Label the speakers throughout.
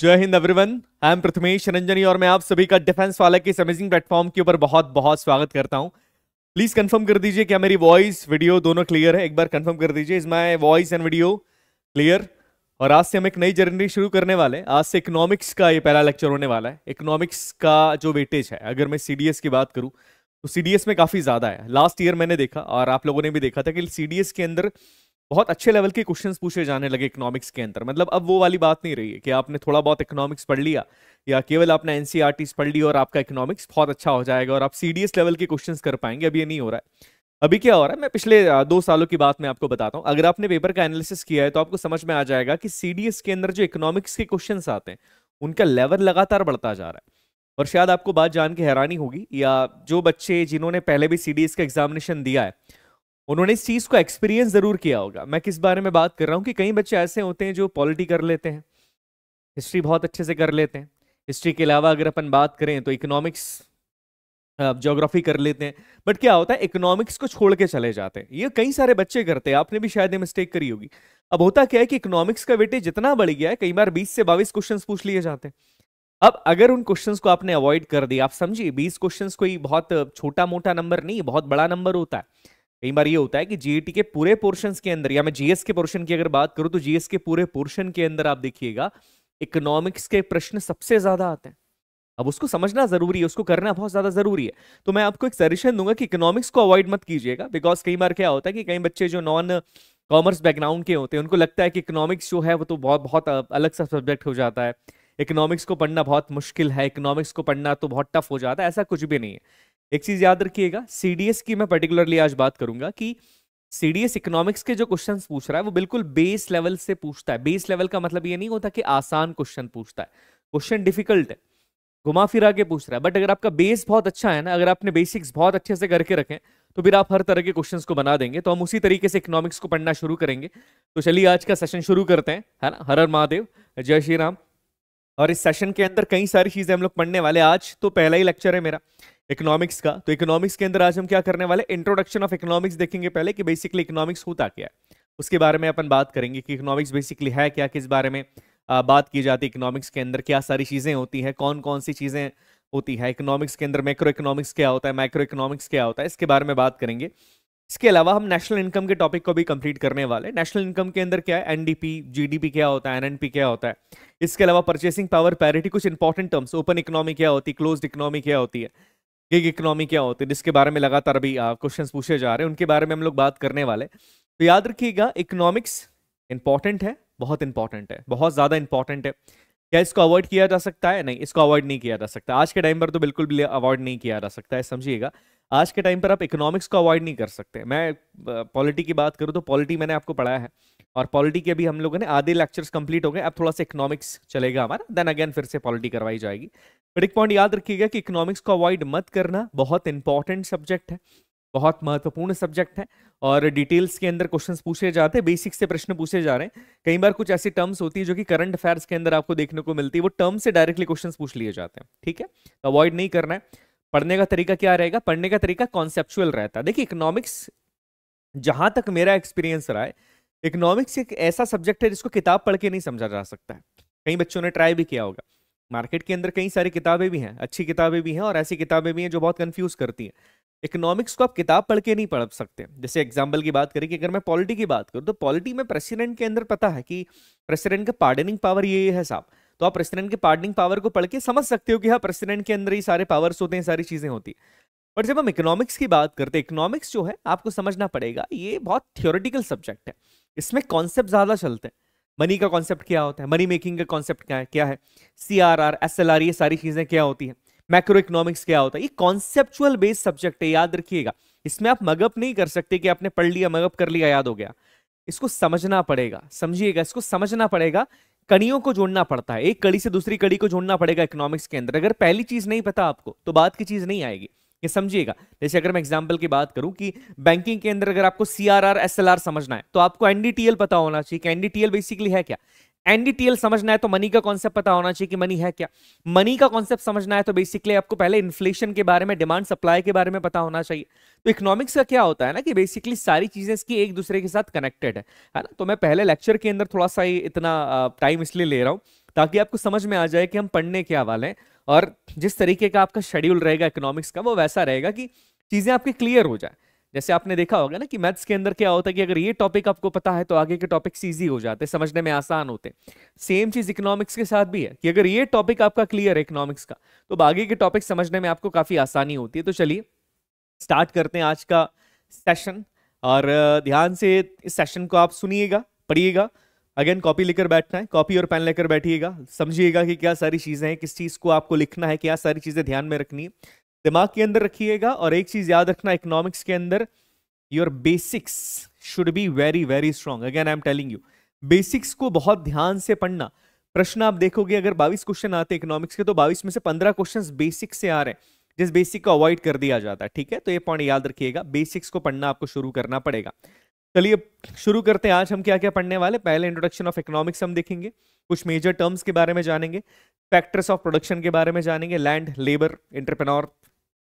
Speaker 1: जय हिंद everyone I am Prathamesh Ranjani और मैं आप सभी का डिफेंस
Speaker 2: वाला के इस अमेजिंग प्लेटफॉर्म के ऊपर बहुत बहुत स्वागत करता हूं प्लीज कंफर्म कर दीजिए क्या मेरी वॉइस वीडियो दोनों क्लियर है एक बार कंफर्म कर दीजिए is my voice and video clear और आज से हम एक नई जर्नी शुरू करने वाले हैं आज से इकोनॉमिक्स का ये पहला लेक्चर होने वाला है इकोनॉमिक्स का जो वेटेज है अगर मैं सी की बात करूँ तो सी में काफ़ी ज़्यादा है लास्ट ईयर मैंने देखा और आप लोगों ने भी देखा था कि सी के अंदर बहुत अच्छे लेवल के क्वेश्चंस पूछे जाने लगे इकोनॉमिक्स के अंदर मतलब अब वो वाली बात नहीं रही है कि आपने थोड़ा बहुत इकोनॉमिक्स पढ़ लिया या केवल आपने एनसीआर e पढ़ ली और आपका इकोनॉमिक्स बहुत अच्छा हो जाएगा और आप सीडीएस लेवल के क्वेश्चंस कर पाएंगे अभी ये नहीं हो रहा है अभी क्या हो रहा है मैं पिछले दो सालों की बात मैं आपको बताता हूँ अगर आपने पेपर का एनालिसिस किया है तो आपको समझ में आ जाएगा कि सी के अंदर जो इकोनॉमिक्स के क्वेश्चन आते हैं उनका लेवल लगातार बढ़ता जा रहा है और शायद आपको बात जान के हैरानी होगी या जो बच्चे जिन्होंने पहले भी सी का एग्जामिनेशन दिया है उन्होंने इस चीज को एक्सपीरियंस जरूर किया होगा मैं किस बारे में बात कर रहा हूँ कि कई बच्चे ऐसे होते हैं जो पॉलिटी कर लेते हैं हिस्ट्री बहुत अच्छे से कर लेते हैं हिस्ट्री के अलावा अगर अपन बात करें तो इकोनॉमिक्स जोग्राफी कर लेते हैं बट क्या होता है इकोनॉमिक्स को छोड़ के चले जाते हैं ये कई सारे बच्चे करते हैं आपने भी शायद ये मिस्टेक करी होगी अब होता क्या है कि इकोनॉमिक्स का वेटेज जितना बढ़ गया है कई बार बीस से बाईस क्वेश्चन पूछ लिए जाते हैं अब अगर उन क्वेश्चंस को आपने अवॉइड कर दिया आप समझिए बीस क्वेश्चंस कोई बहुत छोटा मोटा नंबर नहीं बहुत बड़ा नंबर होता है कई बार ये होता है कि जीएटी e के पूरे पोर्शन के अंदर या मैं जीएस के पोर्शन की अगर बात करूं तो जीएस के पूरे पोर्शन के अंदर आप देखिएगा इकोनॉमिक्स के प्रश्न सबसे ज्यादा आते हैं अब उसको समझना जरूरी है उसको करना बहुत ज्यादा जरूरी है तो मैं आपको एक सजेशन दूंगा कि इकोनॉमिक्स को अवॉइड मत कीजिएगा बिकॉज कई बार क्या होता है कि कई बच्चे जो नॉन कॉमर्स बैकग्राउंड के होते हैं उनको लगता है कि इकोनॉमिक्स जो है वो तो बहुत बहुत अलग सा सब्जेक्ट हो जाता है इकोनॉमिक्स को पढ़ना बहुत मुश्किल है इकोनॉमिक्स को पढ़ना तो बहुत टफ हो जाता है ऐसा कुछ भी नहीं है एक चीज याद रखिएगा सीडीएस की मैं पर्टिकुलरली आज बात करूंगा कि सीडीएस इकोनॉमिक्स के जो क्वेश्चन पूछ रहा है वो बिल्कुल बेस लेवल से पूछता है बेस लेवल का मतलब ये नहीं होता कि आसान क्वेश्चन पूछता है क्वेश्चन डिफिकल्ट है घुमा फिरा के पूछ रहा है बट अगर आपका बेस बहुत अच्छा है ना अगर आपने बेसिक्स बहुत अच्छे से करके रखें तो फिर आप हर तरह के क्वेश्चंस को बना देंगे तो हम उसी तरीके से इकोनॉमिक्स को पढ़ना शुरू करेंगे तो चलिए आज का सेशन शुरू करते हैं है ना हर हर महादेव जय श्री राम और इस सेशन के अंदर कई सारी चीज़ें हम लोग पढ़ने वाले आज तो पहला ही लेक्चर है मेरा इकोनॉमिक्स का तो इकोनॉमिक्स के अंदर आज हम क्या करने वाले इंट्रोडक्शन ऑफ इकोनॉमिक्स देखेंगे पहले कि बेसिकली इकोनॉमिक्स होता क्या है उसके बारे में अपन बात करेंगे कि इकोनॉमिक्स बेसिकली है क्या किस बारे में बात की जाती है इकोनॉमिक्स के अंदर क्या सारी चीज़ें होती हैं कौन कौन सी चीज़ें होती है इकोनॉमिक्स के अंदर मैक्रो इकोनॉमिक्स क्या होता है माइक्रो इकोनॉमिक्स क्या होता है इसके बारे में बात करेंगे इसके अलावा हम नेशनल इनकम के टॉपिक को भी कंप्लीट करने वाले नेशनल इनकम के अंदर क्या है एनडीपी जीडीपी क्या होता है एनएनपी क्या होता है इसके अलावा परचेसिंग पावर पैरिटी कुछ इंपॉर्टेंट टर्म्स ओपन इकोनॉमी क्या होती है क्लोज इकोनॉमी क्या होती है गिग इकोनॉमी क्या होती है जिसके बारे में लगातार अभी क्वेश्चन पूछे जा रहे हैं उनके बारे में हम लोग बात करने वाले तो याद रखिएगा इकोनॉमिक्स इंपॉर्टेंट है बहुत इंपॉर्टेंट है बहुत ज़्यादा इंपॉर्टेंट है क्या इसको अवॉइड किया जा सकता है नहीं इसको अवॉइड नहीं किया जा सकता आज के टाइम पर तो बिल्कुल भी अवॉइड नहीं किया जा सकता है समझिएगा आज के टाइम पर आप इकोनॉमिक्स को अवॉइड नहीं कर सकते मैं पॉलिटी की बात करूँ तो पॉलिटी मैंने आपको पढ़ाया है और पॉलिटी के अभी हम लोगों ने आधे लेक्चर्स कंप्लीट हो गए अब थोड़ा सा इकोनॉमिक्स चलेगा हमारा देन अगेन फिर से पॉलिटी करवाई जाएगी बट एक पॉइंट याद रखिएगा कि इकोनॉमिक्स को अवॉइड मत करना बहुत इंपॉर्टेंट सब्जेक्ट है बहुत महत्वपूर्ण सब्जेक्ट है और डिटेल्स के अंदर क्वेश्चंस पूछे जाते हैं बेसिक से प्रश्न पूछे जा रहे हैं कई बार कुछ ऐसी टर्म्स होती है जो कि करंट अफेयर्स के अंदर आपको देखने को मिलती है वो टर्म से डायरेक्टली क्वेश्चंस पूछ लिए जाते हैं ठीक है अवॉइड तो नहीं करना है पढ़ने का तरीका क्या रहेगा पढ़ने का तरीका कॉन्सेप्चुअल रहता है देखिए इकोनॉमिक्स जहां तक मेरा एक्सपीरियंस रहा है इकोनॉमिक्स एक ऐसा सब्जेक्ट है जिसको किताब पढ़ के नहीं समझा जा सकता है कई बच्चों ने ट्राई भी किया होगा मार्केट के अंदर कई सारी किताबें भी हैं अच्छी किताबें भी हैं और ऐसी किताबें भी हैं जो बहुत कंफ्यूज करती हैं इकोनॉमिक्स को आप किताब पढ़ के नहीं पढ़ सकते जैसे एग्जाम्पल की बात करें कि अगर मैं पॉलिटी की बात करूँ तो पॉलिटी में प्रेसिडेंट के अंदर पता है कि प्रेसिडेंट का पार्डनिंग पावर ये है साहब तो आप प्रेसिडेंट के पार्टनिंग पावर को पढ़ के समझ सकते हो कि हाँ प्रेसिडेंट के अंदर ही सारे पावर्स होते हैं सारी चीज़ें होती है बट जब हम इकोनॉमिक्स की बात करते हैं इकोनॉमिक्स जो है आपको समझना पड़ेगा ये बहुत थियोरिटिकल सब्जेक्ट है इसमें कॉन्सेप्ट ज़्यादा चलते हैं मनी का कॉन्सेप्ट क्या होता है मनी मेकिंग का कॉन्सेप्ट क्या है क्या है C R R S L R ये सारी चीज़ें क्या होती है मैक्रो इकोनॉमिक्स क्या होता है ये कॉन्सेप्चुअल बेस्ड सब्जेक्ट है याद रखिएगा इसमें आप मगअप नहीं कर सकते कि आपने पढ़ लिया मगअप कर लिया याद हो गया इसको समझना पड़ेगा समझिएगा इसको समझना पड़ेगा कड़ियों को जोड़ना पड़ता है एक कड़ी से दूसरी कड़ी को जोड़ना पड़ेगा इकोनॉमिक्स के अंदर अगर पहली चीज नहीं पता आपको तो बात की चीज नहीं आएगी ये समझिएगा जैसे अगर मैं एग्जाम्पल की बात करूं कि बैंकिंग के अंदर अगर आपको सीआरआर एसएलआर समझना है तो आपको एनडीटीएल पता होना चाहिए कि एनडीटीएल बेसिकली है क्या एनडीटीएल समझना है तो मनी का कॉन्सेप्ट पता होना चाहिए कि मनी है क्या मनी का कॉन्सेप्ट समझना है तो बेसिकली आपको पहले इन्फ्लेशन के बारे में डिमांड सप्लाई के बारे में पता होना चाहिए तो इकोनॉमिक्स का क्या होता है ना कि बेसिकली सारी चीजें इसकी एक दूसरे के साथ कनेक्टेड है है ना तो मैं पहले लेक्चर के अंदर थोड़ा सा इतना टाइम इसलिए ले रहा हूँ ताकि आपको समझ में आ जाए कि हम पढ़ने के हवाले हैं और जिस तरीके का आपका शेड्यूल रहेगा इकोनॉमिक्स का वो वैसा रहेगा कि चीजें आपकी क्लियर हो जाए जैसे आपने देखा होगा ना कि मैथ्स के अंदर क्या होता है कि अगर ये टॉपिक आपको पता है तो आगे के टॉपिक्स ईजी हो जाते हैं समझने में आसान होते हैं सेम चीज इकोनॉमिक्स के साथ भी है कि अगर ये टॉपिक आपका क्लियर है इकोनॉमिक्स का तो आगे के टॉपिक समझने में आपको काफ़ी आसानी होती है तो चलिए स्टार्ट करते हैं आज का सेशन और ध्यान से इस सेशन को आप सुनिएगा पढ़िएगा अगेन कॉपी लेकर बैठना है कॉपी और पेन लेकर बैठिएगा समझिएगा कि क्या सारी चीज़ें हैं किस चीज़ को आपको लिखना है क्या सारी चीज़ें ध्यान में रखनी है दिमाग के अंदर रखिएगा और एक चीज याद रखना इकोनॉमिक्स के अंदर your basics should be very very strong again I am telling you basics को बहुत ध्यान से पढ़ना प्रश्न आप देखोगे अगर 22 क्वेश्चन आते इकोनॉमिक्स के तो 22 में से 15 क्वेश्चंस बेसिक से आ रहे हैं जिस बेसिक को अवॉइड कर दिया जाता है ठीक है तो ये पॉइंट याद रखिएगा बेसिक्स को पढ़ना आपको शुरू करना पड़ेगा चलिए शुरू करते हैं आज हम क्या क्या पढ़ने वाले पहले इंट्रोडक्शन ऑफ इकोनॉमिक्स हम देखेंगे कुछ मेजर टर्म्स के बारे में जानेंगे फैक्टर्स ऑफ प्रोडक्शन के बारे में जानेंगे लैंड लेबर इंटरप्रेनोर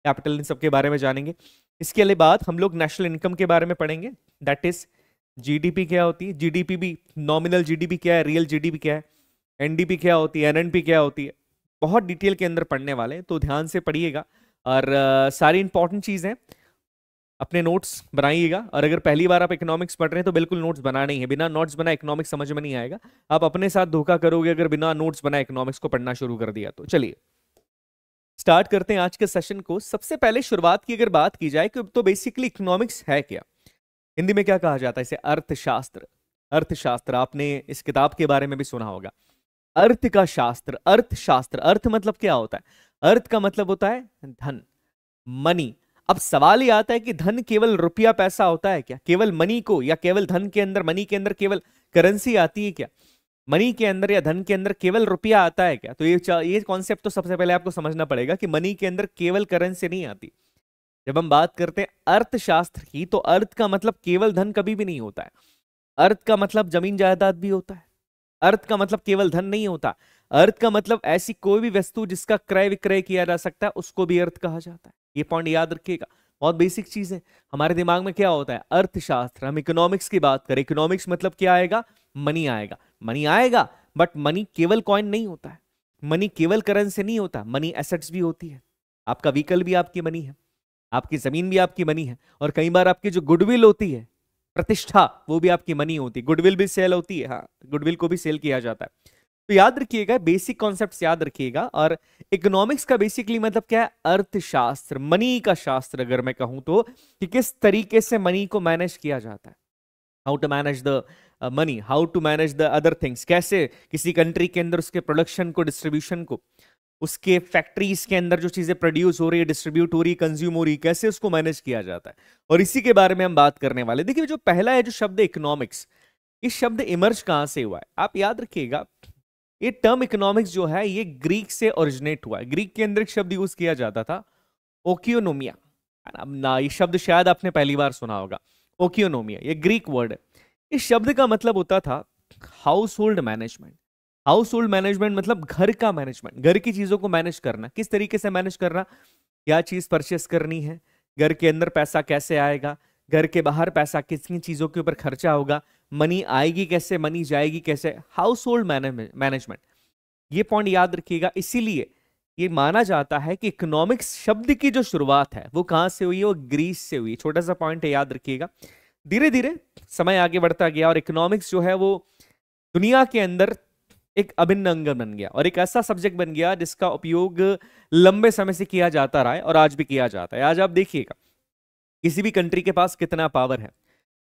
Speaker 2: कैपिटल इन सबके बारे में जानेंगे इसके अलावा बाद हम लोग नेशनल इनकम के बारे में पढ़ेंगे दैट इज जीडीपी क्या होती है जीडीपी भी नॉमिनल जीडीपी क्या है रियल जीडीपी क्या है एनडीपी क्या होती है एनएनपी क्या होती है बहुत डिटेल के अंदर पढ़ने वाले हैं तो ध्यान से पढ़िएगा और आ, सारी इंपॉर्टेंट चीज़ें अपने नोट्स बनाइएगा और अगर पहली बार आप इकोनॉमिक्स पढ़ रहे हैं तो बिल्कुल नोट्स बना नहीं है बिना नोट्स बना इकोनॉमिक्स समझ में नहीं आएगा आप अपने साथ धोखा करोगे अगर बिना नोट्स बना इकोनॉमिक्स को पढ़ना शुरू कर दिया तो चलिए स्टार्ट करते हैं आज के सेशन को सबसे पहले शुरुआत की अगर बात की जाए तो बेसिकली इकोनॉमिक्स है क्या हिंदी में क्या कहा जाता है इसे अर्थशास्त्र अर्थशास्त्र आपने इस किताब के बारे में भी सुना होगा अर्थ का शास्त्र अर्थशास्त्र अर्थ मतलब क्या होता है अर्थ का मतलब होता है धन मनी अब सवाल ये आता है कि धन केवल रुपया पैसा होता है क्या केवल मनी को या केवल धन के अंदर मनी के अंदर केवल करेंसी आती है क्या मनी के अंदर या धन के अंदर केवल रुपया आता है क्या तो ये ये कॉन्सेप्ट तो सबसे पहले आपको समझना पड़ेगा कि मनी के अंदर केवल करेंसी नहीं आती जब हम बात करते हैं अर्थशास्त्र की तो अर्थ का मतलब केवल धन कभी भी नहीं होता है अर्थ का मतलब जमीन जायदाद भी होता है अर्थ का मतलब केवल धन नहीं होता अर्थ का मतलब ऐसी कोई भी वस्तु जिसका क्रय विक्रय किया जा सकता है उसको भी अर्थ कहा जाता है ये पॉइंट याद रखिएगा बहुत बेसिक चीज है हमारे दिमाग में क्या होता है अर्थशास्त्र हम इकोनॉमिक्स की बात करें इकोनॉमिक्स मतलब क्या आएगा मनी आएगा मनी आएगा बट मनी केवल कॉइन नहीं होता है मनी केवल करेंसी नहीं होता मनी एसेट्स भी होती है आपका व्हीकल भी आपकी मनी है आपकी जमीन भी आपकी मनी है और कई बार आपकी जो गुडविल होती है प्रतिष्ठा वो भी आपकी मनी होती है गुडविल भी सेल होती है हाँ गुडविल को भी सेल किया जाता है तो याद रखिएगा बेसिक कॉन्सेप्ट याद रखिएगा और इकोनॉमिक्स का बेसिकली मतलब क्या है अर्थशास्त्र मनी का शास्त्र अगर मैं कहूं तो कि किस तरीके से मनी को मैनेज किया जाता है how to manage the money how to manage the other things कैसे किसी कंट्री के अंदर उसके प्रोडक्शन को डिस्ट्रीब्यूशन को उसके फैक्ट्रीज के अंदर जो चीज़ें प्रोड्यूस हो रही है डिस्ट्रीब्यूट हो रही है कंज्यूम हो रही है कैसे उसको मैनेज किया जाता है और इसी के बारे में हम बात करने वाले देखिए जो पहला है जो शब्द इकोनॉमिक्स इस शब्द इमर्ज कहाँ से हुआ है आप याद रखिएगा ये टर्म इकोनॉमिक्स जो है ये ग्रीक से ओरिजिनेट हुआ है ग्रीक के अंदर एक शब्द यूज किया जाता था ओकियोनोमिया ना ये शब्द शायद आपने पहली बार सुना होगा ओकियोनोमिया ये ग्रीक वर्ड है इस शब्द का मतलब होता था household management household management मतलब घर का मैनेजमेंट घर की चीजों को मैनेज करना किस तरीके से मैनेज करना क्या चीज परचेस करनी है घर के अंदर पैसा कैसे आएगा घर के बाहर पैसा किस किन चीजों के ऊपर खर्चा होगा मनी आएगी कैसे मनी जाएगी कैसे हाउस होल्ड मैनेजमेंट ये पॉइंट याद रखिएगा इसीलिए ये माना जाता है कि इकोनॉमिक्स शब्द की जो शुरुआत है वो कहां से हुई है वो ग्रीस से हुई छोटा सा पॉइंट है याद रखिएगा धीरे धीरे समय आगे बढ़ता गया और इकोनॉमिक्स जो है वो दुनिया के अंदर एक अभिन्न अंग बन गया और एक ऐसा सब्जेक्ट बन गया जिसका उपयोग लंबे समय से किया जाता रहा है और आज भी किया जाता है आज आप देखिएगा किसी भी कंट्री के पास कितना पावर है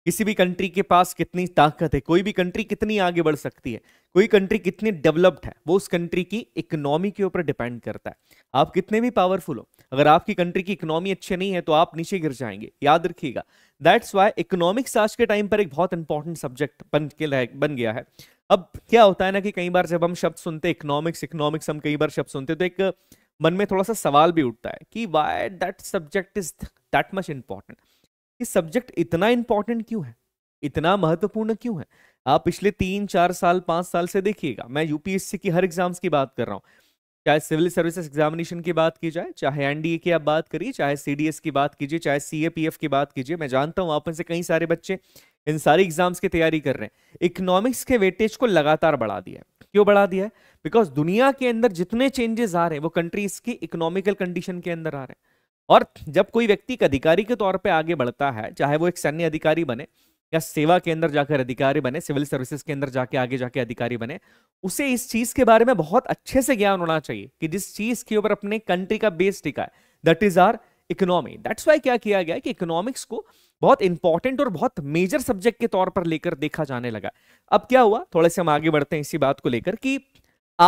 Speaker 2: किसी भी कंट्री के पास कितनी ताकत है कोई भी कंट्री कितनी आगे बढ़ सकती है कोई कंट्री कितनी डेवलप्ड है वो उस कंट्री की इकोनॉमी के ऊपर डिपेंड करता है आप कितने भी पावरफुल हो अगर आपकी कंट्री की इकोनॉमी अच्छी नहीं है तो आप नीचे गिर जाएंगे याद रखिएगा दैट्स वाई इकोनॉमिक्स आज के टाइम पर एक बहुत इंपॉर्टेंट सब्जेक्ट बन के बन गया है अब क्या होता है ना कि कई बार जब हम शब्द सुनते इकोनॉमिक्स इकोनॉमिक्स हम कई बार शब्द सुनते तो एक मन में थोड़ा सा सवाल भी उठता है कि why that subject is that much important कि सब्जेक्ट इतना इंपॉर्टेंट क्यों है इतना महत्वपूर्ण क्यों है आप पिछले तीन चार साल पांच साल से देखिएगा मैं यूपीएससी की हर एग्जाम्स की बात कर रहा हूँ चाहे सिविल सर्विसेज एग्जामिनेशन की बात की जाए चाहे एनडीए की आप बात करिए चाहे सीडीएस की बात कीजिए चाहे सीएपीएफ की बात कीजिए मैं जानता हूं आप में से कई सारे बच्चे इन सारी एग्जाम्स की तैयारी कर रहे हैं इकोनॉमिक्स के वेटेज को लगातार बढ़ा दिया है क्यों बढ़ा दिया है बिकॉज दुनिया के अंदर जितने चेंजेस आ रहे हैं वो कंट्रीज की इकोनॉमिकल कंडीशन के अंदर आ रहे हैं और जब कोई व्यक्ति एक अधिकारी के तौर पर आगे बढ़ता है चाहे वो एक सैन्य अधिकारी बने या सेवा के अंदर जाकर अधिकारी बने सिविल सर्विसेज के अंदर जाके आगे जाके अधिकारी बने उसे इस चीज के बारे में बहुत अच्छे से ज्ञान होना चाहिए कि जिस चीज के ऊपर अपने कंट्री का बेस टिका है that is our economy that's why क्या किया गया कि इकोनॉमिक्स को बहुत इंपॉर्टेंट और बहुत मेजर सब्जेक्ट के तौर पर लेकर देखा जाने लगा अब क्या हुआ थोड़े से हम आगे बढ़ते हैं इसी बात को लेकर कि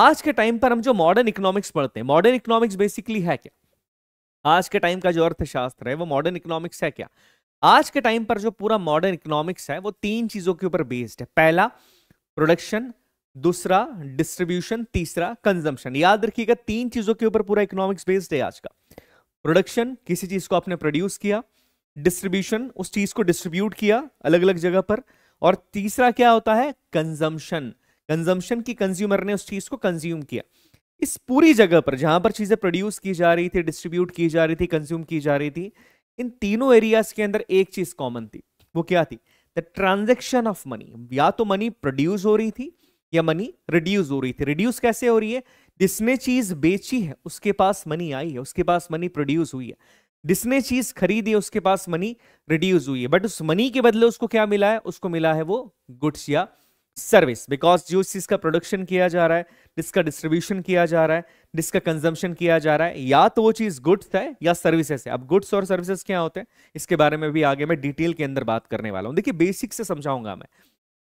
Speaker 2: आज के टाइम पर हम जो मॉडर्न इकोनॉमिक्स पढ़ते हैं मॉडर्न इकोनॉमिक्स बेसिकली है क्या आज के टाइम का जो अर्थशास्त्र है वो मॉडर्न इकोनॉमिक्स है क्या आज के टाइम पर जो पूरा मॉडर्न इकोनॉमिक्स है वो तीन चीजों के ऊपर बेस्ड है पहला प्रोडक्शन दूसरा डिस्ट्रीब्यूशन तीसरा कंजम्पशन याद रखिएगा तीन चीजों के ऊपर पूरा इकोनॉमिक्स बेस्ड है आज का प्रोडक्शन किसी चीज को आपने प्रोड्यूस किया डिस्ट्रीब्यूशन उस चीज को डिस्ट्रीब्यूट किया अलग अलग जगह पर और तीसरा क्या होता है कंजम्पशन कंजम्पशन की कंज्यूमर ने उस चीज को कंज्यूम किया इस पूरी जगह पर जहां पर चीजें प्रोड्यूस की जा रही थी डिस्ट्रीब्यूट की जा रही थी कंज्यूम की जा रही थी इन तीनों एरियाज के अंदर एक चीज कॉमन थी वो क्या थी द ट्रांजेक्शन ऑफ मनी या तो मनी प्रोड्यूस हो रही थी या मनी रिड्यूस हो रही थी रिड्यूस कैसे हो रही है जिसने चीज बेची है उसके पास मनी आई है उसके पास मनी प्रोड्यूस हुई है जिसने चीज खरीदी है उसके पास मनी रिड्यूस हुई है बट उस मनी के बदले उसको क्या मिला है उसको मिला है वो गुड्स या सर्विस बिकॉज जो चीज का प्रोडक्शन किया जा रहा है जिसका डिस्ट्रीब्यूशन किया जा रहा है जिसका कंजम्पशन किया जा रहा है या तो वो चीज गुड्स है या सर्विसेस है अब गुड्स और सर्विसेज क्या होते हैं इसके बारे में भी आगे मैं डिटेल के अंदर बात करने वाला हूं देखिए बेसिक से समझाऊंगा मैं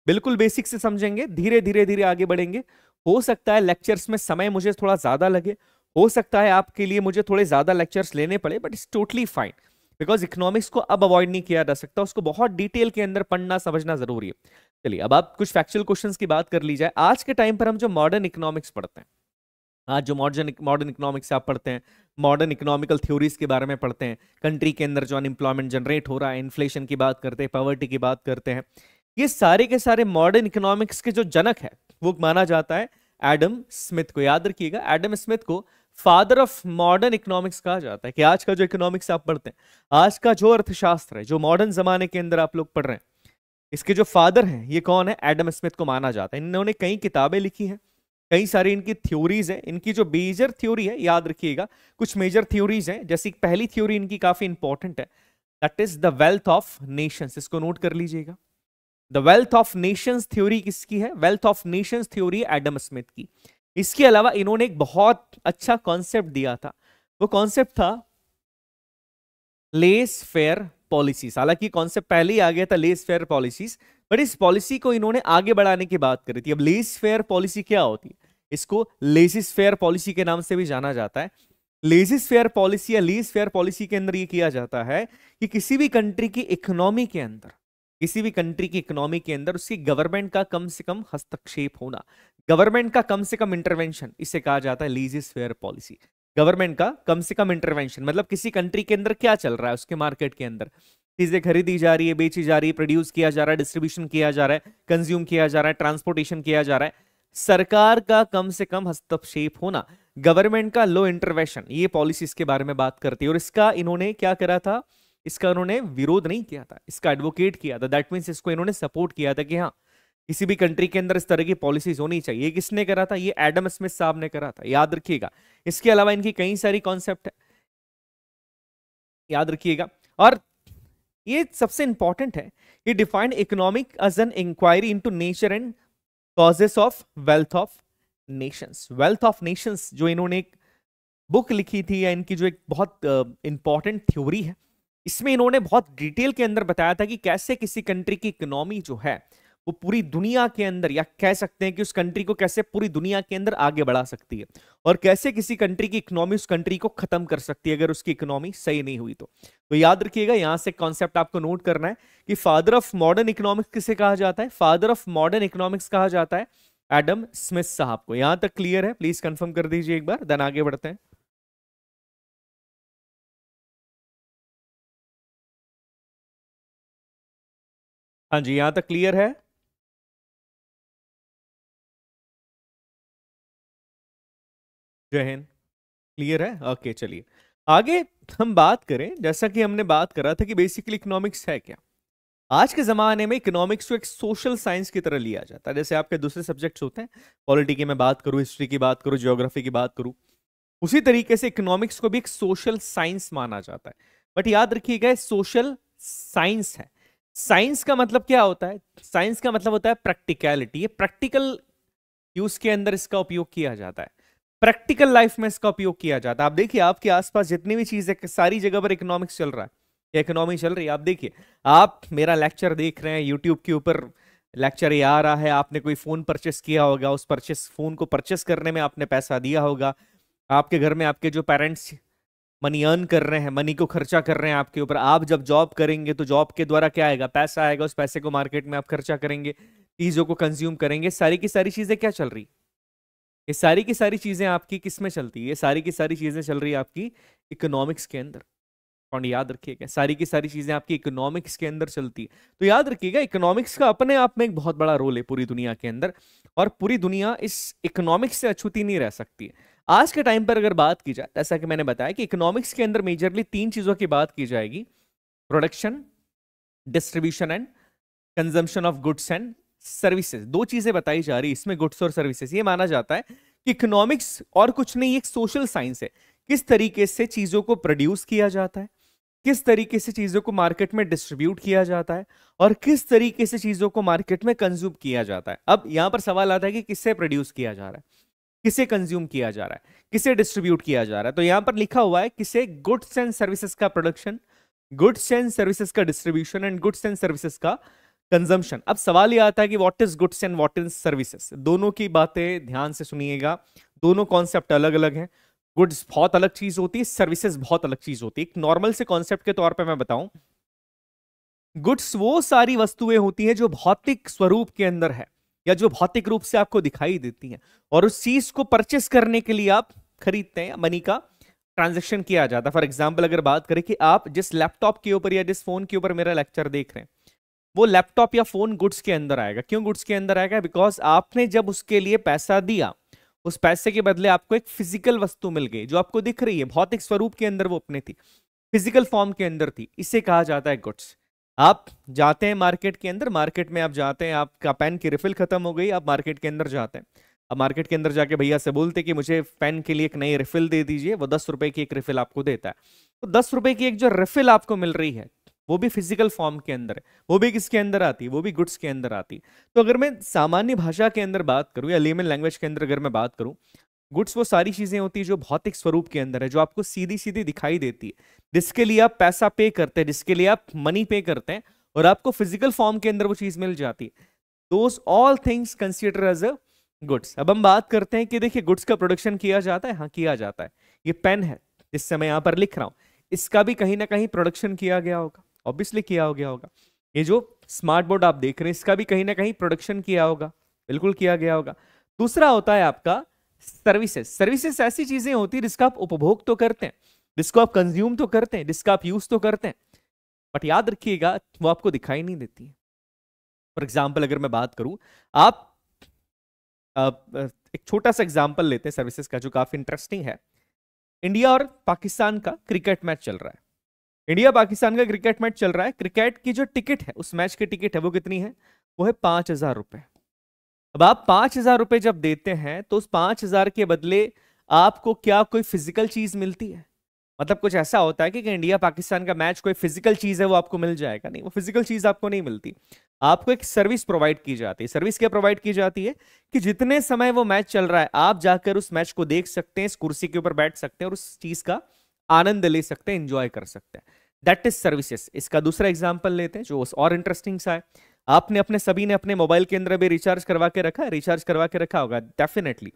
Speaker 2: बिल्कुल बेसिक से समझेंगे धीरे धीरे धीरे आगे बढ़ेंगे हो सकता है लेक्चर्स में समय मुझे थोड़ा ज्यादा लगे हो सकता है आपके लिए मुझे थोड़े ज्यादा लेक्चर्स लेने पड़े but it's totally fine because economics को अब अवॉइड नहीं किया जा सकता उसको बहुत डिटेल के अंदर पढ़ना समझना जरूरी है चलिए अब आप कुछ फैक्चुअल क्वेश्चंस की बात कर ली जाए आज के टाइम पर हम जो मॉडर्न इकोनॉमिक्स पढ़ते हैं आज जो मॉडर्न मॉडर्न इकोनॉमिक्स आप पढ़ते हैं मॉडर्न इकोनॉमिकल थ्योरीज के बारे में पढ़ते हैं कंट्री के अंदर जो अनएम्प्लॉयमेंट जनरेट हो रहा है इन्फ्लेशन की बात करते हैं पॉवर्टी की बात करते हैं ये सारे के सारे मॉडर्न इकोनॉमिक्स के जो जनक है वो माना जाता है एडम स्मिथ को याद रखिएगा एडम स्मिथ को फादर ऑफ मॉडर्न इकोनॉमिक्स कहा जाता है कि आज का जो इकोनॉमिक्स आप पढ़ते हैं आज का जो अर्थशास्त्र है जो मॉडर्न जमाने के अंदर आप लोग पढ़ रहे हैं इसके जो फादर हैं ये कौन है एडम स्मिथ को माना जाता है इन्होंने कई किताबें लिखी हैं कई सारी इनकी थ्योरीज हैं इनकी जो मेजर थ्योरी है याद रखिएगा कुछ मेजर थ्योरीज हैं जैसे पहली थ्योरी इनकी काफ़ी इंपॉर्टेंट है that is the wealth of nations इसको नोट कर लीजिएगा the wealth of nations theory किसकी है wealth of nations theory Adam Smith की इसके अलावा इन्होंने एक बहुत अच्छा कॉन्सेप्ट दिया था वो कॉन्सेप्ट था लेस फेयर पॉलिसीज हालांकि कॉन्सेप्ट पहले ही आ गया था लेस फेयर पॉलिसीज बट इस पॉलिसी को इन्होंने आगे बढ़ाने की बात करी थी अब लेस फेयर पॉलिसी क्या होती है इसको लेसिस फेयर पॉलिसी के नाम से भी जाना जाता है लेजिस फेयर पॉलिसी या लीज फेयर पॉलिसी के अंदर ये किया जाता है कि किसी भी कंट्री की इकोनॉमी के अंदर किसी भी कंट्री की इकोनॉमी के अंदर उसकी गवर्नमेंट का कम से कम हस्तक्षेप होना गवर्नमेंट का कम से कम इंटरवेंशन इसे कहा जाता है लीजिस फेयर पॉलिसी गवर्नमेंट का कम से कम इंटरवेंशन मतलब किसी कंट्री के अंदर क्या चल रहा है उसके मार्केट के अंदर चीज़ें खरीदी जा रही है बेची जा रही है प्रोड्यूस किया जा रहा है डिस्ट्रीब्यूशन किया जा रहा है कंज्यूम किया जा रहा है ट्रांसपोर्टेशन किया जा रहा है सरकार का कम से कम हस्तक्षेप होना गवर्नमेंट का लो इंटरवेंशन ये पॉलिसी इसके बारे में बात करती है और इसका इन्होंने क्या करा था इसका उन्होंने विरोध नहीं किया था इसका एडवोकेट किया था दैट मीन्स इसको इन्होंने सपोर्ट किया था कि हाँ किसी भी कंट्री के अंदर इस तरह की पॉलिसीज होनी चाहिए किसने करा था ये एडम स्मिथ साहब ने करा था याद रखिएगा इसके अलावा इनकी कई सारी कॉन्सेप्ट है याद रखिएगा और ये सबसे इंपॉर्टेंट है ये defined economic as an inquiry into nature and causes of wealth of nations wealth of nations जो इन्होंने एक बुक लिखी थी या इनकी जो एक बहुत इंपॉर्टेंट uh, थ्योरी है इसमें इन्होंने बहुत डिटेल के अंदर बताया था कि कैसे किसी कंट्री की इकोनॉमी जो है वो पूरी दुनिया के अंदर या कह सकते हैं कि उस कंट्री को कैसे पूरी दुनिया के अंदर आगे बढ़ा सकती है और कैसे किसी कंट्री की इकोनॉमी उस कंट्री को खत्म कर सकती है अगर उसकी इकोनॉमी सही नहीं हुई तो तो याद रखिएगा यहां से कॉन्सेप्ट आपको नोट करना है कि फादर ऑफ मॉडर्न इकोनॉमिक्स किसे कहा जाता है फादर ऑफ मॉडर्न इकोनॉमिक्स कहा जाता है एडम स्मिथ साहब को
Speaker 1: यहां तक क्लियर है प्लीज कंफर्म कर दीजिए एक बार देन आगे बढ़ते हैं हाँ जी यहां तक क्लियर है जय हिंद क्लियर है ओके okay, चलिए आगे
Speaker 2: हम बात करें जैसा कि हमने बात करा था कि बेसिकली इकोनॉमिक्स है क्या आज के ज़माने में इकोनॉमिक्स को एक सोशल साइंस की तरह लिया जाता है जैसे आपके दूसरे सब्जेक्ट्स होते हैं पॉलिटी की मैं बात करूँ हिस्ट्री की बात करूँ ज्योग्राफी की बात करूँ उसी तरीके से इकोनॉमिक्स को भी एक सोशल साइंस माना जाता है बट याद रखिएगा सोशल साइंस है साइंस का मतलब क्या होता है साइंस का मतलब होता है प्रैक्टिकलिटी ये प्रैक्टिकल यूज के अंदर इसका उपयोग किया जाता है प्रैक्टिकल लाइफ में इसका उपयोग किया जाता है आप देखिए आपके आसपास जितनी भी चीज है सारी जगह पर इकोनॉमिक्स चल रहा है इकोनॉमी चल रही है आप देखिए आप मेरा लेक्चर देख रहे हैं यूट्यूब के ऊपर लेक्चर ये आ रहा है आपने कोई फ़ोन परचेस किया होगा उस परचेस फ़ोन को परचेस करने में आपने पैसा दिया होगा आपके घर में आपके जो पेरेंट्स मनी अर्न कर रहे हैं मनी को खर्चा कर रहे हैं आपके ऊपर आप जब जॉब करेंगे तो जॉब के द्वारा क्या आएगा पैसा आएगा उस पैसे को मार्केट में आप खर्चा करेंगे चीज़ों को कंज्यूम करेंगे सारी की सारी चीज़ें क्या चल रही ये सारी की सारी चीज़ें आपकी किस में चलती है सारी की सारी चीज़ें चल रही है आपकी इकोनॉमिक्स के अंदर पॉइंट याद रखिएगा सारी की सारी चीज़ें आपकी इकोनॉमिक्स के अंदर चलती है तो याद रखिएगा इकोनॉमिक्स का अपने आप में एक बहुत बड़ा रोल है पूरी दुनिया के अंदर और पूरी दुनिया इस इकोनॉमिक्स से अछूती नहीं रह सकती है आज के टाइम पर अगर बात की जाए जैसा कि मैंने बताया कि इकोनॉमिक्स के अंदर मेजरली तीन चीज़ों की बात की जाएगी production distribution and consumption of goods and services दो चीजें बताई जा रही है इसमें गुड्स और सर्विसेज ये माना जाता है कि इकोनॉमिक्स और कुछ नहीं एक सोशल साइंस है किस तरीके से चीजों को प्रोड्यूस किया जाता है किस तरीके से चीज़ों को मार्केट में डिस्ट्रीब्यूट किया जाता है और किस तरीके से चीज़ों को मार्केट में कंज्यूम किया जाता है अब यहां पर सवाल आता है कि किससे प्रोड्यूस किया जा रहा है किसे कंज्यूम किया जा रहा है किसे डिस्ट्रीब्यूट किया जा रहा है तो यहां पर लिखा हुआ है किसे गुड्स एंड सर्विसेज का प्रोडक्शन गुड्स एंड सर्विसेज का distribution and goods and services का कंजम्पशन अब सवाल ये आता है कि what is goods and what is services दोनों की बातें ध्यान से सुनिएगा दोनों कॉन्सेप्ट अलग अलग हैं गुड्स बहुत अलग चीज होती है सर्विसेज बहुत अलग चीज होती है एक नॉर्मल से कॉन्सेप्ट के तौर पर मैं बताऊं गुड्स वो सारी वस्तुएं होती हैं जो भौतिक स्वरूप के अंदर है या जो भौतिक रूप से आपको दिखाई देती हैं और उस चीज को परचेस करने के लिए आप खरीदते हैं मनी का ट्रांजेक्शन किया जाता है फॉर एग्जाम्पल अगर बात करें कि आप जिस लैपटॉप के ऊपर या जिस फोन के ऊपर मेरा लेक्चर देख रहे हैं वो लैपटॉप या फोन गुड्स के अंदर आएगा क्यों गुड्स के अंदर आएगा बिकॉज आपने जब उसके लिए पैसा दिया उस पैसे के बदले आपको एक फिजिकल वस्तु मिल गई जो आपको दिख रही है भौतिक स्वरूप के अंदर वो अपने थी फिजिकल फॉर्म के अंदर थी इसे कहा जाता है गुड्स आप जाते हैं मार्केट के अंदर मार्केट में आप जाते हैं आपका पेन की रिफिल खत्म हो गई आप मार्केट के अंदर जाते हैं अब मार्केट के अंदर जाके भैया से बोलते कि मुझे पेन के लिए एक नई रिफिल दे दीजिए वो दस रुपए की एक रिफिल आपको देता है तो दस रुपए की एक जो रिफिल आपको मिल रही है वो भी फिजिकल फॉर्म के अंदर है वो भी किसके अंदर आती है वो भी गुड्स के अंदर आती तो अगर मैं सामान्य भाषा के अंदर बात करूँ या लेमन लैंग्वेज के अंदर अगर मैं बात करूँ गुड्स वो सारी चीज़ें होती है जो भौतिक स्वरूप के अंदर है जो आपको सीधी सीधी दिखाई देती है जिसके लिए आप पैसा पे करते हैं जिसके लिए आप मनी पे करते हैं और आपको फिजिकल फॉर्म के अंदर वो चीज़ मिल जाती है those all things consider as a goods अब हम बात करते हैं कि देखिए गुड्स का प्रोडक्शन किया जाता है हाँ किया जाता है ये पेन है जिससे मैं यहाँ पर लिख रहा हूँ इसका भी कहीं ना कहीं प्रोडक्शन किया गया होगा ऑब्वियसली किया हो गया होगा ये जो स्मार्ट बोर्ड आप देख रहे हैं इसका भी कहीं ना कहीं प्रोडक्शन किया होगा बिल्कुल किया गया होगा दूसरा होता है आपका सर्विसेज सर्विसेज ऐसी चीजें होती है जिसका आप उपभोग तो करते हैं जिसको आप कंज्यूम तो करते हैं जिसका आप यूज तो करते हैं बट याद रखिएगा वो आपको दिखाई नहीं देती है फॉर एग्जाम्पल अगर मैं बात करूं आप एक छोटा सा एग्जाम्पल लेते हैं सर्विसेज का जो काफी इंटरेस्टिंग है इंडिया और पाकिस्तान का क्रिकेट मैच चल रहा है इंडिया पाकिस्तान का क्रिकेट मैच चल रहा है क्रिकेट की जो टिकट है उस मैच की टिकट है वो कितनी है वो है पांच हज़ार रुपए अब आप पांच हज़ार रुपए जब देते हैं तो उस पांच हज़ार के बदले आपको क्या कोई फिजिकल चीज़ मिलती है मतलब कुछ ऐसा होता है कि, कि इंडिया पाकिस्तान का मैच कोई फिजिकल चीज़ है वो आपको मिल जाएगा नहीं वो फिजिकल चीज़ आपको नहीं मिलती आपको एक सर्विस प्रोवाइड की जाती है सर्विस क्या प्रोवाइड की जाती है कि जितने समय वो मैच चल रहा है आप जाकर उस मैच को देख सकते हैं इस कुर्सी के ऊपर बैठ सकते हैं और उस चीज़ का आनंद ले सकते हैं इंजॉय कर सकते हैं दैट इज सर्विसेस इसका दूसरा एग्जाम्पल लेते हैं जो और इंटरेस्टिंग सा है आपने अपने सभी ने अपने मोबाइल के अंदर भी रिचार्ज करवा के रखा है रिचार्ज करवा के रखा होगा डेफिनेटली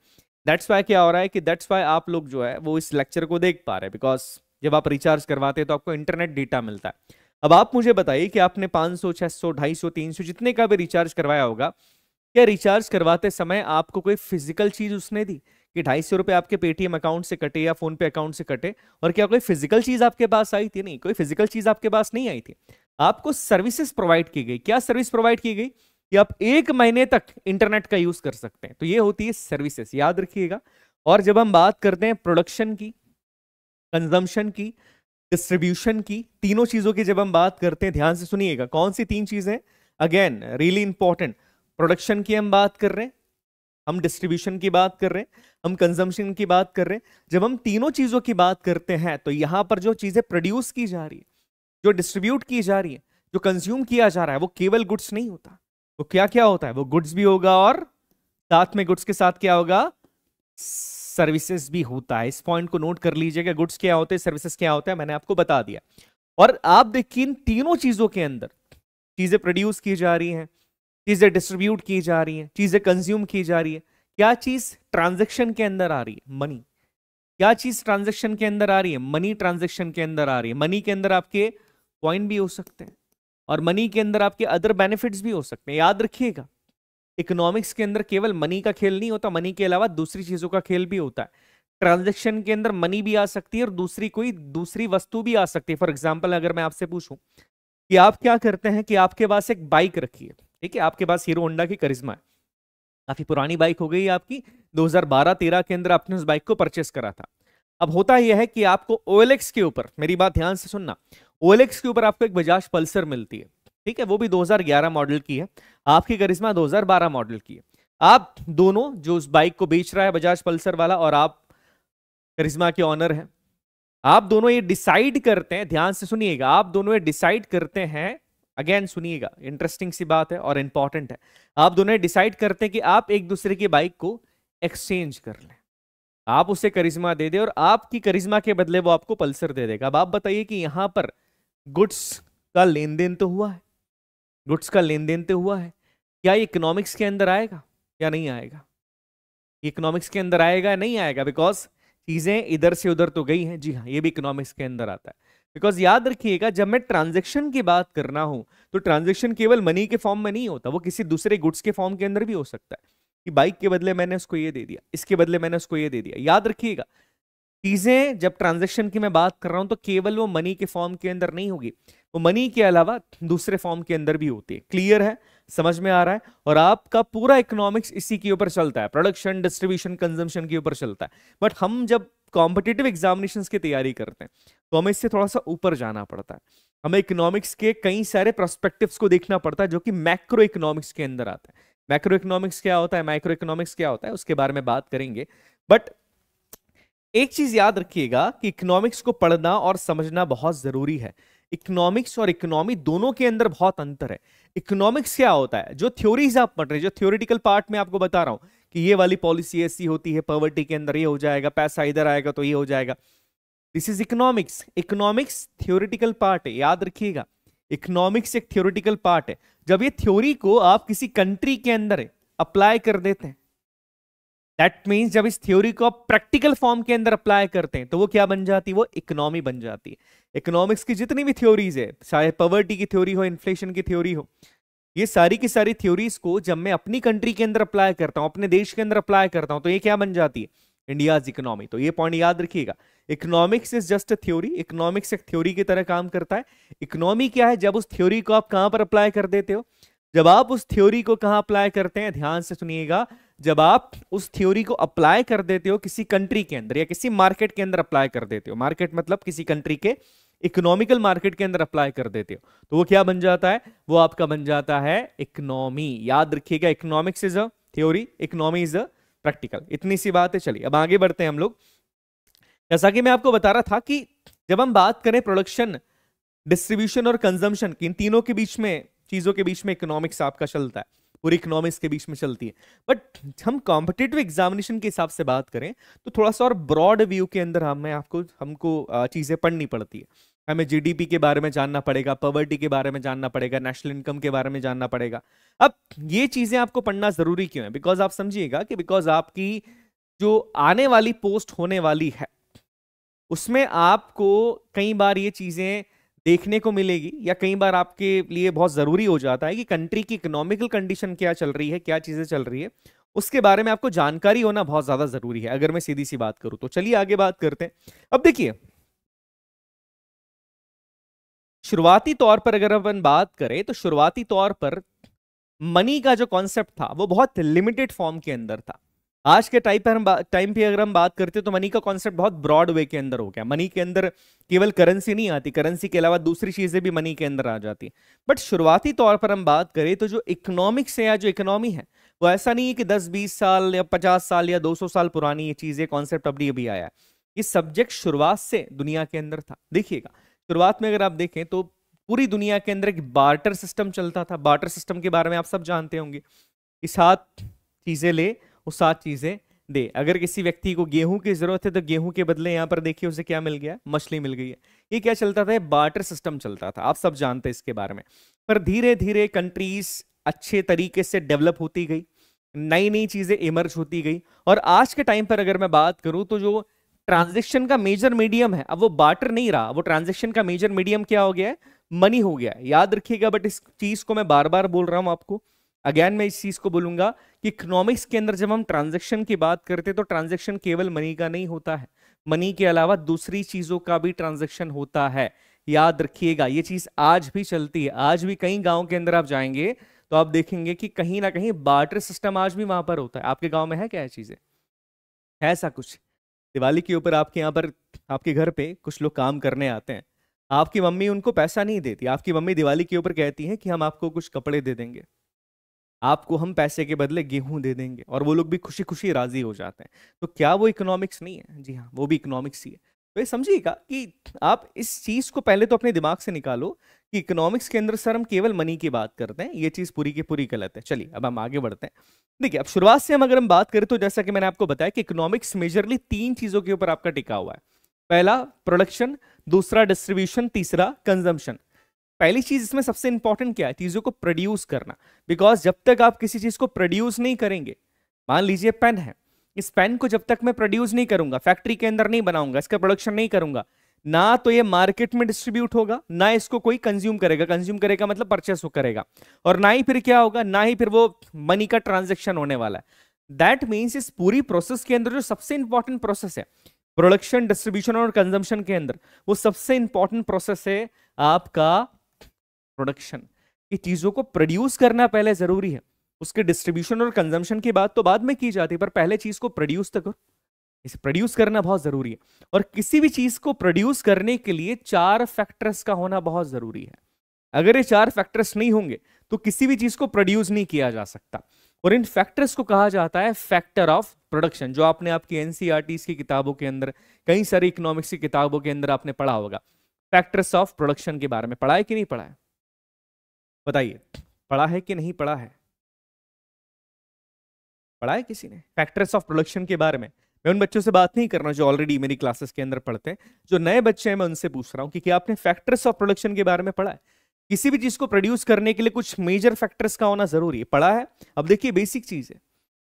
Speaker 2: दैट्स वाई क्या हो रहा है कि दैट्स वाई आप लोग जो है वो इस लेक्चर को देख पा रहे हैं बिकॉज जब आप रिचार्ज करवाते हैं तो आपको इंटरनेट डेटा मिलता है अब आप मुझे बताइए कि आपने 500, 600, 250, 300 जितने का भी रिचार्ज करवाया होगा क्या रिचार्ज करवाते समय आपको कोई फिजिकल चीज उसने दी कि ढाई सौ रुपये आपके पेटीएम अकाउंट से कटे या फोन पे अकाउंट से कटे और क्या कोई फिजिकल चीज आपके पास आई थी नहीं कोई फिजिकल चीज आपके पास नहीं आई थी आपको सर्विसेज प्रोवाइड की गई क्या सर्विस प्रोवाइड की गई कि आप एक महीने तक इंटरनेट का यूज कर सकते हैं तो ये होती है सर्विसेस याद रखिएगा और जब हम बात करते हैं प्रोडक्शन की कंजम्पशन की डिस्ट्रीब्यूशन की तीनों चीजों की जब हम बात करते हैं ध्यान से सुनिएगा कौन सी तीन चीजें अगेन रियली इंपॉर्टेंट प्रोडक्शन की हम बात कर रहे हैं हम डिस्ट्रीब्यूशन की बात कर रहे हैं हम कंजम्पशन की बात कर रहे हैं जब हम तीनों चीज़ों की बात करते हैं तो यहां पर जो चीज़ें प्रोड्यूस की जा रही है जो डिस्ट्रीब्यूट की जा रही है जो कंज्यूम किया जा रहा है वो केवल गुड्स नहीं होता वो क्या क्या होता है वो गुड्स भी होगा और साथ में गुड्स के साथ क्या होगा सर्विसेज भी होता है इस पॉइंट को नोट कर लीजिएगा गुड्स क्या होते हैं सर्विसेज क्या होता है मैंने आपको बता दिया और आप देखिए इन तीनों चीज़ों के अंदर चीज़ें प्रोड्यूस की जा रही हैं चीज़ें डिस्ट्रीब्यूट की जा रही हैं चीज़ें कंज्यूम की जा रही है क्या चीज़ ट्रांजेक्शन के अंदर आ रही है मनी क्या चीज़ ट्रांजेक्शन के अंदर आ रही है मनी ट्रांजेक्शन के अंदर आ रही है मनी के अंदर आपके कॉइन भी हो सकते हैं और मनी के अंदर आपके अदर बेनिफिट्स भी हो सकते हैं याद रखिएगा इकोनॉमिक्स के अंदर केवल मनी का खेल नहीं होता मनी के अलावा दूसरी चीज़ों का खेल भी होता है ट्रांजेक्शन के अंदर मनी भी आ सकती है और दूसरी कोई दूसरी वस्तु भी आ सकती है फॉर एग्जाम्पल अगर मैं आपसे पूछूं कि आप क्या करते हैं कि आपके पास एक बाइक रखी है ठीक है आपके पास हीरो होंडा की करिश्मा है काफ़ी पुरानी बाइक हो गई आपकी 2012-13 के अंदर आपने उस बाइक को परचेस करा था अब होता यह है कि आपको ओ के ऊपर मेरी बात ध्यान से सुनना ओ के ऊपर आपको एक बजाज पल्सर मिलती है ठीक है वो भी 2011 मॉडल की है आपकी करिश्मा 2012 मॉडल की है आप दोनों जो उस बाइक को बेच रहा है बजाज पल्सर वाला और आप करिश्मा के ऑनर हैं आप दोनों ये डिसाइड करते हैं ध्यान से सुनिएगा आप दोनों ये डिसाइड करते हैं अगेन सुनिएगा इंटरेस्टिंग सी बात है और इंपॉर्टेंट है आप दोनों डिसाइड करते हैं कि आप एक दूसरे की बाइक को एक्सचेंज कर लें आप उसे करिश्मा दे दे और आपकी करिश्मा के बदले वो आपको पल्सर दे देगा अब आप बताइए कि यहाँ पर गुड्स का लेन देन तो हुआ है गुड्स का लेन देन तो हुआ है क्या इकोनॉमिक्स के अंदर आएगा या नहीं आएगा इकोनॉमिक्स के अंदर आएगा या नहीं आएगा बिकॉज चीज़ें इधर से उधर तो गई हैं जी हाँ ये भी इकोनॉमिक्स के अंदर आता है बिकॉज याद रखिएगा जब मैं ट्रांजेक्शन की बात करना हूं तो ट्रांजेक्शन केवल मनी के फॉर्म में नहीं होता वो किसी दूसरे गुड्स के फॉर्म के अंदर भी हो सकता है कि बाइक के बदले मैंने उसको ये दे दिया इसके बदले मैंने उसको ये दे दिया याद रखिएगा चीजें जब ट्रांजेक्शन की मैं बात कर रहा हूं तो केवल वो मनी के फॉर्म के अंदर नहीं होगी वो मनी के अलावा दूसरे फॉर्म के अंदर भी होती है क्लियर है समझ में आ रहा है और आपका पूरा इकोनॉमिक्स इसी के ऊपर चलता है प्रोडक्शन डिस्ट्रीब्यूशन कंजम्पशन के ऊपर चलता है बट हम जब कॉम्पिटेटिव एग्जामिनेशन की तैयारी करते हैं तो हमें इससे थोड़ा सा ऊपर जाना पड़ता है हमें इकोनॉमिक्स के कई सारे प्रोस्पेक्टिव्स को देखना पड़ता है जो कि मैक्रो इकोनॉमिक्स के अंदर आते हैं मैक्रो इकोनॉमिक्स क्या होता है माइक्रो इकोनॉमिक्स क्या होता है उसके बारे में बात करेंगे बट एक चीज याद रखिएगा कि इकोनॉमिक्स को पढ़ना और समझना बहुत जरूरी है इकोनॉमिक्स और इकोनॉमी दोनों के अंदर बहुत अंतर है इकोनॉमिक्स क्या होता है जो थ्योरीज आप पढ़ रहे हैं जो थ्योरिटिकल पार्ट में आपको बता रहा हूं कि ये वाली पॉलिसी ऐसी होती है पॉवर्टी के अंदर ये हो जाएगा पैसा इधर आएगा तो ये हो जाएगा this is economics economics theoretical part है याद रखिएगा इकोनॉमिक्स एक थियोरिटिकल पार्ट है जब ये थ्योरी को आप किसी कंट्री के अंदर अप्लाई कर देते हैं दैट मीन्स जब इस थ्योरी को आप प्रैक्टिकल फॉर्म के अंदर अप्लाई करते हैं तो वो क्या बन जाती है वो इकोनॉमी बन जाती है इकोनॉमिक्स की जितनी भी थ्योरीज है चाहे पॉवर्टी की थ्योरी हो इन्फ्लेशन की थ्योरी हो ये सारी की सारी थ्योरीज को जब मैं अपनी कंट्री के अंदर अप्लाई करता हूं अपने देश के अंदर अप्लाई करता हूं तो ये क्या बन जाती है इंडियाज इकोनॉमी तो ये पॉइंट याद रखिएगा economics is just a theory economics एक थ्योरी की तरह काम करता है इकोनॉमी क्या है जब उस थ्योरी को आप कहां पर अप्लाई कर देते हो जब आप उस थ्योरी को कहां अप्लाई करते हैं ध्यान से सुनिएगा जब आप उस थ्योरी को अप्लाई कर देते हो किसी कंट्री के अंदर या किसी मार्केट के अंदर अप्लाई कर देते हो मार्केट मतलब किसी कंट्री के इकोनॉमिकल मार्केट के अंदर अप्लाई कर देते हो तो वो क्या बन जाता है वो आपका बन जाता है इकोनॉमी याद रखिएगा economics is a theory economy is a practical इतनी सी बात है चलिए अब आगे बढ़ते हैं हम लोग जैसा कि मैं आपको बता रहा था कि जब हम बात करें प्रोडक्शन डिस्ट्रीब्यूशन और कंजम्पशन की इन तीनों के बीच में चीजों के बीच में इकोनॉमिक्स आपका चलता है पूरी इकोनॉमिक्स के बीच में चलती है बट हम कॉम्पिटेटिव एग्जामिनेशन के हिसाब से बात करें तो थोड़ा सा और ब्रॉड व्यू के अंदर हमें आपको हमको चीज़ें पढ़नी पड़ती है हमें जीडीपी के बारे में जानना पड़ेगा पॉवर्टी के बारे में जानना पड़ेगा नेशनल इनकम के बारे में जानना पड़ेगा अब ये चीज़ें आपको पढ़ना ज़रूरी क्यों है बिकॉज आप समझिएगा कि बिकॉज आपकी जो आने वाली पोस्ट होने वाली है उसमें आपको कई बार ये चीज़ें देखने को मिलेगी या कई बार आपके लिए बहुत ज़रूरी हो जाता है कि कंट्री की इकोनॉमिकल कंडीशन क्या चल रही है क्या चीज़ें चल रही है उसके बारे में आपको जानकारी होना बहुत ज़्यादा ज़रूरी है अगर मैं सीधी सी बात करूं तो चलिए आगे बात करते हैं अब देखिए शुरुआती तौर पर अगर अपन बात करें तो शुरुआती तौर पर मनी का जो कॉन्सेप्ट था वो बहुत लिमिटेड फॉर्म के अंदर था आज के टाइम पर हम टाइम पे अगर हम बात करते हैं तो मनी का कॉन्सेप्ट बहुत ब्रॉड वे के अंदर हो गया मनी के अंदर केवल करेंसी नहीं आती करेंसी के अलावा दूसरी चीज़ें भी मनी के अंदर आ जाती है बट शुरुआती तौर पर हम बात करें तो जो इकोनॉमिक्स है या जो इकोनॉमी है वो ऐसा नहीं है कि दस बीस साल या पचास साल या दो साल पुरानी ये चीज़ें कॉन्सेप्ट अभी अभी आया है ये सब्जेक्ट शुरुआत से दुनिया के अंदर था देखिएगा शुरुआत में अगर आप देखें तो पूरी दुनिया के अंदर एक बार्टर सिस्टम चलता था बार्टर सिस्टम के बारे में आप सब जानते होंगे कि सात चीज़ें ले वो सात चीज़ें दे अगर किसी व्यक्ति को गेहूं की जरूरत है तो गेहूं के बदले यहाँ पर देखिए उसे क्या मिल गया मछली मिल गई है ये क्या चलता था बार्टर सिस्टम चलता था आप सब जानते हैं इसके बारे में पर धीरे धीरे कंट्रीज अच्छे तरीके से डेवलप होती गई नई नई चीज़ें इमर्ज होती गई और आज के टाइम पर अगर मैं बात करूँ तो जो ट्रांजेक्शन का मेजर मीडियम है अब वो बार्टर नहीं रहा वो ट्रांजेक्शन का मेजर मीडियम क्या हो गया है मनी हो गया याद रखिएगा बट इस चीज़ को मैं बार बार बोल रहा हूँ आपको अगेन मैं इस चीज को बोलूंगा कि इकोनॉमिक्स के अंदर जब हम ट्रांजेक्शन की बात करते तो ट्रांजेक्शन केवल मनी का नहीं होता है मनी के अलावा दूसरी चीजों का भी ट्रांजेक्शन होता है याद रखिएगा ये चीज आज भी चलती है आज भी कई गाँव के अंदर आप जाएंगे तो आप देखेंगे कि कहीं ना कहीं बाटर सिस्टम आज भी वहां पर होता है आपके गाँव में है क्या चीजें है ऐसा कुछ दिवाली के ऊपर आपके यहाँ पर आपके घर पे कुछ लोग काम करने आते हैं आपकी मम्मी उनको पैसा नहीं देती आपकी मम्मी दिवाली के ऊपर कहती है कि हम आपको कुछ कपड़े दे देंगे आपको हम पैसे के बदले गेहूं दे देंगे और वो लोग भी खुशी खुशी राजी हो जाते हैं तो क्या वो इकोनॉमिक्स नहीं है जी हाँ वो भी इकोनॉमिक्स ही है तो ये समझिएगा कि आप इस चीज़ को पहले तो अपने दिमाग से निकालो कि इकोनॉमिक्स के अंदर सर हम केवल मनी की बात करते हैं ये चीज़ पूरी की पूरी गलत है चलिए अब हम आगे बढ़ते हैं देखिए अब शुरुआत से हम अगर हम बात करें तो जैसा कि मैंने आपको बताया कि इकोनॉमिक्स मेजरली तीन चीज़ों के ऊपर आपका टिका हुआ है पहला प्रोडक्शन दूसरा डिस्ट्रीब्यूशन तीसरा कंजम्पशन पहली चीज इसमें सबसे इंपॉर्टेंट क्या है चीजों को प्रोड्यूस करना बिकॉज जब तक आप किसी चीज को प्रोड्यूस नहीं करेंगे मान लीजिए पेन है इस पेन को जब तक मैं प्रोड्यूस नहीं करूंगा फैक्ट्री के अंदर नहीं बनाऊंगा इसका प्रोडक्शन नहीं करूंगा ना तो ये मार्केट में डिस्ट्रीब्यूट होगा ना इसको कोई कंज्यूम करेगा कंज्यूम करेगा मतलब परचेस करेगा और ना ही फिर क्या होगा ना ही फिर वो मनी का ट्रांजेक्शन होने वाला है दैट मीन्स इस पूरी प्रोसेस के अंदर जो सबसे इंपॉर्टेंट प्रोसेस है प्रोडक्शन डिस्ट्रीब्यूशन और कंजम्पशन के अंदर वो सबसे इंपॉर्टेंट प्रोसेस है आपका प्रोडक्शन ये चीज़ों को प्रोड्यूस करना पहले ज़रूरी है उसके डिस्ट्रीब्यूशन और कंजम्पशन की बात तो बाद में की जाती है पर पहले चीज़ को प्रोड्यूस तो करो इसे प्रोड्यूस करना बहुत ज़रूरी है और किसी भी चीज़ को प्रोड्यूस करने के लिए चार फैक्टर्स का होना बहुत ज़रूरी है अगर ये चार फैक्टर्स नहीं होंगे तो किसी भी चीज़ को प्रोड्यूस नहीं किया जा सकता और इन फैक्टर्स को कहा जाता है फैक्टर ऑफ प्रोडक्शन जो आपने आपकी एनसीआरटी e की किताबों के अंदर कई सारी इकोनॉमिक्स की किताबों के अंदर आपने पढ़ा होगा
Speaker 3: फैक्टर्स ऑफ प्रोडक्शन के बारे में पढ़ा है कि नहीं पढ़ा है बताइए पढ़ा है कि नहीं पढ़ा है पढ़ा है किसी ने फैक्टर्स ऑफ प्रोडक्शन के बारे में
Speaker 2: मैं उन बच्चों से बात नहीं कर रहा हूँ जो ऑलरेडी मेरी क्लासेस के अंदर पढ़ते हैं जो नए बच्चे हैं मैं उनसे पूछ रहा हूँ कि क्या आपने फैक्टर्स ऑफ प्रोडक्शन के बारे में पढ़ा है किसी भी चीज़ को प्रोड्यूस करने के लिए कुछ मेजर फैक्टर्स का होना ज़रूरी है पढ़ा है अब देखिए बेसिक चीज़ है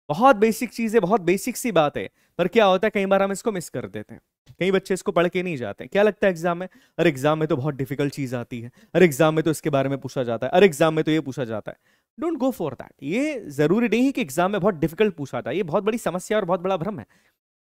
Speaker 2: बहुत बेसिक चीज़ है बहुत बेसिक सी बात है पर क्या होता है कई बार हम इसको मिस कर देते हैं कई बच्चे इसको पढ़ के नहीं जाते क्या लगता है एग्जाम में अरे एग्जाम में तो बहुत डिफिकल्ट चीज आती है अरे एग्जाम में तो इसके बारे में पूछा जाता है अरे एग्जाम में तो ये पूछा जाता है डोंट गो फॉर दैट ये जरूरी नहीं कि एग्जाम में बहुत डिफिकल्ट पूछा था ये बहुत बड़ी समस्या और बहुत बड़ा भ्रम है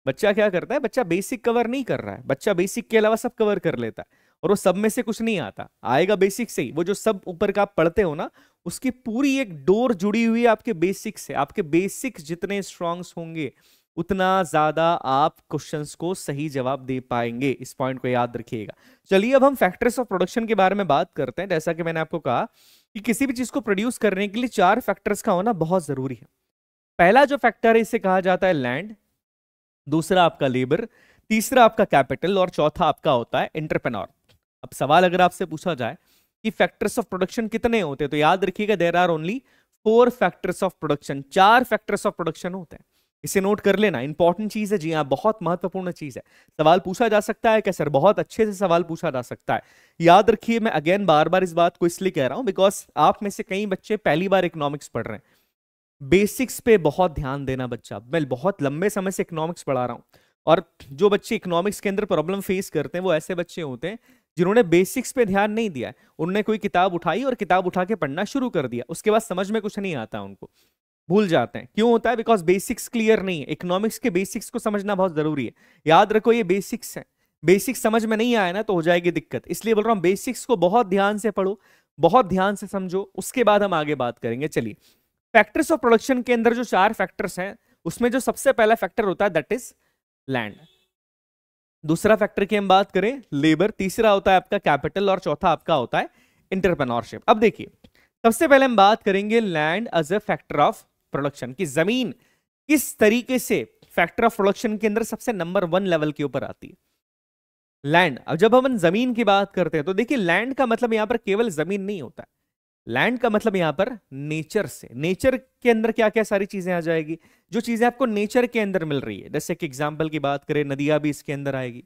Speaker 2: बच्चा क्या करता है बच्चा बेसिक कवर नहीं कर रहा है बच्चा बेसिक के अलावा सब कवर कर लेता है और वो सब में से कुछ नहीं आता आएगा बेसिक से ही वो जो सब ऊपर का आप पढ़ते हो ना उसकी पूरी एक डोर जुड़ी हुई है आपके बेसिक से आपके बेसिक जितने स्ट्रॉन्ग्स होंगे उतना ज्यादा आप क्वेश्चंस को सही जवाब दे पाएंगे इस पॉइंट को याद रखिएगा चलिए अब हम फैक्टर्स ऑफ प्रोडक्शन के बारे में बात करते हैं जैसा कि मैंने आपको कहा कि किसी भी चीज को प्रोड्यूस करने के लिए चार फैक्टर्स का होना बहुत जरूरी है पहला जो फैक्टर है इसे कहा जाता है लैंड दूसरा आपका लेबर तीसरा आपका कैपिटल और चौथा आपका होता है इंटरप्रेनोर अब सवाल अगर आपसे पूछा जाए कि फैक्टर्स ऑफ प्रोडक्शन कितने होते हैं तो याद रखिएगा there are only four factors of production चार फैक्टर्स ऑफ प्रोडक्शन होते हैं इसे नोट कर लेना इंपॉर्टेंट चीज है जी हाँ बहुत महत्वपूर्ण चीज है सवाल पूछा जा सकता है क्या सर बहुत अच्छे से सवाल पूछा जा सकता है याद रखिए मैं अगेन बार बार इस बात को इसलिए कह रहा हूं बिकॉज आप में से कई बच्चे पहली बार इकोनॉमिक्स पढ़ रहे हैं बेसिक्स पे बहुत ध्यान देना बच्चा मैं बहुत लंबे समय से इकोनॉमिक्स पढ़ा रहा हूँ और जो बच्चे इकोनॉमिक्स के अंदर प्रॉब्लम फेस करते हैं वो ऐसे बच्चे होते हैं जिन्होंने बेसिक्स पे ध्यान नहीं दिया उन्होंने कोई किताब उठाई और किताब उठा के पढ़ना शुरू कर दिया उसके बाद समझ में कुछ नहीं आता उनको भूल जाते हैं क्यों होता है बिकॉज बेसिक्स क्लियर नहीं है इकोनॉमिक्स के बेसिक्स को समझना बहुत जरूरी है याद रखो ये बेसिक्स है बेसिक्स समझ में नहीं आया ना तो हो जाएगी दिक्कत इसलिए बोल रहा हूँ बेसिक्स को बहुत ध्यान से पढ़ो बहुत ध्यान से समझो उसके बाद हम आगे बात करेंगे चलिए फैक्टर्स ऑफ प्रोडक्शन के अंदर जो चार फैक्टर्स हैं उसमें जो सबसे पहला फैक्टर होता है दैट इज लैंड दूसरा फैक्टर की हम बात करें लेबर तीसरा होता है आपका कैपिटल और चौथा आपका होता है इंटरप्रनोरशिप अब देखिए सबसे पहले हम बात करेंगे land as a factor of production की जमीन किस तरीके से फैक्टर ऑफ प्रोडक्शन के अंदर सबसे नंबर वन लेवल के ऊपर आती है लैंड अब जब हम जमीन की बात करते हैं तो देखिए लैंड का मतलब यहां पर केवल जमीन नहीं होता लैंड का मतलब यहां पर नेचर से नेचर के अंदर क्या क्या सारी चीजें आ जाएगी जो चीजें आपको नेचर के अंदर मिल रही है जैसे कि एग्जाम्पल की बात करें नदियां भी इसके अंदर आएगी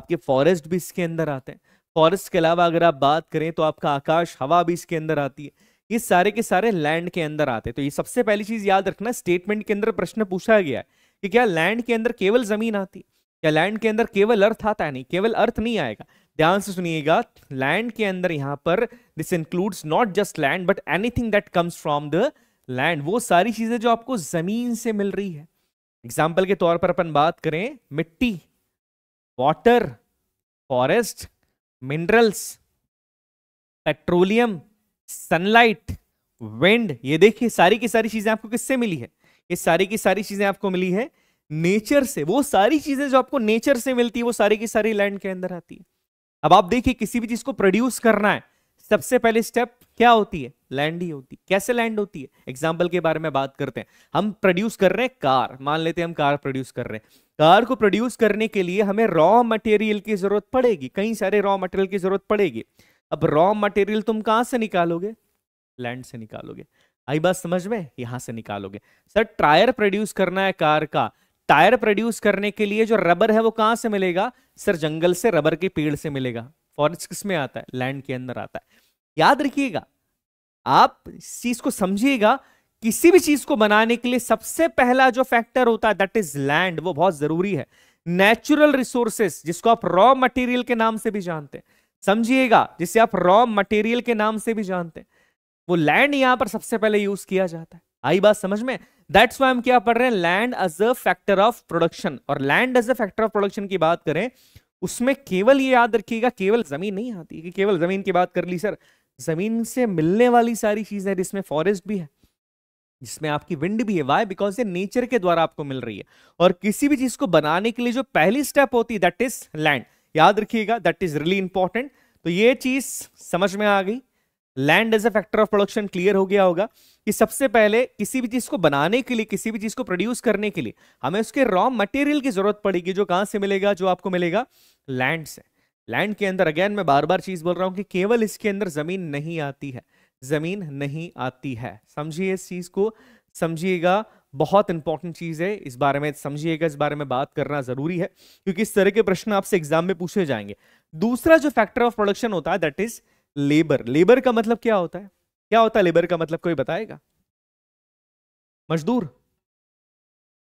Speaker 2: आपके फॉरेस्ट भी इसके अंदर आते हैं फॉरेस्ट के अलावा अगर आप बात करें तो आपका आकाश हवा भी इसके अंदर आती है ये सारे के सारे लैंड के अंदर आते तो ये सबसे पहली चीज याद रखना स्टेटमेंट के अंदर प्रश्न पूछा गया है कि क्या लैंड के अंदर केवल जमीन आती क्या लैंड के अंदर केवल अर्थ आता है नहीं केवल अर्थ नहीं आएगा ध्यान से सुनिएगा लैंड के अंदर यहाँ पर this includes not just land but anything that comes from the land वो सारी चीजें जो आपको जमीन से मिल रही है एग्जाम्पल के तौर पर अपन बात करें मिट्टी water forest minerals petroleum sunlight wind ये देखिए सारी की सारी चीजें आपको किससे मिली है ये सारी की सारी चीजें आपको मिली है नेचर से वो सारी चीजें जो आपको नेचर से मिलती है वो सारी की सारी लैंड के अंदर आती है अब आप देखिए किसी भी चीज को प्रोड्यूस करना है सबसे पहले स्टेप क्या होती है लैंड ही होती है कैसे लैंड होती है एग्जाम्पल के बारे में बात करते हैं हम प्रोड्यूस कर रहे हैं कार मान लेते हैं हम कार प्रोड्यूस कर रहे हैं कार को प्रोड्यूस करने के लिए हमें रॉ मटेरियल की जरूरत पड़ेगी कई सारे रॉ मटेरियल की जरूरत पड़ेगी अब रॉ मटेरियल तुम कहां से निकालोगे लैंड से निकालोगे आई बात समझ में यहां से निकालोगे सर टायर प्रोड्यूस करना है कार का टायर प्रोड्यूस करने के लिए जो रबर है वो कहां से मिलेगा सर जंगल से रबर के पेड़ से मिलेगा फॉरेस्ट किस में आता है लैंड के अंदर आता है याद रखिएगा आप इस चीज को समझिएगा किसी भी चीज को बनाने के लिए सबसे पहला जो फैक्टर होता है दैट इज लैंड वो बहुत जरूरी है नेचुरल रिसोर्सेस जिसको आप रॉ मटेरियल के नाम से भी जानते हैं समझिएगा जिसे आप रॉ मटेरियल के नाम से भी जानते हैं वो लैंड यहां पर सबसे पहले यूज किया जाता है आई बात समझ में दैट्स वाई हम क्या पढ़ रहे हैं land as a factor of production और land as a factor of production की बात करें उसमें केवल ये याद रखिएगा केवल जमीन नहीं आती कि केवल जमीन की बात कर ली सर जमीन से मिलने वाली सारी चीजें जिसमें फॉरेस्ट भी है जिसमें आपकी विंड भी है वाई बिकॉज ये नेचर के द्वारा आपको मिल रही है और किसी भी चीज को बनाने के लिए जो पहली स्टेप होती है दैट इज लैंड याद रखिएगा दैट इज रियली इंपॉर्टेंट तो ये चीज समझ में आ गई land as a factor of production clear हो गया होगा कि सबसे पहले किसी भी चीज को बनाने के लिए किसी भी चीज को प्रोड्यूस करने के लिए हमें उसके रॉ मटेरियल की जरूरत पड़ेगी जो कहां से मिलेगा जो आपको मिलेगा लैंड से लैंड के अंदर अगेन मैं बार बार चीज बोल रहा हूं कि केवल इसके अंदर जमीन नहीं आती है जमीन नहीं आती है समझिए इस चीज को समझिएगा बहुत इंपॉर्टेंट चीज है इस बारे में समझिएगा इस बारे में बात करना जरूरी है क्योंकि इस तरह के प्रश्न आपसे एग्जाम में पूछे जाएंगे दूसरा जो फैक्टर ऑफ प्रोडक्शन होता है दैट इज लेबर लेबर का मतलब क्या होता है क्या होता है लेबर का मतलब कोई बताएगा मजदूर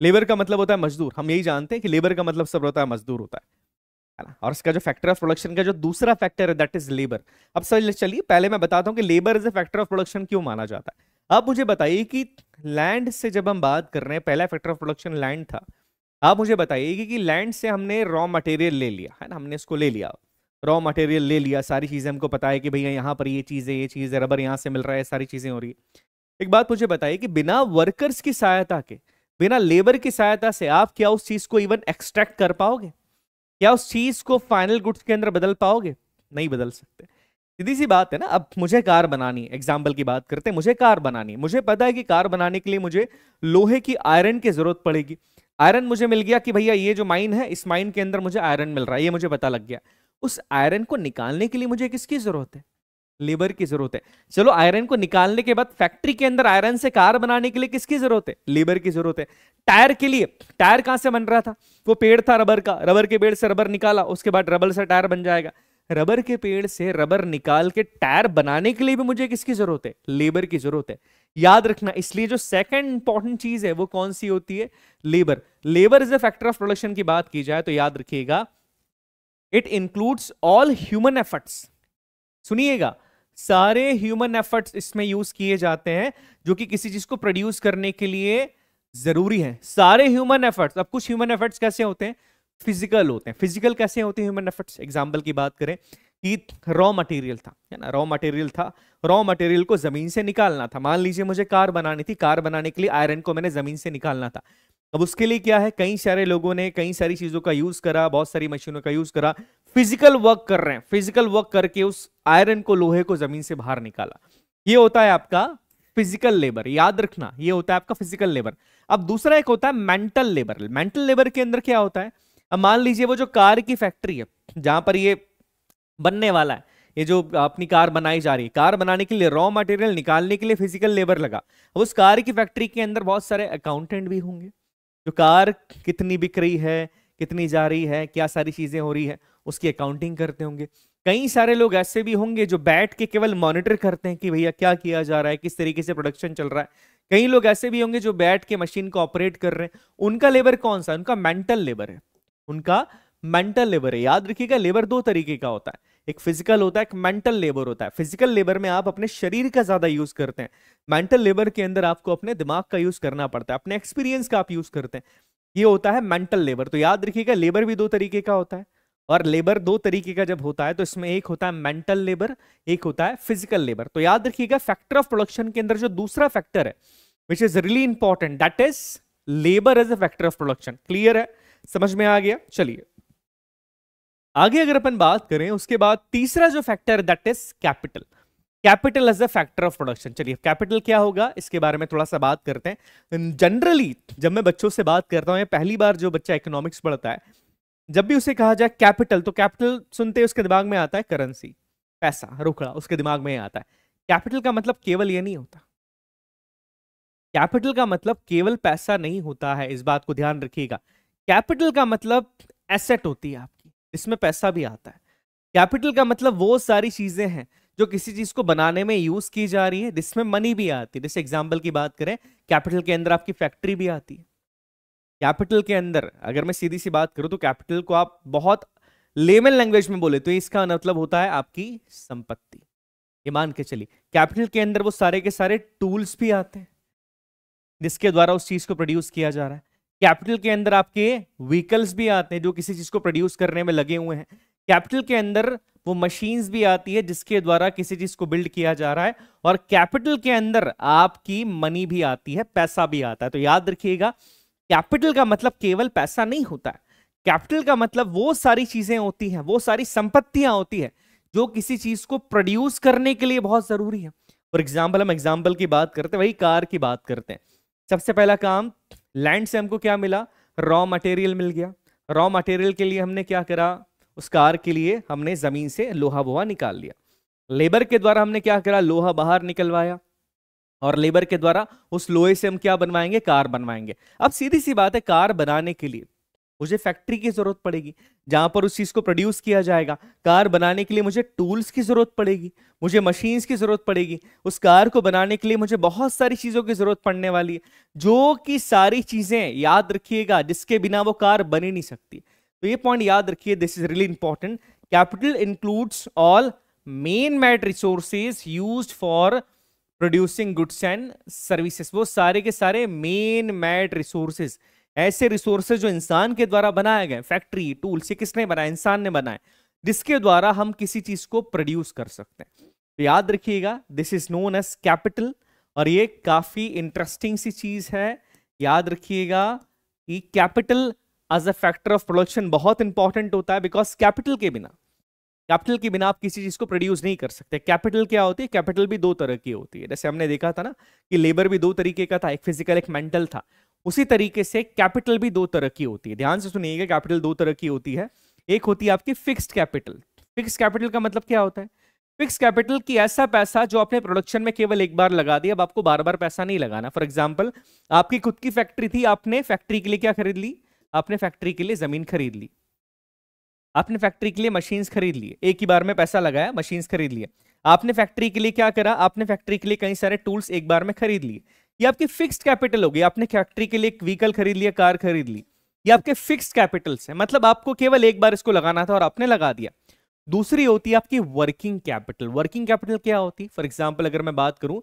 Speaker 2: लेबर का मतलब होता है मजदूर हम यही जानते हैं कि लेबर का मतलब सब होता है मजदूर होता है और इसका जो फैक्टर ऑफ प्रोडक्शन का जो दूसरा फैक्टर है दैट इज लेबर अब समझ चलिए पहले मैं बताता हूँ कि labour is a factor of production क्यों माना जाता है आप मुझे बताइए कि लैंड से जब हम बात कर रहे हैं पहला फैक्टर ऑफ प्रोडक्शन लैंड था आप मुझे बताइए कि, कि लैंड से हमने रॉ मटेरियल ले लिया है ना हमने इसको ले लिया रॉ मटेरियल ले लिया सारी चीज़ें हमको पता है कि भैया यहाँ पर ये चीज़ें ये चीज़ें रबर यहाँ से मिल रहा है सारी चीज़ें हो रही एक बात मुझे बताइए कि बिना वर्कर्स की सहायता के बिना लेबर की सहायता से आप क्या उस चीज़ को इवन एक्सट्रैक्ट कर पाओगे क्या उस चीज़ को फाइनल गुड्स के अंदर बदल पाओगे नहीं बदल सकते सीधी सी बात है ना अब मुझे कार बनानी एग्जाम्पल की बात करते हैं मुझे कार बनानी मुझे पता है कि कार बनाने के लिए मुझे लोहे की आयरन की जरूरत पड़ेगी आयरन मुझे मिल गया कि भैया ये जो माइन है इस माइन के अंदर मुझे आयरन मिल रहा है ये मुझे पता लग गया उस आयरन को निकालने के लिए मुझे किसकी जरूरत है लेबर की जरूरत है चलो आयरन को निकालने के बाद फैक्ट्री के अंदर आयरन से कार बनाने के लिए किसकी जरूरत है लेबर की जरूरत है टायर के लिए टायर कहां से बन रहा था वो पेड़ था रबर का रबर के पेड़ से रबर निकाला उसके बाद रबर से टायर बन जाएगा रबर के पेड़ से रबर निकाल के टायर बनाने के लिए भी मुझे किसकी जरूरत है लेबर की जरूरत है याद रखना इसलिए जो सेकंड इंपॉर्टेंट चीज है वो कौन सी होती है labour labour is a factor of production की बात की जाए तो याद रखिएगा it includes all human efforts सुनिएगा सारे ह्यूमन एफर्ट्स इसमें यूज किए जाते हैं जो कि किसी चीज को प्रोड्यूस करने के लिए जरूरी है सारे ह्यूमन एफर्ट्स अब कुछ ह्यूमन एफर्ट्स कैसे होते हैं फिजिकल होते हैं फिजिकल कैसे होते हैं ह्यूमन एफर्ट्स एग्जाम्पल की बात करें कि रॉ मटेरियल था है ना रॉ मटेरियल था रॉ मटेरियल को जमीन से निकालना था मान लीजिए मुझे कार बनानी थी कार बनाने के लिए आयरन को मैंने जमीन से निकालना था अब उसके लिए क्या है कई सारे लोगों ने कई सारी चीजों का यूज करा बहुत सारी मशीनों का यूज करा फिजिकल वर्क कर रहे हैं फिजिकल वर्क करके उस आयरन को लोहे को जमीन से बाहर निकाला ये होता है आपका फिजिकल लेबर याद रखना ये होता है आपका फिजिकल लेबर अब दूसरा एक होता है मेंटल लेबर मेंटल लेबर के अंदर क्या होता है अब मान लीजिए वो जो कार की फैक्ट्री है जहां पर ये बनने वाला है ये जो अपनी कार बनाई जा रही है कार बनाने के लिए रॉ मटेरियल निकालने के लिए फिजिकल लेबर लगा उस कार की फैक्ट्री के अंदर बहुत सारे अकाउंटेंट भी होंगे जो कार कितनी बिक रही है कितनी जा रही है क्या सारी चीजें हो रही है उसकी अकाउंटिंग करते होंगे कई सारे लोग ऐसे भी होंगे जो बैठ के केवल मॉनिटर करते हैं कि भैया क्या किया जा रहा है किस तरीके से प्रोडक्शन चल रहा है कई लोग ऐसे भी होंगे जो बैठ के मशीन को ऑपरेट कर रहे हैं उनका लेबर कौन सा उनका मेंटल लेबर है उनका मेंटल लेबर है याद रखिएगा लेबर दो तरीके का होता है एक फिजिकल होता है एक मेंटल लेबर होता है फिजिकल लेबर में आप अपने शरीर का ज्यादा यूज करते हैं मेंटल लेबर के अंदर आपको अपने दिमाग का यूज करना पड़ता है अपने एक्सपीरियंस का आप यूज करते हैं ये होता है मेंटल लेबर तो याद रखिएगा लेबर भी दो तरीके का होता है और लेबर दो तरीके का जब होता है तो इसमें एक होता है मेंटल लेबर एक होता है फिजिकल लेबर तो याद रखिएगा फैक्टर ऑफ प्रोडक्शन के अंदर जो दूसरा फैक्टर है which is really important that is labour as a factor of production clear है समझ में आ गया चलिए आगे अगर अपन बात करें उसके बाद तीसरा जो factor that is capital capital as a factor of production चलिए कैपिटल क्या होगा इसके बारे में थोड़ा सा बात करते हैं जनरली जब मैं बच्चों से बात करता हूं पहली बार जो बच्चा इकोनॉमिक्स पढ़ता है जब भी उसे कहा जाए कैपिटल तो कैपिटल सुनते ही उसके दिमाग में आता है करेंसी पैसा रुकड़ा उसके दिमाग में आता है कैपिटल का मतलब केवल ये नहीं होता कैपिटल का मतलब केवल पैसा नहीं होता है इस बात को ध्यान रखिएगा कैपिटल का मतलब एसेट होती है आपकी इसमें पैसा भी आता है कैपिटल का मतलब वो सारी चीज़ें हैं जो किसी चीज़ को बनाने में यूज़ की जा रही है जिसमें मनी भी आती है जैसे एग्जाम्पल की बात करें कैपिटल के अंदर आपकी फैक्ट्री भी आती है कैपिटल के अंदर अगर मैं सीधी सी बात करूँ तो कैपिटल को आप बहुत लेमन लैंग्वेज में बोले तो इसका मतलब होता है आपकी संपत्ति ये मान के चलिए कैपिटल के अंदर वो सारे के सारे टूल्स भी आते हैं जिसके द्वारा उस चीज़ को प्रोड्यूस किया जा रहा है कैपिटल के अंदर आपके व्हीकल्स भी आते हैं जो किसी चीज को प्रोड्यूस करने में लगे हुए हैं कैपिटल के अंदर वो मशीन्स भी आती है जिसके द्वारा किसी चीज को बिल्ड किया जा रहा है और कैपिटल के अंदर आपकी मनी भी आती है पैसा भी आता है तो याद रखिएगा कैपिटल का मतलब केवल पैसा नहीं होता है कैपिटल का मतलब वो सारी चीजें होती हैं वो सारी संपत्तियां होती है जो किसी चीज को प्रोड्यूस करने के लिए बहुत जरूरी है फॉर एग्जाम्पल हम एग्जाम्पल की बात करते हैं वही कार की बात करते हैं सबसे पहला काम लैंड से हमको क्या मिला रॉ मटेरियल मिल गया रॉ मटेरियल के लिए हमने क्या करा उस कार के लिए हमने ज़मीन से लोहा बोहा निकाल लिया लेबर के द्वारा हमने क्या करा लोहा बाहर निकलवाया और लेबर के द्वारा उस लोहे से हम क्या बनवाएंगे कार बनवाएंगे अब सीधी सी बात है कार बनाने के लिए मुझे फैक्ट्री की जरूरत पड़ेगी जहां पर उस चीज को प्रोड्यूस किया जाएगा कार बनाने के लिए मुझे टूल्स की जरूरत पड़ेगी मुझे मशीन्स की जरूरत पड़ेगी उस कार को बनाने के लिए मुझे बहुत सारी चीजों की जरूरत पड़ने वाली है जो कि सारी चीजें याद रखिएगा जिसके बिना वो कार बन ही नहीं सकती तो ये पॉइंट याद रखिए this is really important capital includes all man made resources use for producing goods and services वो सारे के सारे मेन मैट रिसोर्सेज ऐसे रिसोर्सेज जो इंसान के द्वारा बनाए गए फैक्ट्री टूल्स ये किसने बनाए इंसान ने बनाए जिसके द्वारा हम किसी चीज को प्रोड्यूस कर सकते हैं तो याद रखिएगा this is known as capital और ये काफी इंटरेस्टिंग सी चीज है याद रखिएगा कि capital as a factor of production बहुत इंपॉर्टेंट होता है बिकॉज कैपिटल के बिना कैपिटल के बिना आप किसी चीज को प्रोड्यूस नहीं कर सकते कैपिटल क्या होती है कैपिटल भी दो तरह की होती है जैसे हमने देखा था ना कि लेबर भी दो तरीके का था एक फिजिकल एक मेंटल था उसी तरीके से कैपिटल भी दो तरह की होती है ध्यान से सुनिएगा कैपिटल दो तरह की होती है एक होती है आपकी फिक्स्ड कैपिटल फिक्स्ड कैपिटल का मतलब क्या होता है फिक्स कैपिटल की ऐसा पैसा जो आपने प्रोडक्शन में केवल एक बार लगा दिया अब आपको बार बार पैसा नहीं लगाना फॉर एग्जाम्पल आपकी खुद की फैक्ट्री थी आपने फैक्ट्री के लिए क्या खरीद ली आपने फैक्ट्री के लिए जमीन खरीद ली आपने फैक्ट्री के लिए मशीन्स खरीद लिए एक ही बार में पैसा लगाया मशीन्स खरीद लिए आपने फैक्ट्री के लिए क्या करा आपने फैक्ट्री के लिए कई सारे टूल्स एक बार में खरीद लिए ये आपकी फिक्स्ड कैपिटल होगी आपने फैक्ट्री के लिए एक व्हीकल खरीद लिया कार खरीद ली ये आपके फिक्स्ड कैपिटल्स है मतलब आपको केवल एक बार इसको लगाना था और आपने लगा दिया दूसरी होती है आपकी वर्किंग कैपिटल वर्किंग कैपिटल क्या होती है फॉर एग्जाम्पल अगर मैं बात करूं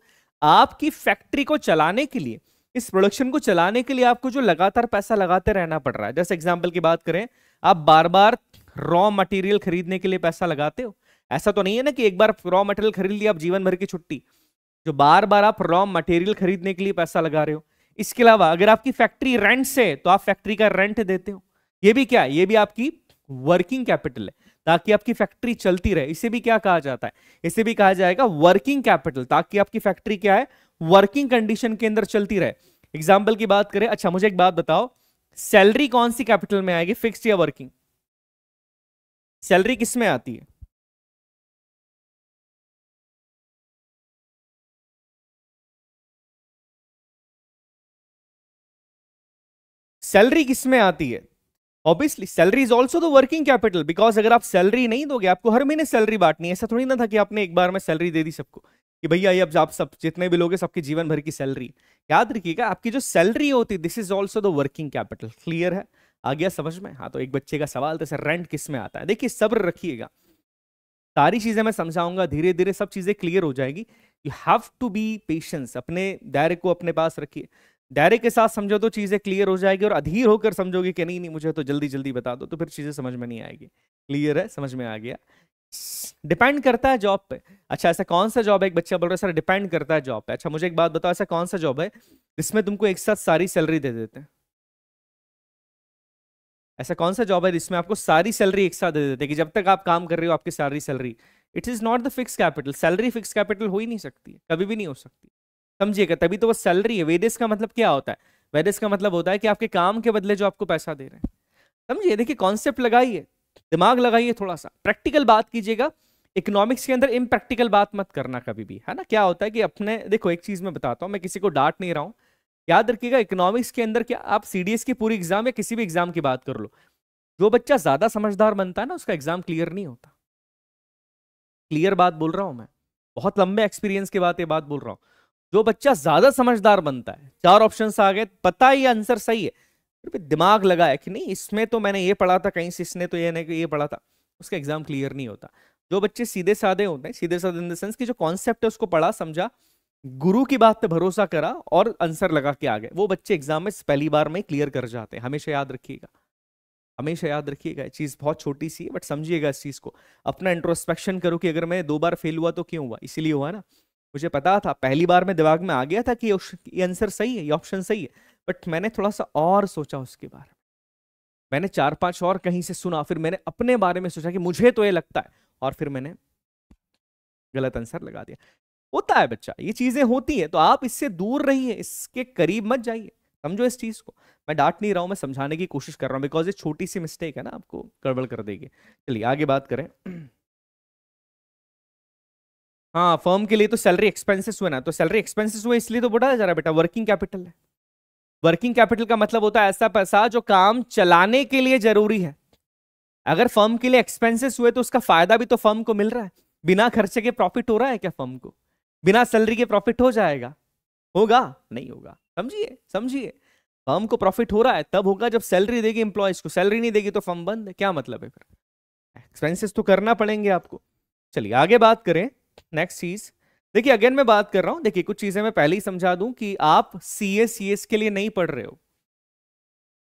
Speaker 2: आपकी फैक्ट्री को चलाने के लिए इस प्रोडक्शन को चलाने के लिए आपको जो लगातार पैसा लगाते रहना पड़ रहा है जैसे एग्जाम्पल की बात करें आप बार बार रॉ मटेरियल खरीदने के लिए पैसा लगाते हो ऐसा तो नहीं है ना कि एक बार रॉ मटेरियल खरीद लिया आप जीवन भर की छुट्टी जो बार बार आप रॉ मटेरियल खरीदने के लिए पैसा लगा रहे हो इसके अलावा अगर आपकी फैक्ट्री रेंट से तो आप फैक्ट्री का रेंट देते हो ये भी क्या है ये भी आपकी वर्किंग कैपिटल है ताकि आपकी फैक्ट्री चलती रहे इसे भी क्या कहा जाता है इसे भी कहा जाएगा वर्किंग कैपिटल ताकि आपकी फैक्ट्री क्या है वर्किंग कंडीशन के अंदर चलती रहे एग्जाम्पल की बात करें अच्छा मुझे एक बात बताओ सैलरी कौन सी कैपिटल में
Speaker 1: आएगी फिक्स या वर्किंग सैलरी किस में आती है
Speaker 3: सैलरी किस में आती है obviously salary is also the working capital because अगर आप सैलरी नहीं दोगे आपको हर महीने सैलरी बांटनी है ऐसा
Speaker 2: थोड़ी ना था कि आपने एक बार में सैलरी दे दी सबको कि भैया ये अब आप सब जितने भी लोग हैं सबके जीवन भर की सैलरी याद रखिएगा आपकी जो सैलरी होती है this is also the working capital clear है आ गया समझ में हाँ तो एक बच्चे का सवाल तो सर रेंट किस में आता है देखिए सब्र रखिएगा सारी चीज़ें मैं समझाऊंगा धीरे धीरे सब चीज़ें क्लियर हो जाएगी you have to be patience अपने दायरे को अपने पास रखिए डायरे के साथ समझो तो चीज़ें क्लियर हो जाएगी और अधीर होकर समझोगे कि नहीं नहीं मुझे तो जल्दी जल्दी बता दो तो फिर चीज़ें समझ में नहीं आएगी क्लियर है समझ में आ गया डिपेंड करता है जॉब पे अच्छा ऐसा कौन सा जॉब है एक बच्चा बोल रहा है सर डिपेंड करता है जॉब पे अच्छा मुझे एक बात बताओ ऐसा कौन सा जॉब है जिसमें तुमको एक साथ सारी सैलरी दे देते हैं ऐसा कौन सा जॉब है जिसमें आपको सारी सैलरी एक साथ दे देते हैं कि जब तक आप काम कर रहे हो आपकी सारी salary it is not the fix capital salary fix capital हो ही नहीं सकती कभी भी नहीं हो सकती समझिएगा तभी तो वो सैलरी है वेदेस का मतलब क्या होता है वेदेश का मतलब होता है कि आपके काम के बदले जो आपको पैसा दे रहे हैं समझिए देखिए कॉन्सेप्ट लगाइए दिमाग लगाइए थोड़ा सा प्रैक्टिकल बात कीजिएगा इकोनॉमिक्स के अंदर इम्प्रैक्टिकल बात मत करना कभी भी है ना क्या होता है कि अपने देखो एक चीज़ मैं बताता हूँ मैं किसी को डांट नहीं रहा हूँ याद रखिएगा इकोनॉमिक्स के अंदर क्या आप सी की पूरी एग्जाम या किसी भी एग्जाम की बात कर लो जो बच्चा ज़्यादा समझदार बनता है ना उसका एग्जाम क्लियर नहीं होता क्लियर बात बोल रहा हूँ मैं बहुत लंबे एक्सपीरियंस के बाद ये बात बोल रहा हूँ जो बच्चा ज्यादा समझदार बनता है चार ऑप्शन आ गए पता ही आंसर सही है फिर भी दिमाग लगाया कि नहीं इसमें तो मैंने ये पढ़ा था कहीं से इसने तो ये नहीं ये पढ़ा था उसका एग्जाम क्लियर नहीं होता जो बच्चे सीधे साधे होते हैं सीधे साधे इन द सेंस की जो कॉन्सेप्ट है उसको पढ़ा समझा गुरु की बात पे भरोसा करा और आंसर लगा के आ गए वो बच्चे एग्जाम में पहली बार में क्लियर कर जाते हैं हमेशा याद रखिएगा हमेशा याद रखिएगा चीज़ बहुत छोटी सी है बट समझिएगा इस चीज़ को अपना इंट्रोस्पेक्शन करो कि अगर मैं दो बार फेल हुआ तो क्यों हुआ इसीलिए हुआ ना मुझे पता था पहली बार में दिमाग में आ गया था कि ये आंसर सही है ये ऑप्शन सही है बट मैंने थोड़ा सा और सोचा उसके बारे में मैंने चार पांच और कहीं से सुना फिर मैंने अपने बारे में सोचा कि मुझे तो ये लगता है और फिर मैंने गलत आंसर लगा दिया होता है बच्चा ये चीजें होती हैं तो आप इससे दूर रहिए इसके करीब मत जाइए समझो इस चीज को मैं डांट नहीं रहा हूं मैं समझाने की कोशिश कर रहा हूं बिकॉज ये छोटी सी मिस्टेक है ना आपको गड़बड़ कर देगी चलिए आगे बात करें हाँ फर्म के लिए तो सैलरी एक्सपेंसेस हुए ना तो सैलरी एक्सपेंसेस हुए इसलिए तो बढ़ाया जा रहा है बेटा वर्किंग कैपिटल है वर्किंग कैपिटल का मतलब होता है ऐसा पैसा जो काम चलाने के लिए जरूरी है अगर फर्म के लिए एक्सपेंसेस हुए तो उसका फायदा भी तो फर्म को मिल रहा है बिना खर्चे के प्रॉफिट हो रहा है क्या फर्म को बिना सैलरी के प्रॉफिट हो जाएगा होगा नहीं होगा समझिए समझिए फर्म को प्रॉफिट हो रहा है तब होगा जब सैलरी देगी एम्प्लॉयज को सैलरी नहीं देगी तो फर्म बंद है क्या मतलब है फिर एक्सपेंसेस तो करना पड़ेंगे आपको चलिए आगे बात करें नेक्स्ट चीज देखिए अगेन मैं बात कर रहा हूं देखिए कुछ चीजें मैं पहले ही समझा दूं कि आप सी एस सी एस के लिए नहीं पढ़ रहे हो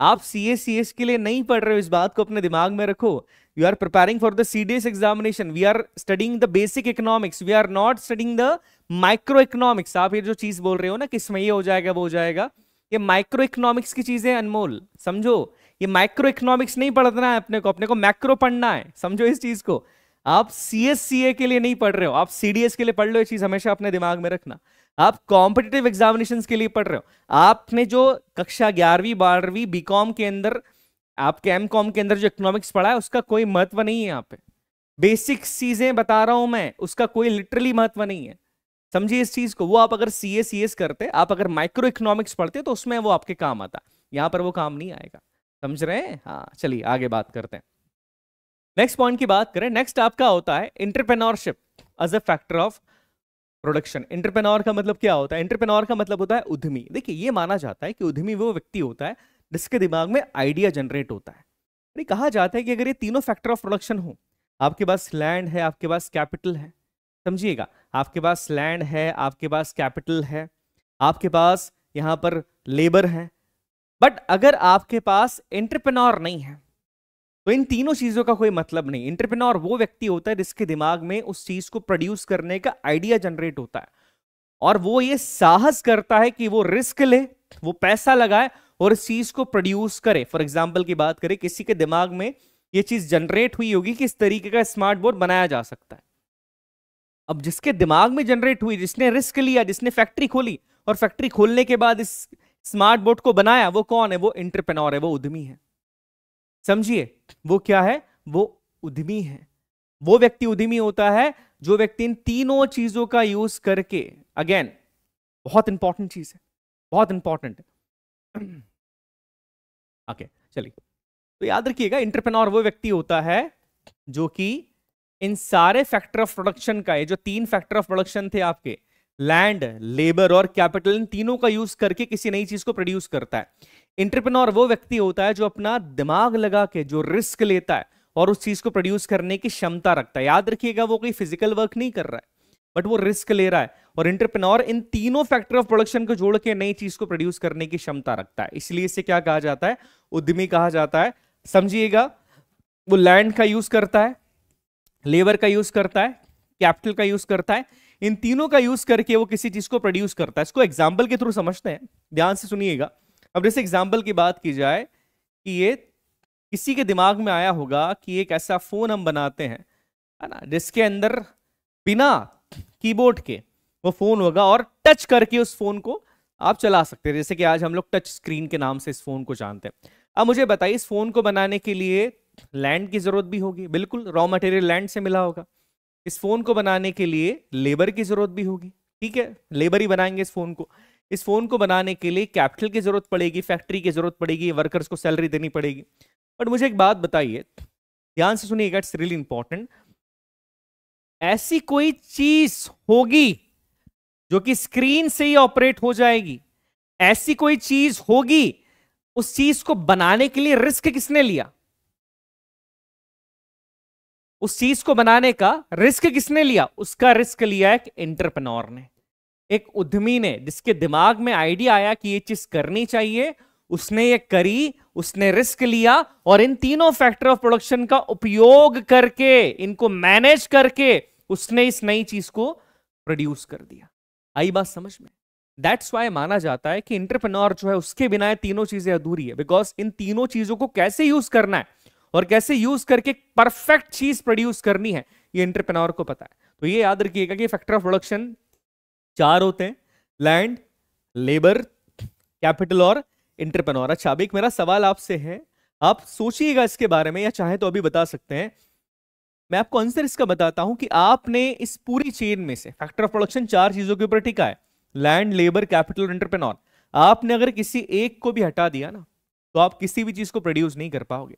Speaker 2: आप सी एस सी एस के लिए नहीं पढ़ रहे हो इस बात को अपने दिमाग में रखो you are preparing for the C D S examination we are studying the basic economics we are not studying the micro economics आप ये जो चीज बोल रहे हो ना किसमें ये हो जाएगा वो हो जाएगा ये माइक्रो इकोनॉमिक्स की चीजें अनमोल समझो ये माइक्रो इकोनॉमिक्स नहीं पढ़ना है अपने को अपने को मैक्रो पढ़ना है समझो इस चीज को आप सी एस सी ए के लिए नहीं पढ़ रहे हो आप सी डी एस के लिए पढ़ लो ये चीज हमेशा अपने दिमाग में रखना आप कॉम्पिटेटिव एग्जामिनेशन के लिए पढ़ रहे हो आपने जो कक्षा ग्यारहवीं बारहवीं बीकॉम के अंदर आपके एम कॉम के अंदर जो इकोनॉमिक्स पढ़ा है उसका कोई महत्व नहीं है यहाँ पे बेसिक चीजें बता रहा हूं मैं उसका कोई लिटरली महत्व नहीं है समझिए इस चीज को वो आप अगर सी ए सी एस करते आप अगर माइक्रो इकोनॉमिक्स पढ़ते तो उसमें वो आपके काम आता यहाँ पर वो काम नहीं आएगा समझ रहे हैं हाँ चलिए आगे बात करते हैं नेक्स्ट पॉइंट की बात करें नेक्स्ट आपका होता है entrepreneurship as a factor of production entrepreneur का मतलब क्या होता है इंटरप्रेनोर का मतलब होता है उद्यमी देखिए ये माना जाता है कि उद्यमी वो व्यक्ति होता है जिसके दिमाग में आइडिया जनरेट होता है यानी कहा जाता है कि अगर ये तीनों फैक्टर ऑफ प्रोडक्शन हो आपके पास लैंड है आपके पास कैपिटल है समझिएगा आपके पास लैंड है आपके पास कैपिटल है आपके पास यहाँ पर लेबर है बट अगर आपके पास इंटरप्रेनोर नहीं है तो इन तीनों चीजों का कोई मतलब नहीं इंटरप्रेन्योर वो व्यक्ति होता है जिसके दिमाग में उस चीज को प्रोड्यूस करने का आइडिया जनरेट होता है और वो ये साहस करता है कि वो रिस्क ले वो पैसा लगाए और इस चीज को प्रोड्यूस करे फॉर एग्जाम्पल की बात करें किसी के दिमाग में ये चीज जनरेट हुई होगी कि इस तरीके का स्मार्ट बोर्ड बनाया जा सकता है अब जिसके दिमाग में जनरेट हुई जिसने रिस्क लिया जिसने फैक्ट्री खोली और फैक्ट्री खोलने के बाद इस स्मार्ट बोर्ड को बनाया वो कौन है वो इंटरप्रेन्योर है वो उद्यमी है समझिए वो क्या है वो उद्यमी है वो व्यक्ति उद्यमी होता है जो व्यक्ति इन तीनों चीजों का यूज करके अगेन बहुत इंपॉर्टेंट चीज है
Speaker 3: बहुत इंपॉर्टेंट ओके चलिए तो याद रखिएगा इंटरप्रेनोर वो व्यक्ति होता है जो कि इन सारे फैक्टर ऑफ प्रोडक्शन
Speaker 2: का ये जो तीन फैक्टर ऑफ प्रोडक्शन थे आपके लैंड लेबर और कैपिटल इन तीनों का यूज करके किसी नई चीज को प्रोड्यूस करता है इंटरप्रनोर वो व्यक्ति होता है जो अपना दिमाग लगा के जो रिस्क लेता है और उस चीज को प्रोड्यूस करने की क्षमता रखता है याद रखिएगा वो कोई फिजिकल वर्क नहीं कर रहा है बट वो रिस्क ले रहा है और इंटरप्रनोर इन तीनों फैक्टर ऑफ प्रोडक्शन को जोड़ के नई चीज को प्रोड्यूस करने की क्षमता रखता है इसलिए इसे क्या कहा जाता है उद्यमी कहा जाता है समझिएगा वो लैंड का यूज करता है लेबर का यूज करता है कैपिटल का यूज करता है इन तीनों का यूज करके वो किसी चीज को प्रोड्यूस करता है इसको एग्जाम्पल के थ्रू समझते हैं ध्यान से सुनिएगा अब जैसे एग्जाम्पल की बात की जाए कि ये किसी के दिमाग में आया होगा कि एक ऐसा फ़ोन हम बनाते हैं है ना जिसके अंदर बिना कीबोर्ड के वो फ़ोन होगा और टच करके उस फ़ोन को आप चला सकते हैं जैसे कि आज हम लोग टच स्क्रीन के नाम से इस फ़ोन को जानते हैं अब मुझे बताइए इस फ़ोन को बनाने के लिए लैंड की ज़रूरत भी होगी बिल्कुल रॉ मटेरियल लैंड से मिला होगा इस फ़ोन को बनाने के लिए लेबर की ज़रूरत भी होगी ठीक है लेबर ही बनाएंगे इस फ़ोन को इस फोन को बनाने के लिए कैपिटल की जरूरत पड़ेगी फैक्ट्री की जरूरत पड़ेगी वर्कर्स को सैलरी देनी पड़ेगी बट मुझे एक बात बताइए ध्यान से सुनिएगा इट्स रियली इंपॉर्टेंट ऐसी कोई चीज होगी जो कि स्क्रीन से ही ऑपरेट हो जाएगी ऐसी कोई चीज होगी उस चीज को बनाने के लिए रिस्क किसने लिया उस चीज को बनाने का रिस्क किसने लिया उसका रिस्क लिया एक एंटरप्रेन्योर ने एक उद्यमी ने जिसके दिमाग में आइडिया आया कि ये चीज करनी चाहिए उसने ये करी उसने रिस्क लिया और इन तीनों फैक्टर ऑफ प्रोडक्शन का उपयोग करके इनको मैनेज करके उसने इस नई चीज को प्रोड्यूस कर दिया आई बात समझ में दैट्स वाई माना जाता है कि इंटरप्रनोर जो है उसके बिना तीनों चीजें अधूरी है बिकॉज इन तीनों चीजों को कैसे यूज करना है और कैसे यूज करके परफेक्ट चीज प्रोड्यूस करनी है ये इंटरप्रनोर को पता है तो ये याद रखिएगा कि फैक्टर ऑफ प्रोडक्शन चार होते हैं लैंड लेबर कैपिटल और इंटरप्रेन्योर अच्छा अभी एक मेरा सवाल आपसे है आप सोचिएगा इसके बारे में या चाहे तो अभी बता सकते हैं मैं आपको आंसर इसका बताता हूं कि आपने इस पूरी चेन में से फैक्टर ऑफ प्रोडक्शन चार चीजों के ऊपर टिका है लैंड लेबर कैपिटल और इंटरप्रेनोर आपने अगर किसी एक को भी हटा दिया ना तो आप किसी भी चीज को प्रोड्यूस नहीं कर पाओगे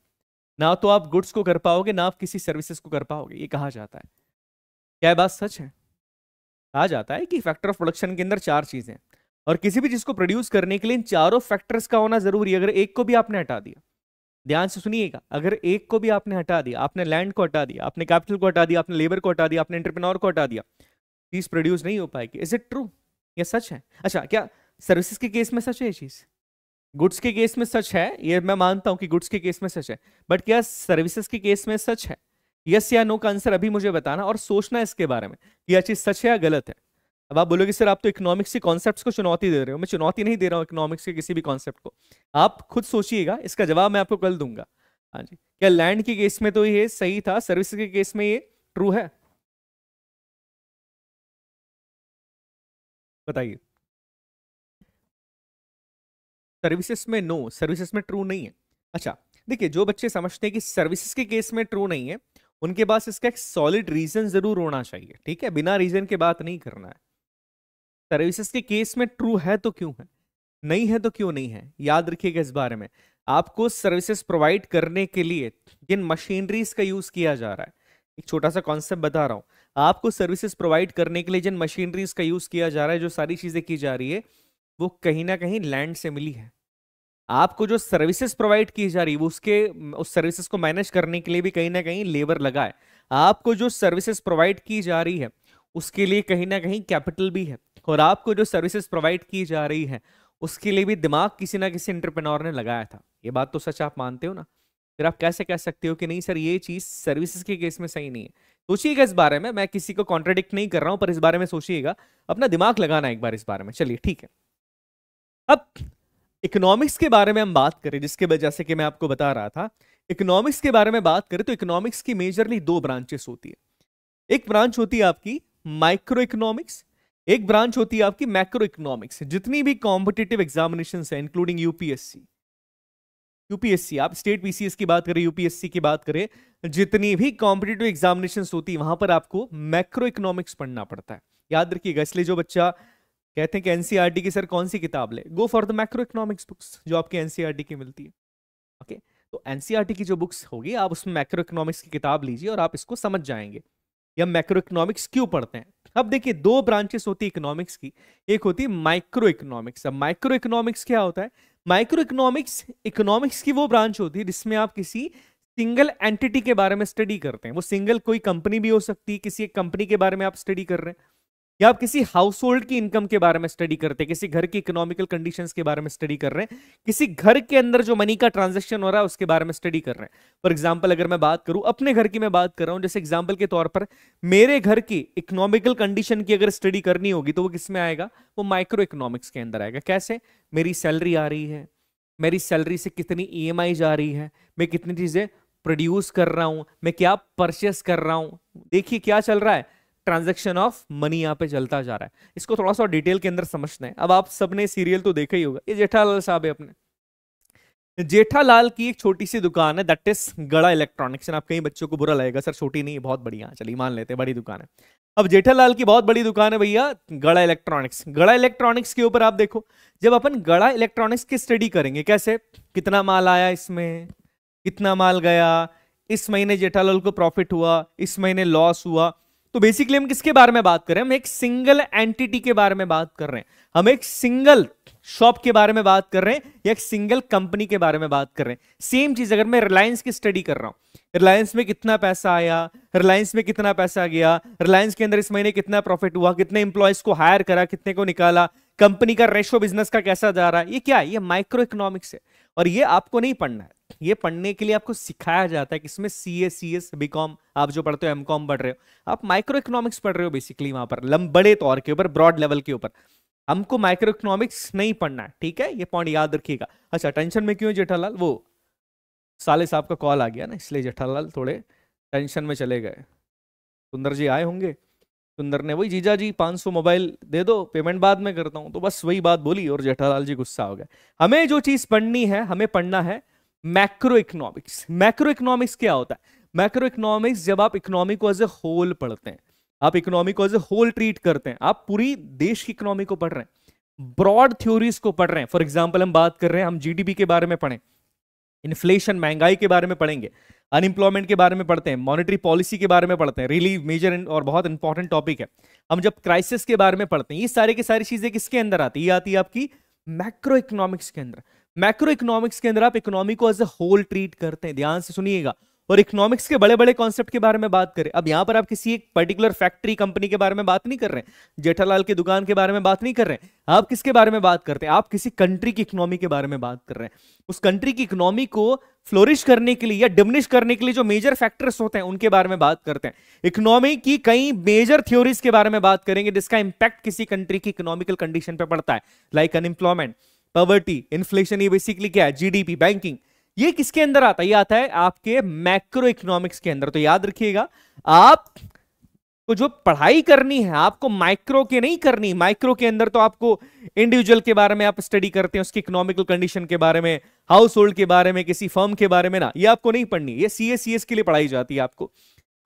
Speaker 2: ना तो आप गुड्स को कर पाओगे ना आप किसी सर्विसेज को कर पाओगे ये कहा जाता है क्या बात सच है कहा जाता है कि फैक्टर ऑफ प्रोडक्शन के अंदर चार चीज़ें और किसी भी चीज़ को प्रोड्यूस करने के लिए इन चारों फैक्टर्स का होना ज़रूरी है अगर एक को भी आपने हटा दिया ध्यान से सुनिएगा अगर एक को भी आपने हटा दिया आपने लैंड को हटा दिया आपने कैपिटल को हटा दिया आपने लेबर को हटा दिया आपने एंटरप्रेन्योर को हटा दिया चीज़ प्रोड्यूस नहीं हो पाएगी इज इट ट्रू ये सच है अच्छा क्या सर्विसेज के केस में सच है ये चीज़ गुड्स के केस में सच है ये मैं मानता हूं कि गुड्स के केस में सच है बट क्या सर्विसेज के केस में सच है यस या नो का आंसर अभी मुझे बताना और सोचना इसके बारे में कि यह चीज़ सच है या गलत है अब आप बोलोगे सर आप तो इकोनॉमिक्स के कॉन्सेप्ट को चुनौती दे रहे हो मैं चुनौती नहीं दे रहा हूँ इकोनॉमिक्स के किसी भी कॉन्सेप्ट को आप खुद सोचिएगा इसका जवाब मैं आपको कल दूंगा हाँ जी
Speaker 3: क्या लैंड के केस में तो ये सही था सर्विस के केस में ये ट्रू है बताइए सर्विसेस में नो सर्विसेस में ट्रू नहीं है अच्छा देखिए जो बच्चे
Speaker 2: समझते हैं कि सर्विसेज के केस में ट्रू नहीं है उनके पास इसका एक सॉलिड रीजन जरूर होना चाहिए ठीक है बिना रीजन के बात नहीं करना है सर्विसेज के केस में ट्रू है तो क्यों है नहीं है तो क्यों नहीं है याद रखिएगा इस बारे में आपको सर्विसेज प्रोवाइड करने के लिए जिन मशीनरीज का यूज किया जा रहा है एक छोटा सा कॉन्सेप्ट बता रहा हूँ आपको सर्विसेज प्रोवाइड करने के लिए जिन मशीनरीज का यूज किया जा रहा है जो सारी चीजें की जा रही है वो कहीं ना कहीं लैंड से मिली है आपको जो सर्विसेज प्रोवाइड की जा रही है उसके उस सर्विसेज को मैनेज करने के लिए भी कहीं ना कहीं लेबर लगा है आपको जो सर्विसेज प्रोवाइड की जा रही है उसके लिए कहीं ना कहीं कैपिटल भी है और आपको जो सर्विसेज प्रोवाइड की जा रही है उसके लिए भी दिमाग किसी ना किसी इंटरप्रेनोर ने लगाया था ये बात तो सच आप मानते हो ना फिर आप कैसे कह सकते हो कि नहीं सर ये चीज़ सर्विसेज के केस में सही नहीं है सोचिएगा इस बारे में मैं किसी को कॉन्ट्राडिक्ट नहीं कर रहा हूं पर इस बारे में सोचिएगा अपना दिमाग लगाना एक बार इस बारे में चलिए ठीक है अब इकोनॉमिक्स के बारे में हम बात करें जिसके वजह से कि मैं आपको बता रहा था इकोनॉमिक्स के बारे में बात करें तो इकोनॉमिक्स की मेजरली दो ब्रांचेस होती है एक ब्रांच होती है आपकी माइक्रो इकोनॉमिक्स एक ब्रांच होती है आपकी मैक्रो इकोनॉमिक्स जितनी भी कॉम्पिटेटिव एग्जामिनेशन है इंक्लूडिंग यूपीएससी यूपीएससी आप स्टेट पीसीएस की बात करें यूपीएससी की बात करें जितनी भी कॉम्पिटेटिव एग्जामिनेशन होती है वहां पर आपको मैक्रो इकोनॉमिक्स पढ़ना पड़ता है याद रखिएगा इसलिए जो बच्चा कहते हैं कि एनसीआरटी e की सर कौन सी किताब ले go for the macro economics books जो आपकी एनसीआर e की मिलती है ओके तो एनसीईआरटी e की जो बुक्स होगी आप उसमें मैक्रो इकोनॉमिक्स की किताब लीजिए और आप इसको समझ जाएंगे या मैक्रो इकोनॉमिक्स क्यों पढ़ते हैं अब देखिए दो ब्रांचेस होती है इकोनॉमिक्स की एक होती है माइक्रो इकोनॉमिक्स अब माइक्रो इकोनॉमिक्स क्या होता है माइक्रो इकोनॉमिक्स इकोनॉमिक्स की वो ब्रांच होती है जिसमें आप किसी सिंगल एंटिटी के बारे में स्टडी करते हैं वो सिंगल कोई कंपनी भी हो सकती है किसी एक कंपनी के बारे में आप स्टडी कर रहे हैं या आप किसी हाउस होल्ड की इनकम के बारे में स्टडी करते हैं किसी घर की इकोनॉमिकल कंडीशन के बारे में स्टडी कर रहे हैं किसी घर के अंदर जो मनी का ट्रांजेक्शन हो रहा है उसके बारे में स्टडी कर रहे हैं फॉर एग्जाम्पल अगर मैं बात करूं अपने घर की मैं बात कर रहा हूं जैसे एग्जाम्पल के तौर पर मेरे घर की इकोनॉमिकल कंडीशन की अगर स्टडी करनी होगी तो वो किस में आएगा वो माइक्रो इकोनॉमिक्स के अंदर आएगा कैसे मेरी सैलरी आ रही है मेरी सैलरी से कितनी ई e जा रही है मैं कितनी चीजें प्रोड्यूस कर रहा हूं मैं क्या परचेस कर रहा हूं देखिए क्या चल रहा है ट्रांजेक्शन ऑफ मनी यहाँ पे चलता जा रहा है इसको थोड़ा सा डिटेल के अंदर समझते हैं अब आप सबने सीरियल तो देखा ही होगा ये जेठालाल साहब है अपने जेठालाल की एक छोटी सी दुकान है दट इज गड़ा इलेक्ट्रॉनिक्स आप कहीं बच्चों को बुरा लगेगा सर छोटी नहीं बहुत बढ़िया चलिए मान लेते हैं बड़ी दुकान है अब जेठालाल की बहुत बड़ी दुकान है भैया गड़ा इलेक्ट्रॉनिक्स गड़ा इलेक्ट्रॉनिक्स के ऊपर आप देखो जब अपन गड़ा इलेक्ट्रॉनिक्स की स्टडी करेंगे कैसे कितना माल आया इसमें कितना माल गया इस महीने जेठालाल को प्रॉफिट हुआ इस महीने लॉस हुआ तो बेसिकली हम किसके बारे में बात कर रहे हैं हम एक सिंगल एंटिटी के बारे में बात कर रहे हैं हम एक सिंगल शॉप के बारे में बात कर रहे हैं या एक सिंगल कंपनी के बारे में बात कर रहे हैं सेम चीज अगर मैं रिलायंस की स्टडी कर रहा हूं रिलायंस में कितना पैसा आया रिलायंस में कितना पैसा गया रिलायंस के अंदर इस महीने कितना प्रॉफिट हुआ कितने इंप्लॉयज को हायर करा कितने को निकाला कंपनी का रेशो बिजनेस का कैसा जा रहा है ये क्या है ये माइक्रो इकोनॉमिक्स है और ये आपको नहीं पढ़ना है ये पढ़ने के लिए आपको सिखाया जाता है कि इसमें C A C S B com आप जो पढ़ते हो एम कॉम पढ़ रहे हो आप माइक्रो इकोनॉमिक्स पढ़ रहे हो बेसिकली वहां पर लम बड़े तौर के ऊपर ब्रॉड लेवल के ऊपर हमको माइक्रो इकोनॉमिक्स नहीं पढ़ना है ठीक है ये पॉइंट याद रखिएगा अच्छा टेंशन में क्यों जेठालाल वो साले साहब का कॉल आ गया ना इसलिए जेठालाल थोड़े टेंशन में चले गए सुंदर जी आए होंगे सुंदर ने वही जीजा जी 500 मोबाइल दे दो पेमेंट बाद में करता हूँ तो बस वही बात बोली और जेठालाल जी गुस्सा हो गए हमें जो चीज़ पढ़नी है हमें पढ़ना है मैक्रो इकोनॉमिक्स मैक्रो इकोनॉमिक्स क्या होता है मैक्रो इकोनॉमिक्स जब आप इकोनॉमी को एज ए होल पढ़ते हैं आप इकोनॉमी को एज ए होल ट्रीट करते हैं आप पूरी देश की इकोनॉमी को पढ़ रहे हैं ब्रॉड थ्योरीज को पढ़ रहे हैं फॉर एग्जाम्पल हम बात कर रहे हैं हम जीडीपी के बारे में पढ़ें इन्फ्लेशन महंगाई के बारे में पढ़ेंगे अनएम्प्लॉयमेंट के बारे में पढ़ते हैं मॉनेटरी पॉलिसी के बारे में पढ़ते हैं रिलीफ मेजर और बहुत इंपॉर्टेंट टॉपिक है हम जब क्राइसिस के बारे में पढ़ते हैं ये सारे की सारी चीजें किसके अंदर आती है ये आती है आपकी मैक्रो इकोनॉमिक्स के अंदर मैक्रो इकोनॉमिक्स के अंदर आप इकोनॉमी को एज ए होल ट्रीट करते हैं ध्यान से सुनिएगा और इकोनॉमिक्स के बड़े बड़े कॉन्सेप्ट के बारे में बात करें अब यहां पर आप किसी एक पर्टिकुलर फैक्ट्री कंपनी के बारे में बात नहीं कर रहे हैं जेठालाल की दुकान के बारे में बात नहीं कर रहे हैं आप किसके बारे में बात करते हैं आप किसी कंट्री की इकोनॉमी के बारे में बात कर रहे हैं उस कंट्री की इकोनॉमी को फ्लोरिश करने के लिए या डिमिनिश करने के लिए जो मेजर फैक्टर्स होते हैं उनके बारे में बात करते हैं इकोनॉमी की कई मेजर थ्योरीज के बारे में बात करेंगे जिसका इंपैक्ट किसी कंट्री की इकोनॉमिकल कंडीशन पर पड़ता है लाइक अनएम्प्लॉयमेंट पॉवर्टी इन्फ्लेशन ये बेसिकली क्या है जीडीपी बैंकिंग ये किसके अंदर आता है ये आता है आपके मैक्रो इकोनॉमिक्स के अंदर तो याद रखिएगा आप को जो पढ़ाई करनी है आपको माइक्रो के नहीं करनी माइक्रो के अंदर तो आपको इंडिविजुअल के बारे में आप स्टडी करते हैं उसकी इकोनॉमिकल कंडीशन के बारे में हाउस होल्ड के बारे में किसी फर्म के बारे में ना ये आपको नहीं पढ़नी ये सी एस e के लिए पढ़ाई जाती है आपको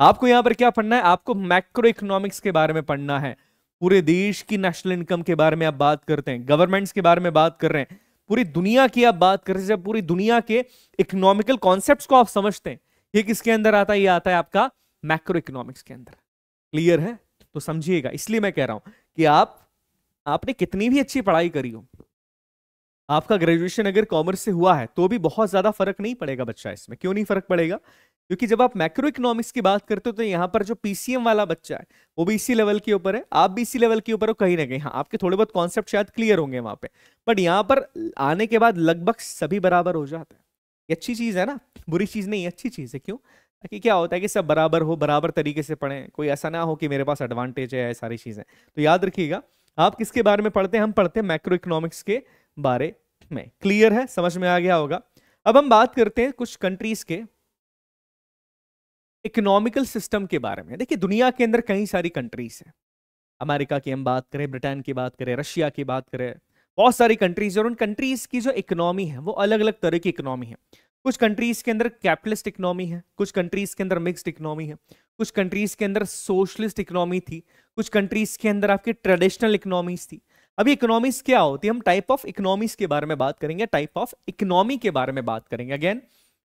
Speaker 2: आपको यहां पर क्या पढ़ना है आपको मैक्रो इकोनॉमिक्स के बारे में पढ़ना है पूरे देश की नेशनल इनकम के बारे में आप बात करते हैं गवर्नमेंट्स के बारे में बात कर रहे हैं पूरी दुनिया की आप बात कर रहे हैं जब पूरी दुनिया के इकोनॉमिकल कॉन्सेप्ट को आप समझते हैं ये किसके अंदर आता है ये आता है आपका मैक्रो इकोनॉमिक्स के अंदर क्लियर है तो समझिएगा इसलिए मैं कह रहा हूं कि आप आपने कितनी भी अच्छी पढ़ाई करी हो आपका ग्रेजुएशन अगर कॉमर्स से हुआ है तो भी बहुत ज़्यादा फर्क नहीं पड़ेगा बच्चा इसमें क्यों नहीं फर्क पड़ेगा क्योंकि जब आप मैक्रो इकोनॉमिक्स की बात करते हो तो यहाँ पर जो पीसीएम वाला बच्चा है वो भी इसी लेवल के ऊपर है आप भी इसी लेवल के ऊपर हो कहीं ना कहीं हाँ आपके थोड़े बहुत कॉन्सेप्ट शायद क्लियर होंगे वहां पे बट यहाँ पर आने के बाद लगभग सभी बराबर हो जाते हैं ये अच्छी चीज़ है ना बुरी चीज़ नहीं अच्छी चीज़ है क्यों ताकि क्या होता है कि सब बराबर हो बराबर तरीके से पढ़े कोई ऐसा ना हो कि मेरे पास एडवांटेज है सारी चीज़ें तो याद रखिएगा आप किसके बारे में पढ़ते हैं हम पढ़ते हैं मैक्रो इकोनॉमिक्स के बारे में क्लियर है समझ में आ गया होगा अब हम बात करते हैं कुछ कंट्रीज के इकोनॉमिकल सिस्टम के बारे में देखिए दुनिया के अंदर कई सारी कंट्रीज हैं अमेरिका की हम बात करें ब्रिटेन की बात करें रशिया की बात करें बहुत सारी कंट्रीज और उन कंट्रीज की जो इकोनॉमी है वो अलग अलग तरह की इकोनॉमी है कुछ कंट्रीज के अंदर कैपिटलिस्ट इकोनॉमी है कुछ कंट्रीज के अंदर मिक्सड इकोनॉमी है कुछ कंट्रीज के अंदर सोशलिस्ट इकोनॉमी थी कुछ कंट्रीज के अंदर आपकी ट्रेडिशनल इकोनॉमीज थी अभी इकोनॉमिक्स क्या होती है हम टाइप ऑफ इकोनॉमिक्स के बारे में बात करेंगे टाइप ऑफ इकोनॉमी के बारे में बात करेंगे अगेन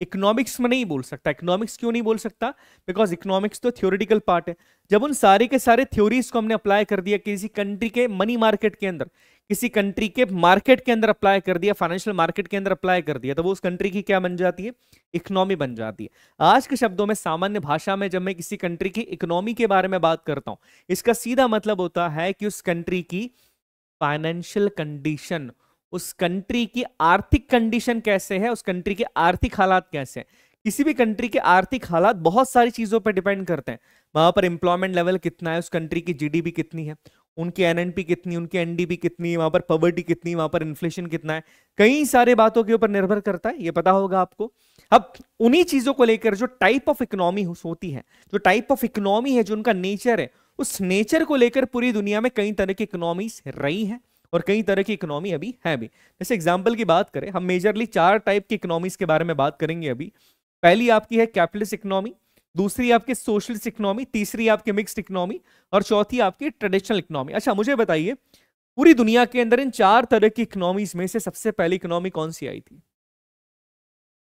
Speaker 2: इकोनॉमिक्स में नहीं बोल सकता इकोनॉमिक्स क्यों नहीं बोल सकता बिकॉज इकोनॉमिक्स तो थ्योरिटिकल पार्ट है जब उन सारे के सारे थ्योरीज को हमने अप्लाई कर दिया किसी कंट्री के मनी मार्केट के अंदर किसी कंट्री के मार्केट के अंदर अप्लाई कर दिया फाइनेंशियल मार्केट के अंदर अप्लाई कर दिया तो वो उस कंट्री की क्या बन जाती है इकोनॉमी बन जाती है आज के शब्दों में सामान्य भाषा में जब मैं किसी कंट्री की इकोनॉमी के बारे में बात करता हूँ इसका सीधा मतलब होता है कि उस कंट्री की फाइनेंशियल कंडीशन उस कंट्री की आर्थिक कंडीशन कैसे है उस कंट्री के आर्थिक हालात कैसे हैं किसी भी कंट्री के आर्थिक हालात बहुत सारी चीजों पर डिपेंड करते हैं वहां पर एम्प्लॉयमेंट लेवल कितना है उस कंट्री की जीडीपी कितनी है उनकी एनएनपी कितनी उनकी एनडीपी कितनी वहां पर पॉवर्टी कितनी वहां पर इन्फ्लेशन कितना है कई सारे बातों के ऊपर निर्भर करता है ये पता होगा आपको अब उन्हीं चीजों को लेकर जो टाइप ऑफ इकोनॉमी होती है जो टाइप ऑफ इकोनॉमी है जो उनका नेचर है उस नेचर को लेकर पूरी दुनिया में कई तरह की इकोनॉमीज रही हैं और कई तरह की इकोनॉमी अभी है भी जैसे एग्जाम्पल की बात करें हम मेजरली चार टाइप की इकोनॉमीज के बारे में बात करेंगे अभी पहली आपकी है कैपिटलिस्ट इकोनॉमी दूसरी आपकी सोशलिस्ट इकोनॉमी तीसरी आपकी मिक्स इकोनॉमी और चौथी आपकी ट्रेडिशनल इकोनॉमी अच्छा मुझे बताइए पूरी दुनिया के अंदर इन चार तरह की इकोनॉमीज में से सबसे पहली इकोनॉमी कौन सी आई थी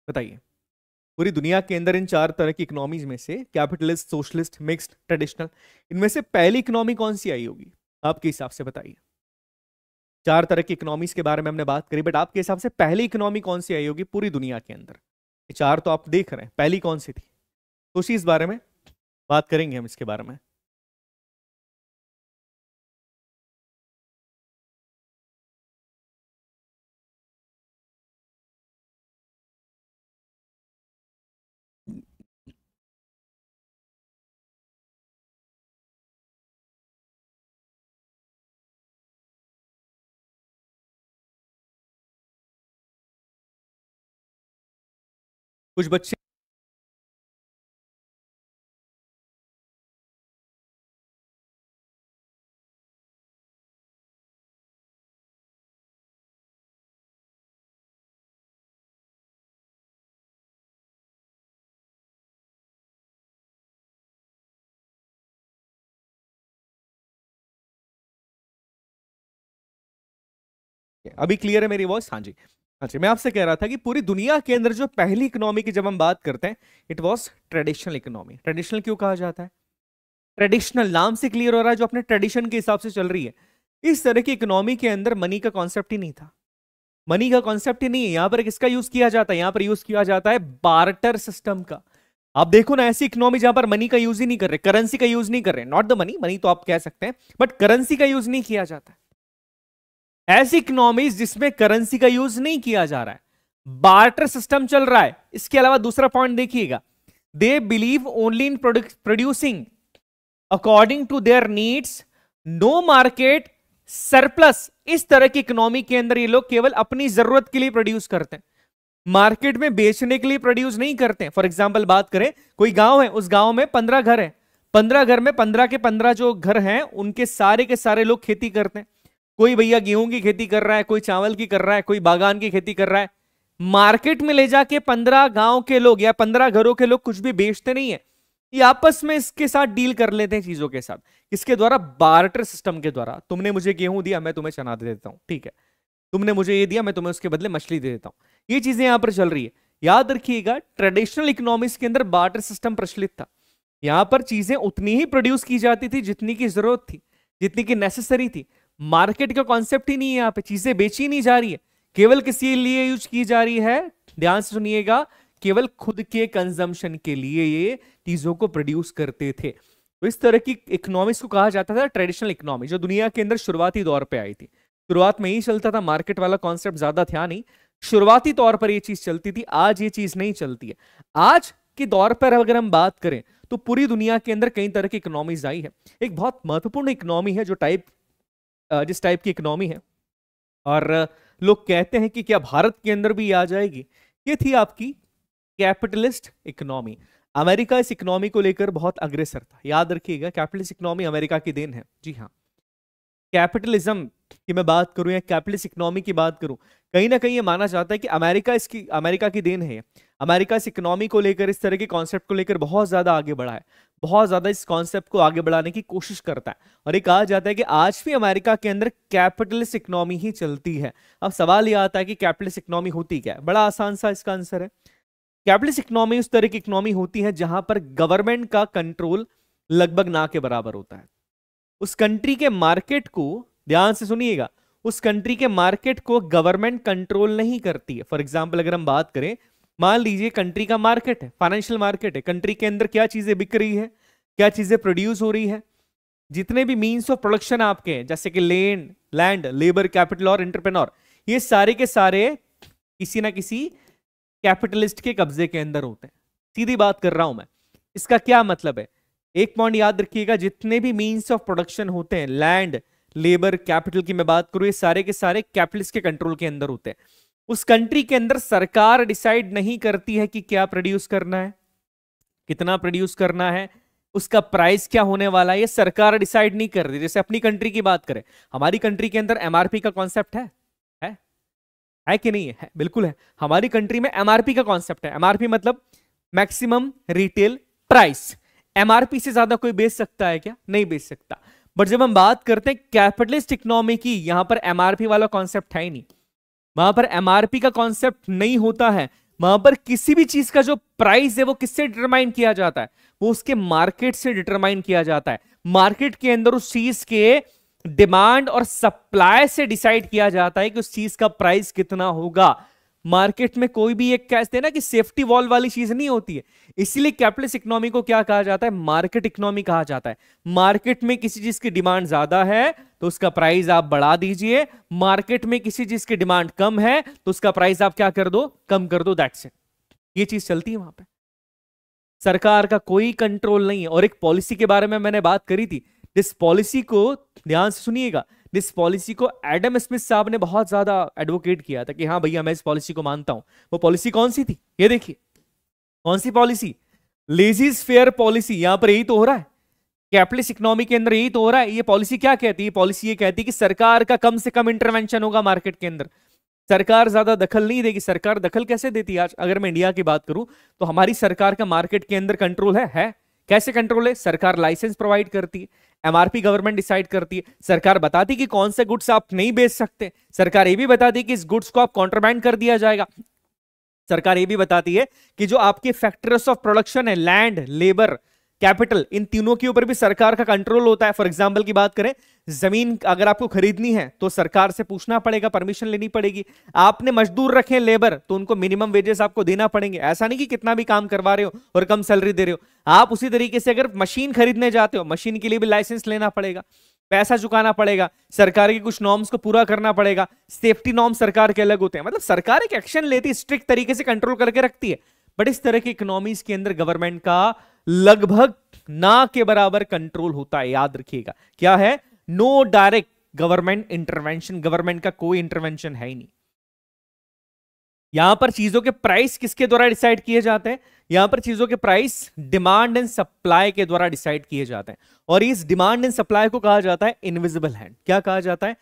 Speaker 2: बताइए पूरी दुनिया के अंदर इन चार तरह की इकोनॉमीज में से कैपिटलिस्ट सोशलिस्ट मिक्स्ड ट्रेडिशनल इनमें से पहली इकोनॉमी कौन सी आई होगी आपके हिसाब से बताइए चार तरह की इकोनॉमीज के बारे में हमने बात करी बट आपके हिसाब से पहली इकोनॉमी कौन सी आई होगी पूरी दुनिया के अंदर ये चार तो आप देख रहे हैं पहली
Speaker 1: कौन सी थी तो उसी इस बारे में बात करेंगे हम इसके बारे में कुछ बच्चे
Speaker 3: अभी क्लियर है मेरी वॉइस हाँ जी हाँ जी मैं आपसे कह रहा था कि पूरी दुनिया के अंदर जो पहली इकोनॉमी की जब हम बात करते हैं
Speaker 2: it was traditional economy traditional क्यों कहा जाता है ट्रेडिशनल नाम से क्लियर हो रहा है जो अपने ट्रेडिशन के हिसाब से चल रही है इस तरह की इकोनॉमी के अंदर मनी का कॉन्सेप्ट ही नहीं था मनी का कॉन्सेप्ट ही नहीं है यहाँ पर किसका यूज किया जाता है यहाँ पर यूज किया जाता है बार्टर सिस्टम का आप देखो ना ऐसी इकोनॉमी जहां पर मनी का यूज ही नहीं कर रहे करेंसी का यूज नहीं कर रहे नॉट द मनी मनी तो आप कह सकते हैं बट करेंसी का यूज नहीं किया जाता ऐसी इकोनॉमीज जिसमें करेंसी का यूज नहीं किया जा रहा है बार्टर सिस्टम चल रहा है इसके अलावा दूसरा पॉइंट देखिएगा they believe only in producing according to their needs no market surplus इस तरह की इकोनॉमी के अंदर ये लोग केवल अपनी जरूरत के लिए प्रोड्यूस करते हैं मार्केट में बेचने के लिए प्रोड्यूस नहीं करते फॉर एग्जाम्पल बात करें कोई गांव है उस गांव में पंद्रह घर है पंद्रह घर में पंद्रह के पंद्रह जो घर हैं उनके सारे के सारे लोग खेती करते हैं कोई भैया गेहूं की खेती कर रहा है कोई चावल की कर रहा है कोई बागान की खेती कर रहा है मार्केट में ले जाके पंद्रह गांव के लोग या पंद्रह घरों के लोग कुछ भी बेचते नहीं है ये आपस में इसके साथ डील कर लेते हैं चीजों के साथ इसके द्वारा बार्टर सिस्टम के द्वारा तुमने मुझे गेहूं दिया मैं तुम्हें चना दे देता हूं ठीक है तुमने मुझे ये दिया मैं तुम्हें उसके बदले मछली दे देता हूं ये चीजें यहां पर चल रही है याद रखिएगा ट्रेडिशनल इकोनॉमिक्स के अंदर बार्टर सिस्टम प्रचलित था यहां पर चीजें उतनी ही प्रोड्यूस की जाती थी जितनी की जरूरत थी जितनी की नेसेसरी थी मार्केट का कॉन्सेप्ट ही नहीं है यहाँ पे चीजें बेची नहीं जा रही है केवल किसी लिए यूज की जा रही है ध्यान से सुनिएगा केवल खुद के कंजम्पशन के लिए ये चीजों को प्रोड्यूस करते थे तो इस तरह की इकोनॉमिक्स को कहा जाता था ट्रेडिशनल इकोनॉमी जो दुनिया के अंदर शुरुआती दौर पे आई थी शुरुआत में ही चलता था मार्केट वाला कॉन्सेप्ट ज्यादा था नहीं शुरुआती तौर पर ये चीज चलती थी आज ये चीज नहीं चलती है आज के दौर पर अगर हम बात करें तो पूरी दुनिया के अंदर कई तरह की इकोनॉमीज आई है एक बहुत महत्वपूर्ण इकोनॉमी है जो टाइप जिस टाइप की इकोनॉमी है और लोग कहते हैं कि क्या भारत के अंदर भी आ जाएगी ये थी आपकी कैपिटलिस्ट इकोनॉमी अमेरिका इस इकोनॉमी को लेकर बहुत अग्रेसर था याद रखिएगा कैपिटलिस्ट इकोनॉमी अमेरिका की देन है जी हाँ कैपिटलिज्म की मैं बात करूं या कैपिटलिस्ट इकोनॉमी की बात करूं कहीं ना कहीं ये माना जाता है कि अमेरिका इसकी अमेरिका की देन है अमेरिका इस इकोनॉमी को लेकर इस तरह के कॉन्सेप्ट को लेकर बहुत ज़्यादा आगे बढ़ा है बहुत ज़्यादा इस कॉन्सेप्ट को आगे बढ़ाने की कोशिश करता है और ये कहा जाता है कि आज भी अमेरिका के अंदर कैपिटलिस्ट इकोनॉमी ही चलती है अब सवाल ये आता है कि कैपिटलिस्ट इकोनॉमी होती क्या है बड़ा आसान सा इसका आंसर है कैपिटलिस्ट इकोनॉमी उस तरह की इकोनॉमी होती है जहां पर गवर्नमेंट का कंट्रोल लगभग ना के बराबर होता है उस कंट्री के मार्केट को ध्यान से सुनिएगा उस कंट्री के मार्केट को गवर्नमेंट कंट्रोल नहीं करती है फॉर एग्जाम्पल अगर हम बात करें मान लीजिए कंट्री का मार्केट है फाइनेंशियल मार्केट है कंट्री के अंदर क्या चीज़ें बिक रही है क्या चीज़ें प्रोड्यूस हो रही है जितने भी मीन्स ऑफ प्रोडक्शन आपके हैं जैसे कि लेन लैंड लेबर कैपिटल और इंटरप्रेनोर ये सारे के सारे किसी ना किसी कैपिटलिस्ट के कब्जे के अंदर होते हैं सीधी बात कर रहा हूं मैं इसका क्या मतलब है एक पॉइंट याद रखिएगा जितने भी मीन्स ऑफ प्रोडक्शन होते हैं लैंड लेबर कैपिटल की मैं बात करूं ये सारे के सारे कैपिटलिस्ट के कंट्रोल के अंदर होते हैं उस कंट्री के अंदर सरकार डिसाइड नहीं करती है कि क्या प्रोड्यूस करना है कितना प्रोड्यूस करना है उसका प्राइस क्या होने वाला है ये सरकार डिसाइड नहीं कर रही जैसे अपनी कंट्री की बात करें हमारी कंट्री के अंदर एमआरपी का कॉन्सेप्ट है है है कि नहीं है बिल्कुल है हमारी कंट्री में एमआरपी का कॉन्सेप्ट है एमआरपी मतलब मैक्सिमम रिटेल प्राइस एमआरपी से ज्यादा कोई बेच सकता है क्या नहीं बेच सकता बट जब हम बात करते हैं कैपिटलिस्ट इकोनॉमी की यहां पर एमआरपी वाला कॉन्सेप्ट है ही नहीं वहां पर एमआरपी का कॉन्सेप्ट नहीं होता है वहां पर किसी भी चीज का जो प्राइस है वो किससे डिटरमाइन किया जाता है वो उसके मार्केट से डिटरमाइन किया जाता है मार्केट के अंदर उस चीज के डिमांड और सप्लाई से डिसाइड किया जाता है कि उस चीज का प्राइस कितना होगा मार्केट में कोई भी एक कहते हैं ना कि सेफ्टी वॉल वाली चीज नहीं होती है इसीलिए कैपिटलिस्ट इकोनॉमी को क्या कहा जाता है मार्केट इकोनॉमी कहा जाता है मार्केट में किसी चीज की डिमांड ज्यादा है तो उसका प्राइस आप बढ़ा दीजिए मार्केट में किसी चीज की डिमांड कम है तो उसका प्राइस आप क्या कर दो कम कर दो दैट्स इट ये चीज चलती है वहां पर सरकार का कोई कंट्रोल नहीं है और एक पॉलिसी के बारे में मैंने बात करी थी इस पॉलिसी को ध्यान से सुनिएगा दिस पॉलिसी को एडम स्मिथ साहब ने बहुत ज्यादा एडवोकेट किया था कि हाँ भैया मैं इस पॉलिसी को मानता हूं वो पॉलिसी कौन सी थी ये देखिए कौन सी पॉलिसी लेजीज फेयर पॉलिसी यहां पर यही तो हो रहा है कैपिटलिस्ट इकोनॉमी के अंदर यही तो हो रहा है ये पॉलिसी क्या कहती है पॉलिसी ये कहती है कि सरकार का कम से कम इंटरवेंशन होगा मार्केट के अंदर सरकार ज्यादा दखल नहीं देगी सरकार दखल कैसे देती है आज अगर मैं इंडिया की बात करूं तो हमारी सरकार का मार्केट के अंदर कंट्रोल है है कैसे कंट्रोल है सरकार लाइसेंस प्रोवाइड करती है एमआरपी गवर्नमेंट डिसाइड करती है सरकार बताती कि कौन से गुड्स आप नहीं बेच सकते सरकार ये भी बताती कि इस गुड्स को आप कॉन्ट्रोबैंड कर दिया जाएगा सरकार ये भी बताती है कि जो आपके फैक्ट्रीज ऑफ प्रोडक्शन है लैंड लेबर कैपिटल इन तीनों के ऊपर भी सरकार का कंट्रोल होता है फॉर एग्जाम्पल की बात करें जमीन अगर आपको खरीदनी है तो सरकार से पूछना पड़ेगा परमिशन लेनी पड़ेगी आपने मजदूर रखे लेबर तो उनको मिनिमम वेजेस आपको देना पड़ेंगे ऐसा नहीं कि कितना भी काम करवा रहे हो और कम सैलरी दे रहे हो आप उसी तरीके से अगर मशीन खरीदने जाते हो मशीन के लिए भी लाइसेंस लेना पड़ेगा पैसा चुकाना पड़ेगा सरकार के कुछ नॉर्म्स को पूरा करना पड़ेगा सेफ्टी नॉर्म सरकार के अलग होते हैं मतलब सरकार एक एक्शन लेती है स्ट्रिक्ट तरीके से कंट्रोल करके रखती है बट इस तरह की इकोनॉमीज के अंदर गवर्नमेंट का लगभग ना के बराबर कंट्रोल होता है याद रखिएगा क्या है no direct government intervention government का कोई इंटरवेंशन है ही नहीं यहां पर चीजों के प्राइस किसके द्वारा डिसाइड किए जाते हैं यहां पर चीजों के प्राइस डिमांड एंड सप्लाई के द्वारा डिसाइड किए जाते हैं और इस डिमांड एंड सप्लाई को कहा जाता है इनविजिबल हैंड क्या कहा जाता है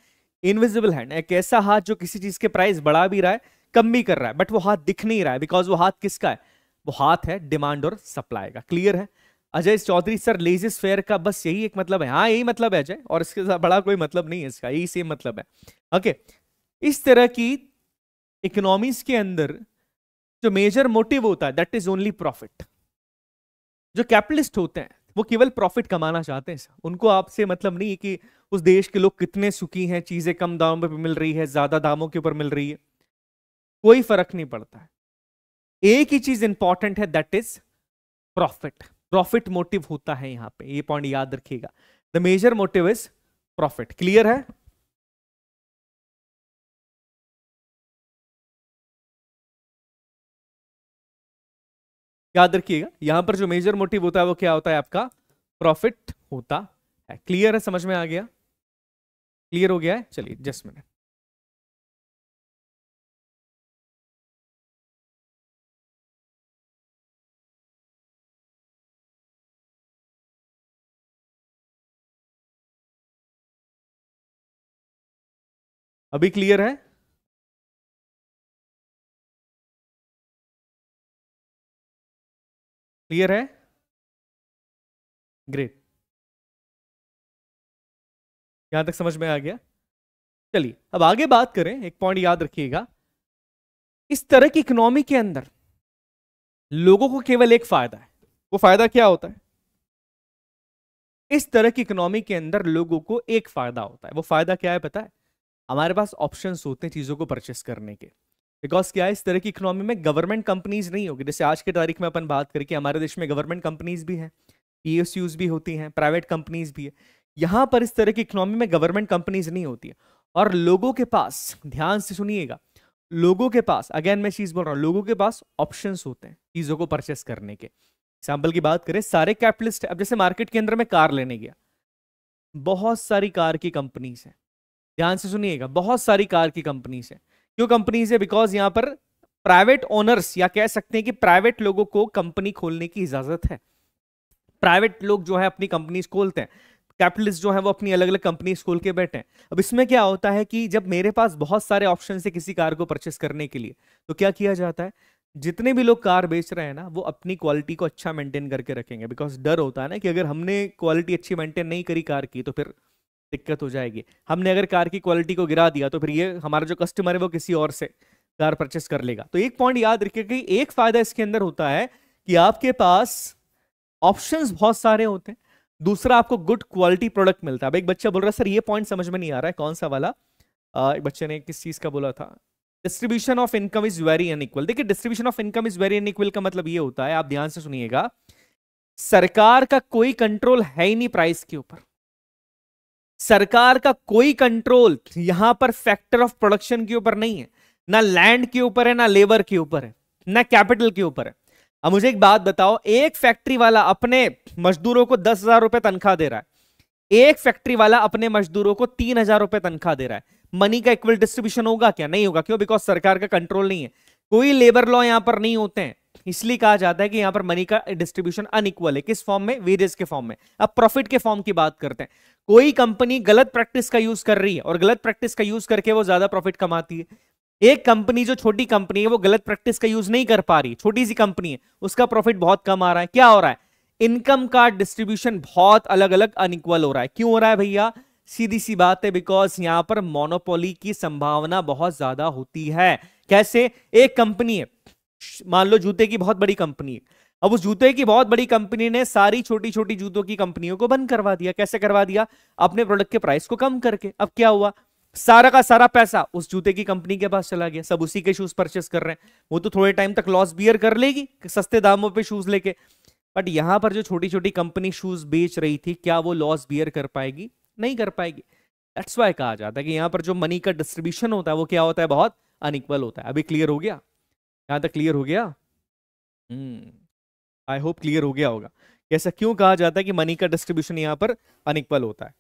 Speaker 2: इनविजिबल हैंड एक ऐसा हाथ जो किसी चीज के प्राइस बढ़ा भी रहा है कम भी कर रहा है बट वो हाथ दिख नहीं रहा है बिकॉज वो हाथ किसका है वो हाथ है डिमांड और सप्लाई का क्लियर है Ajay Chaudhary sir laissez faire का बस यही एक मतलब है हाँ यही मतलब है अजय और इसके साथ बड़ा कोई मतलब नहीं है इसका यही सेम मतलब है ओके इस तरह की इकोनॉमीज के अंदर जो मेजर मोटिव होता है दैट इज ओनली प्रॉफिट जो कैपिटलिस्ट होते हैं वो केवल प्रॉफिट कमाना चाहते हैं उनको आपसे मतलब नहीं है कि उस देश के लोग कितने सुखी हैं चीजें कम दामों पर मिल रही है ज्यादा दामों के ऊपर मिल रही है कोई फर्क नहीं पड़ता है एक ही चीज इंपॉर्टेंट है that is
Speaker 3: profit profit motive होता है यहां पे ये पॉइंट याद रखिएगा the major motive is profit clear है याद रखिएगा यहां पर जो मेजर मोटिव होता है वो क्या होता है आपका प्रॉफिट होता है क्लियर है समझ में
Speaker 2: आ
Speaker 1: गया क्लियर हो गया है चलिए जस्ट मिनट अभी क्लियर है
Speaker 3: क्लियर है ग्रेट यहां तक समझ में आ गया चलिए अब आगे बात करें एक पॉइंट याद रखिएगा इस तरह की इकोनॉमी के अंदर लोगों को केवल एक फायदा है वो फायदा क्या होता है इस तरह की इकोनॉमी के अंदर लोगों
Speaker 2: को एक फायदा होता है वो फायदा क्या है पता है हमारे पास ऑप्शन होते हैं चीज़ों को परचेस करने के बिकॉज क्या है इस तरह की इकोनॉमी में गवर्नमेंट कंपनीज नहीं होगी जैसे आज की तारीख में अपन बात करें कि हमारे देश में गवर्नमेंट कंपनीज भी हैं पी e भी होती हैं प्राइवेट कंपनीज भी है यहाँ पर इस तरह की इकोनॉमी में गवर्नमेंट कंपनीज नहीं होती है और लोगों के पास ध्यान से सुनिएगा लोगों के पास अगेन मैं चीज़ बोल रहा हूँ लोगों के पास ऑप्शन होते हैं चीज़ों को परचेस करने के एग्जाम्पल की बात करें सारे कैपिटलिस्ट अब जैसे मार्केट के अंदर में कार लेने गया बहुत सारी कार की कंपनीज हैं ध्यान से सुनिएगा बहुत सारी कार की कंपनीज है क्यों कंपनीज है बिकॉज यहां पर प्राइवेट ओनर्स या कह सकते हैं कि प्राइवेट लोगों को कंपनी खोलने की इजाजत है प्राइवेट लोग जो है अपनी कंपनीज खोलते हैं कैपिटलिस्ट जो है वो अपनी अलग अलग कंपनीज खोल के बैठे हैं अब इसमें क्या होता है कि जब मेरे पास बहुत सारे ऑप्शन है किसी कार को परचेस करने के लिए तो क्या किया जाता है जितने भी लोग कार बेच रहे हैं ना वो अपनी क्वालिटी को अच्छा मेंटेन करके रखेंगे बिकॉज डर होता है ना कि अगर हमने क्वालिटी अच्छी मेंटेन नहीं करी कार की तो फिर दिक्कत हो जाएगी हमने अगर कार की क्वालिटी को गिरा दिया तो फिर ये हमारा जो कस्टमर है वो किसी और से कार परचेस कर लेगा तो एक पॉइंट याद रखिए कि एक फायदा इसके अंदर होता है कि आपके पास ऑप्शंस बहुत सारे होते हैं दूसरा आपको गुड क्वालिटी प्रोडक्ट मिलता है अब एक बच्चा बोल रहा है सर ये पॉइंट समझ में नहीं आ रहा है कौन सा वाला आ, एक बच्चे ने किस चीज़ का बोला था distribution of income is very unequal देखिए distribution of income is very unequal का मतलब ये होता है आप ध्यान से सुनिएगा सरकार का कोई कंट्रोल है ही नहीं प्राइस के ऊपर सरकार का कोई कंट्रोल यहां पर फैक्टर ऑफ प्रोडक्शन के ऊपर नहीं है ना लैंड के ऊपर है ना लेबर के ऊपर है ना कैपिटल के ऊपर है अब मुझे एक बात बताओ एक फैक्ट्री वाला अपने मजदूरों को दस हजार रुपए तनख्वाह दे रहा है एक फैक्ट्री वाला अपने मजदूरों को तीन हजार रुपए तनख्वाह दे रहा है मनी का इक्वल डिस्ट्रीब्यूशन होगा क्या नहीं होगा क्यों बिकॉज सरकार का कंट्रोल नहीं है कोई लेबर लॉ यहां पर नहीं होते हैं इसलिए कहा जाता है कि यहां पर मनी का डिस्ट्रीब्यूशन अनइक्वल है किस फॉर्म में वेजेस के फॉर्म में अब प्रॉफिट के फॉर्म की बात करते हैं कोई कंपनी गलत प्रैक्टिस का यूज कर रही है और गलत प्रैक्टिस का यूज करके वो ज्यादा प्रॉफिट कमाती है एक कंपनी जो छोटी कंपनी है वो गलत प्रैक्टिस का यूज नहीं कर पा रही छोटी सी कंपनी है उसका प्रॉफिट बहुत कम आ रहा है क्या हो रहा है इनकम का डिस्ट्रीब्यूशन बहुत अलग अलग अनइक्वल हो रहा है क्यों हो रहा है भैया सीधी सी बात है बिकॉज यहां पर मोनोपोली की संभावना बहुत ज्यादा होती है कैसे एक कंपनी है मान लो जूते की बहुत बड़ी कंपनी है अब उस जूते की बहुत बड़ी कंपनी ने सारी छोटी छोटी जूतों की कंपनियों को बंद करवा दिया कैसे करवा दिया अपने प्रोडक्ट के प्राइस को कम करके अब क्या हुआ सारा का सारा पैसा उस जूते की कंपनी के पास चला गया सब उसी के शूज परचेस कर रहे हैं वो तो थोड़े टाइम तक लॉस बियर कर लेगी सस्ते दामों पे शूज लेके बट यहाँ पर जो छोटी छोटी कंपनी शूज बेच रही थी क्या वो लॉस बियर कर पाएगी नहीं कर पाएगी एट्स वाई कहा जाता है कि यहाँ पर जो मनी का डिस्ट्रीब्यूशन होता है वो क्या होता है बहुत अनइक्वल होता है अभी क्लियर हो गया यहाँ तक क्लियर हो गया हम्म आई होप
Speaker 3: क्लियर हो गया होगा ऐसा क्यों कहा जाता है कि मनी का डिस्ट्रीब्यूशन यहां पर अनिक्वल होता है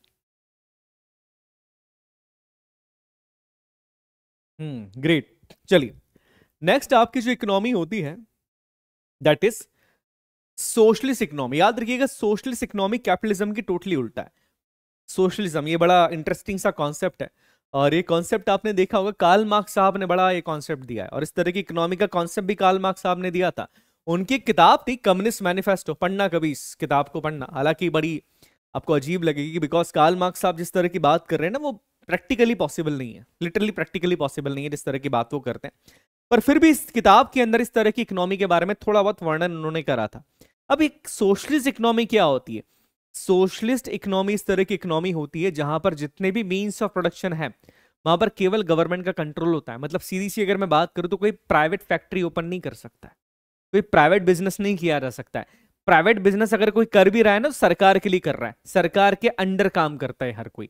Speaker 3: हम्म ग्रेट चलिए नेक्स्ट आपकी जो इकोनॉमी होती है दैट इज
Speaker 2: सोशलिस्ट इकोनॉमी याद रखिएगा सोशलिस्ट इकोनॉमी कैपिटलिज्म की टोटली उल्टा है सोशलिज्म ये बड़ा इंटरेस्टिंग सा कॉन्सेप्ट है और ये कॉन्सेप्ट आपने देखा होगा कार्ल मार्क्स साहब ने बड़ा ये कॉन्सेप्ट दिया है और इस तरह की इकोनॉमी का कॉन्सेप्ट भी कार्ल मार्क्स साहब ने दिया था उनकी किताब थी कम्युनिस्ट मैनिफेस्टो पढ़ना कभी इस किताब को पढ़ना हालांकि बड़ी आपको अजीब लगेगी बिकॉज काल मार्क्स साहब जिस तरह की बात कर रहे हैं ना वो प्रैक्टिकली पॉसिबल नहीं है लिटरली प्रैक्टिकली पॉसिबल नहीं है जिस तरह की बात वो करते हैं पर फिर भी इस किताब के अंदर इस तरह की इकोनॉमी के बारे में थोड़ा बहुत वर्णन उन्होंने करा था अब एक सोशलिस्ट इकोनॉमी क्या होती है सोशलिस्ट इकोनॉमी इस तरह की इकोनॉमी होती है जहां पर जितने भी मीन्स ऑफ प्रोडक्शन है वहां पर केवल गवर्नमेंट का कंट्रोल होता है मतलब सीधी सी अगर मैं बात करूं तो कोई प्राइवेट फैक्ट्री ओपन नहीं कर सकता है कोई प्राइवेट बिजनेस नहीं किया जा सकता है प्राइवेट बिजनेस अगर कोई कर भी रहा है ना तो सरकार के लिए कर रहा है सरकार के अंडर काम करता है हर कोई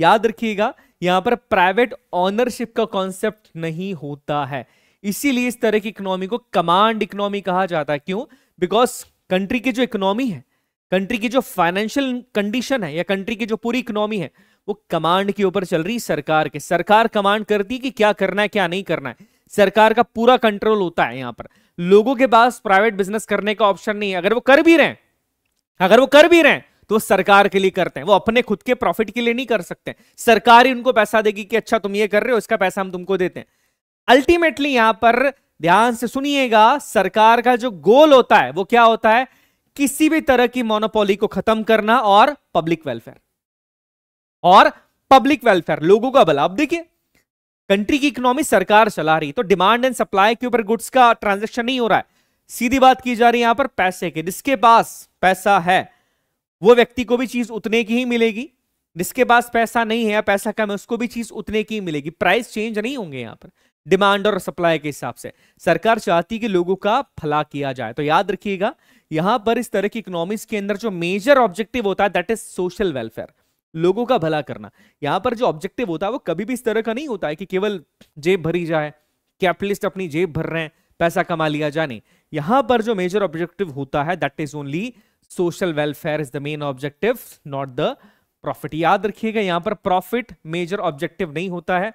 Speaker 2: याद रखिएगा यहां पर प्राइवेट ऑनरशिप का कॉन्सेप्ट नहीं होता है इसीलिए इस तरह की इकोनॉमी को कमांड इकोनॉमी कहा जाता है क्यों बिकॉज कंट्री की जो इकोनॉमी है कंट्री की जो फाइनेंशियल कंडीशन है या कंट्री की जो पूरी इकोनॉमी है वो कमांड के ऊपर चल रही सरकार के सरकार कमांड करती है कि क्या करना है क्या नहीं करना है सरकार का पूरा कंट्रोल होता है यहां पर लोगों के पास प्राइवेट बिजनेस करने का ऑप्शन नहीं है अगर वो कर भी रहे अगर वो कर भी रहे हैं तो वो सरकार के लिए करते हैं वो अपने खुद के प्रॉफिट के लिए नहीं कर सकते सरकार ही उनको पैसा देगी कि अच्छा तुम ये कर रहे हो इसका पैसा हम तुमको देते हैं अल्टीमेटली यहां पर ध्यान से सुनिएगा सरकार का जो गोल होता है वो क्या होता है किसी भी तरह की मोनोपोली को खत्म करना और पब्लिक वेलफेयर और पब्लिक वेलफेयर लोगों का भला अब देखिए कंट्री की इकोनॉमी सरकार चला रही तो डिमांड एंड सप्लाई के ऊपर गुड्स का ट्रांजेक्शन नहीं हो रहा है सीधी बात की जा रही है यहां पर पैसे की जिसके पास पैसा है वो व्यक्ति को भी चीज उतने की ही मिलेगी जिसके पास पैसा नहीं है या पैसा कम है उसको भी चीज उतने की मिलेगी प्राइस चेंज नहीं होंगे यहाँ पर डिमांड और सप्लाई के हिसाब से सरकार चाहती कि लोगों का फला किया जाए तो याद रखिएगा यहां पर इस तरह की इकोनॉमिक्स के अंदर जो मेजर ऑब्जेक्टिव होता है दैट इज सोशल वेलफेयर लोगों का भला करना यहाँ पर जो ऑब्जेक्टिव होता है वो कभी भी इस तरह का नहीं होता है कि केवल जेब भरी जाए कैपिटलिस्ट अपनी जेब भर रहे हैं पैसा कमा लिया जाने यहां पर जो मेजर ऑब्जेक्टिव होता है that is only social welfare is the main objective not the profit याद रखिएगा यहां पर प्रॉफिट मेजर ऑब्जेक्टिव नहीं होता है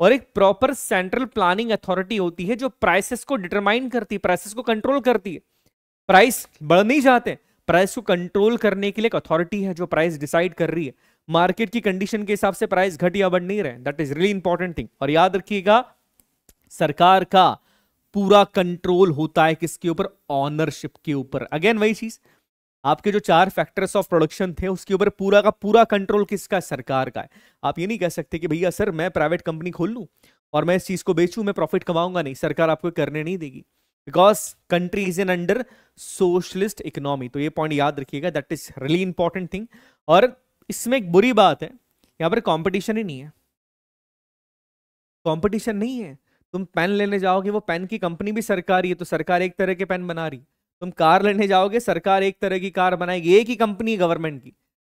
Speaker 2: और एक प्रॉपर सेंट्रल प्लानिंग अथॉरिटी होती है जो प्राइसेस को डिटरमाइन करती है प्राइसेस को कंट्रोल करती है प्राइस बढ़ नहीं जाते प्राइस को कंट्रोल करने के लिए एक अथॉरिटी है जो प्राइस डिसाइड कर रही है मार्केट की कंडीशन के हिसाब से प्राइस घट या बढ़ नहीं रहे that is really important thing और याद रखिएगा सरकार का पूरा कंट्रोल होता है किसके ऊपर ऑनरशिप के ऊपर अगेन वही चीज आपके जो चार फैक्टर्स ऑफ प्रोडक्शन थे उसके ऊपर पूरा का पूरा कंट्रोल किसका सरकार का है आप ये नहीं कह सकते कि भैया सर मैं प्राइवेट कंपनी खोल लूँ और मैं इस चीज़ को बेचूं मैं प्रॉफिट कमाऊंगा नहीं सरकार आपको करने नहीं देगी because country is in under socialist economy तो ये पॉइंट याद रखिएगा that is really important thing और इसमें एक बुरी बात है यहाँ पर कंपटीशन ही नहीं है कंपटीशन नहीं है तुम पेन लेने जाओगे वो पेन की कंपनी भी सरकारी है तो सरकार एक तरह के पेन बना रही तुम कार लेने जाओगे सरकार एक तरह की कार बनाएगी एक ही कंपनी गवर्नमेंट की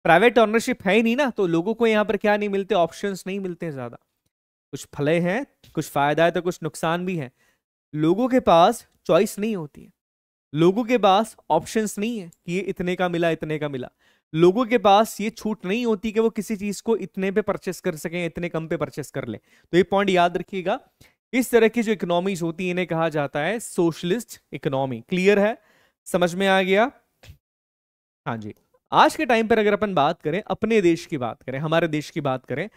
Speaker 2: प्राइवेट ऑनरशिप है ही नहीं ना तो लोगों को यहाँ पर क्या नहीं मिलते ऑप्शन नहीं मिलते ज़्यादा कुछ फले हैं कुछ फ़ायदा है तो कुछ नुकसान भी है लोगों के पास चॉइस नहीं होती है लोगों के पास ऑप्शंस नहीं है कि ये इतने का मिला इतने का मिला लोगों के पास ये छूट नहीं होती कि वो किसी चीज को इतने पे परचेस कर सकें इतने कम पे परचेस कर लें तो ये पॉइंट याद रखिएगा इस तरह की जो इकोनॉमीज होती है इन्हें कहा जाता है सोशलिस्ट इकोनॉमी क्लियर है समझ में आ गया हाँ जी आज के टाइम पर अगर अपन बात करें अपने देश की बात करें हमारे देश की बात करें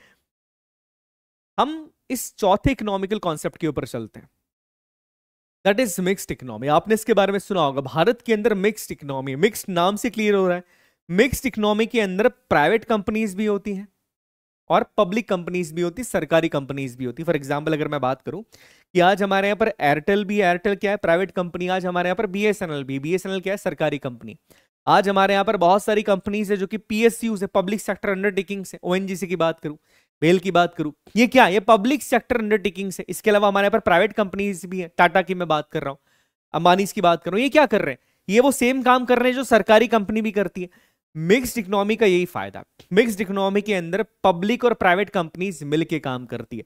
Speaker 2: हम इस चौथे इकोनॉमिकल कॉन्सेप्ट के ऊपर चलते हैं दैट इज मिक्स्ड इकोनॉमी आपने इसके बारे में सुना होगा भारत के अंदर मिक्स्ड इकोनॉमी मिक्स्ड नाम से क्लियर हो रहा है मिक्स्ड इकोनॉमी के अंदर प्राइवेट कंपनीज भी होती हैं और पब्लिक कंपनीज भी होती सरकारी कंपनीज भी होती फॉर एग्जाम्पल अगर मैं बात करूं कि आज हमारे यहाँ पर एयरटेल भी एयरटेल क्या है प्राइवेट कंपनी आज हमारे यहाँ पर बी भी बी क्या है सरकारी कंपनी आज हमारे यहाँ पर बहुत सारी कंपनीज है जो कि पी है पब्लिक सेक्टर अंडरटेकिंग्स है ओ की बात करूँ बेल की बात करूँ ये क्या ये पब्लिक सेक्टर अंडरटेकिंग्स है इसके अलावा हमारे यहाँ पर प्राइवेट कंपनीज भी है टाटा की मैं बात कर रहा हूँ अंबानीज की बात कर रहा हूँ ये क्या कर रहे हैं ये वो सेम काम कर रहे हैं जो सरकारी कंपनी भी करती है मिक्स्ड इकोनॉमी का यही फायदा मिक्स्ड इकोनॉमी के अंदर पब्लिक और प्राइवेट कंपनीज मिलकर काम करती है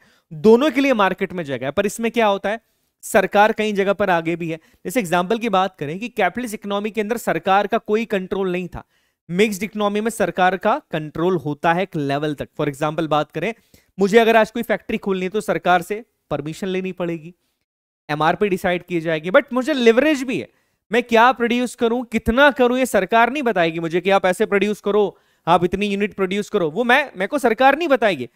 Speaker 2: दोनों के लिए मार्केट में जगह है पर इसमें क्या होता है सरकार कई जगह पर आगे भी है जैसे एग्जाम्पल की बात करें कि कैपिटलिस्ट इकोनॉमी के अंदर सरकार का कोई कंट्रोल नहीं था मिक्स्ड इकोनॉमी में सरकार का कंट्रोल होता है एक लेवल तक फॉर एग्जाम्पल बात करें मुझे अगर आज कोई फैक्ट्री खोलनी है तो सरकार से परमिशन लेनी पड़ेगी एमआरपी डिसाइड की जाएगी बट मुझे लिवरेज भी है मैं क्या प्रोड्यूस करूं कितना करूं ये सरकार नहीं बताएगी मुझे कि आप ऐसे प्रोड्यूस करो आप इतनी यूनिट प्रोड्यूस करो वो मैं मेरे को सरकार नहीं बताएगी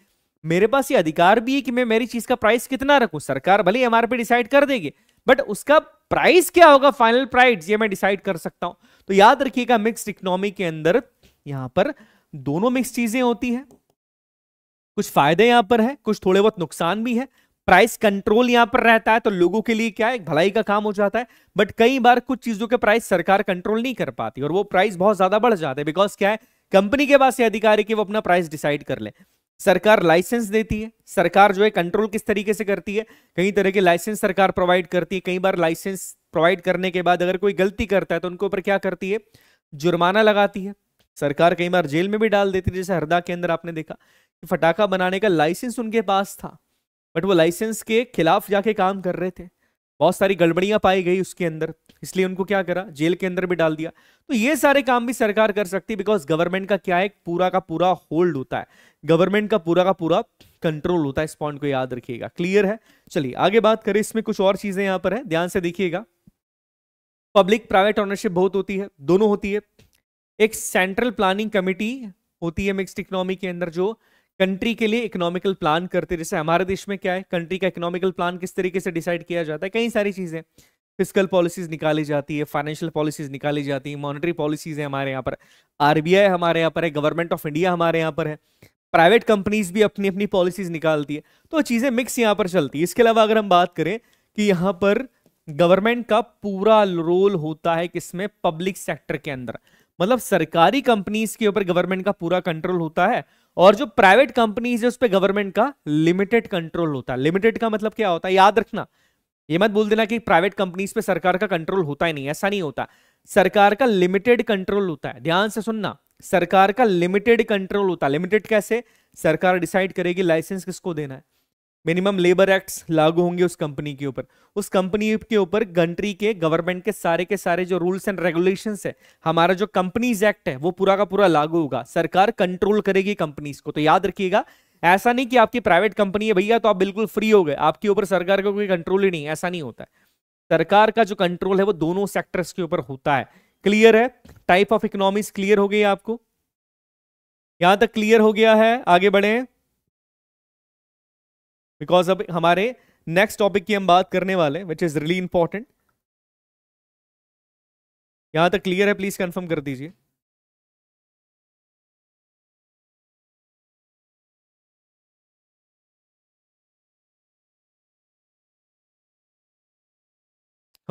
Speaker 2: मेरे पास ये अधिकार भी है कि मैं मेरी चीज का प्राइस कितना रखू सरकार भले एमआरपी डिसाइड कर देगी बट उसका प्राइस क्या होगा फाइनल प्राइस ये मैं डिसाइड कर सकता हूं तो याद रखिएगा मिक्स इकोनॉमी के अंदर यहां पर दोनों मिक्स चीजें होती है कुछ फायदे यहां पर है कुछ थोड़े बहुत नुकसान भी है प्राइस कंट्रोल यहां पर रहता है तो लोगों के लिए क्या है भलाई का काम हो जाता है बट कई बार कुछ चीजों के प्राइस सरकार कंट्रोल नहीं कर पाती और वो प्राइस बहुत ज्यादा बढ़ जाते हैं बिकॉज क्या है कंपनी के पास ये अधिकार है कि वो अपना प्राइस डिसाइड कर ले सरकार लाइसेंस देती है सरकार जो है कंट्रोल किस तरीके से करती है कई तरह के लाइसेंस सरकार प्रोवाइड करती है कई बार लाइसेंस प्रोवाइड करने के बाद अगर कोई गलती करता है तो उनके ऊपर क्या करती है जुर्माना लगाती है सरकार कई बार जेल में भी डाल देती है जैसे हरदा के अंदर आपने देखा फटाखा बनाने का लाइसेंस उनके पास था बट वो लाइसेंस के खिलाफ जाके काम कर रहे थे बहुत सारी गड़बड़ियां पाई गई उसके अंदर इसलिए उनको क्या करा जेल के अंदर भी डाल दिया तो ये सारे काम भी सरकार कर सकती है बिकॉज गवर्नमेंट का क्या है पूरा का पूरा होल्ड होता है गवर्नमेंट का पूरा का पूरा कंट्रोल होता है इस पॉइंट को याद रखिएगा क्लियर है चलिए आगे बात करें इसमें कुछ और चीजें यहाँ पर है ध्यान से देखिएगा पब्लिक प्राइवेट ऑनरशिप बहुत होती है दोनों होती है एक सेंट्रल प्लानिंग कमेटी होती है मिक्सड इकोनॉमी के अंदर जो कंट्री के लिए इकोनॉमिकल प्लान करते जैसे हमारे देश में क्या है कंट्री का इकोनॉमिकल प्लान किस तरीके से डिसाइड किया जाता है कई सारी चीज़ें फिजिकल पॉलिसीज निकाली जाती है फाइनेंशियल पॉलिसीज निकाली जाती है मॉनिटरी पॉलिसीज है हमारे यहाँ पर आरबीआई हमारे यहाँ पर है गवर्नमेंट ऑफ इंडिया हमारे यहाँ पर है प्राइवेट कंपनीज भी अपनी अपनी पॉलिसीज निकालती है तो चीज़ें मिक्स यहाँ पर चलती है इसके अलावा अगर हम बात करें कि यहाँ पर गवर्नमेंट का पूरा रोल होता है किसमें पब्लिक सेक्टर के अंदर मतलब सरकारी कंपनीज के ऊपर गवर्नमेंट का पूरा कंट्रोल होता है और जो प्राइवेट कंपनीज है उस पर गवर्नमेंट का लिमिटेड कंट्रोल होता है लिमिटेड का मतलब क्या होता है याद रखना ये मत बोल देना कि प्राइवेट कंपनीज पे सरकार का कंट्रोल होता ही नहीं ऐसा नहीं होता सरकार का लिमिटेड कंट्रोल होता है ध्यान से सुनना सरकार का लिमिटेड कंट्रोल होता है लिमिटेड कैसे सरकार डिसाइड करेगी लाइसेंस किसको देना है मिनिमम लेबर एक्ट्स लागू होंगे उस कंपनी के ऊपर उस कंपनी के ऊपर कंट्री के गवर्नमेंट के सारे के सारे जो रूल्स एंड रेगुलेशंस है हमारा जो कंपनीज एक्ट है वो पूरा का पूरा लागू होगा सरकार कंट्रोल करेगी कंपनीज को तो याद रखिएगा ऐसा नहीं कि आपकी प्राइवेट कंपनी है भैया तो आप बिल्कुल फ्री हो गए आपके ऊपर सरकार का कोई कंट्रोल ही नहीं ऐसा नहीं होता है सरकार का जो कंट्रोल है वो दोनों सेक्टर्स के ऊपर होता है क्लियर है टाइप ऑफ इकोनॉमिक्स क्लियर हो गई आपको यहां तक क्लियर हो गया है आगे
Speaker 3: बढ़े बिकॉज अब हमारे नेक्स्ट टॉपिक की हम बात करने वाले विच इज रियली इंपॉर्टेंट यहां तक क्लियर है प्लीज कंफर्म कर दीजिए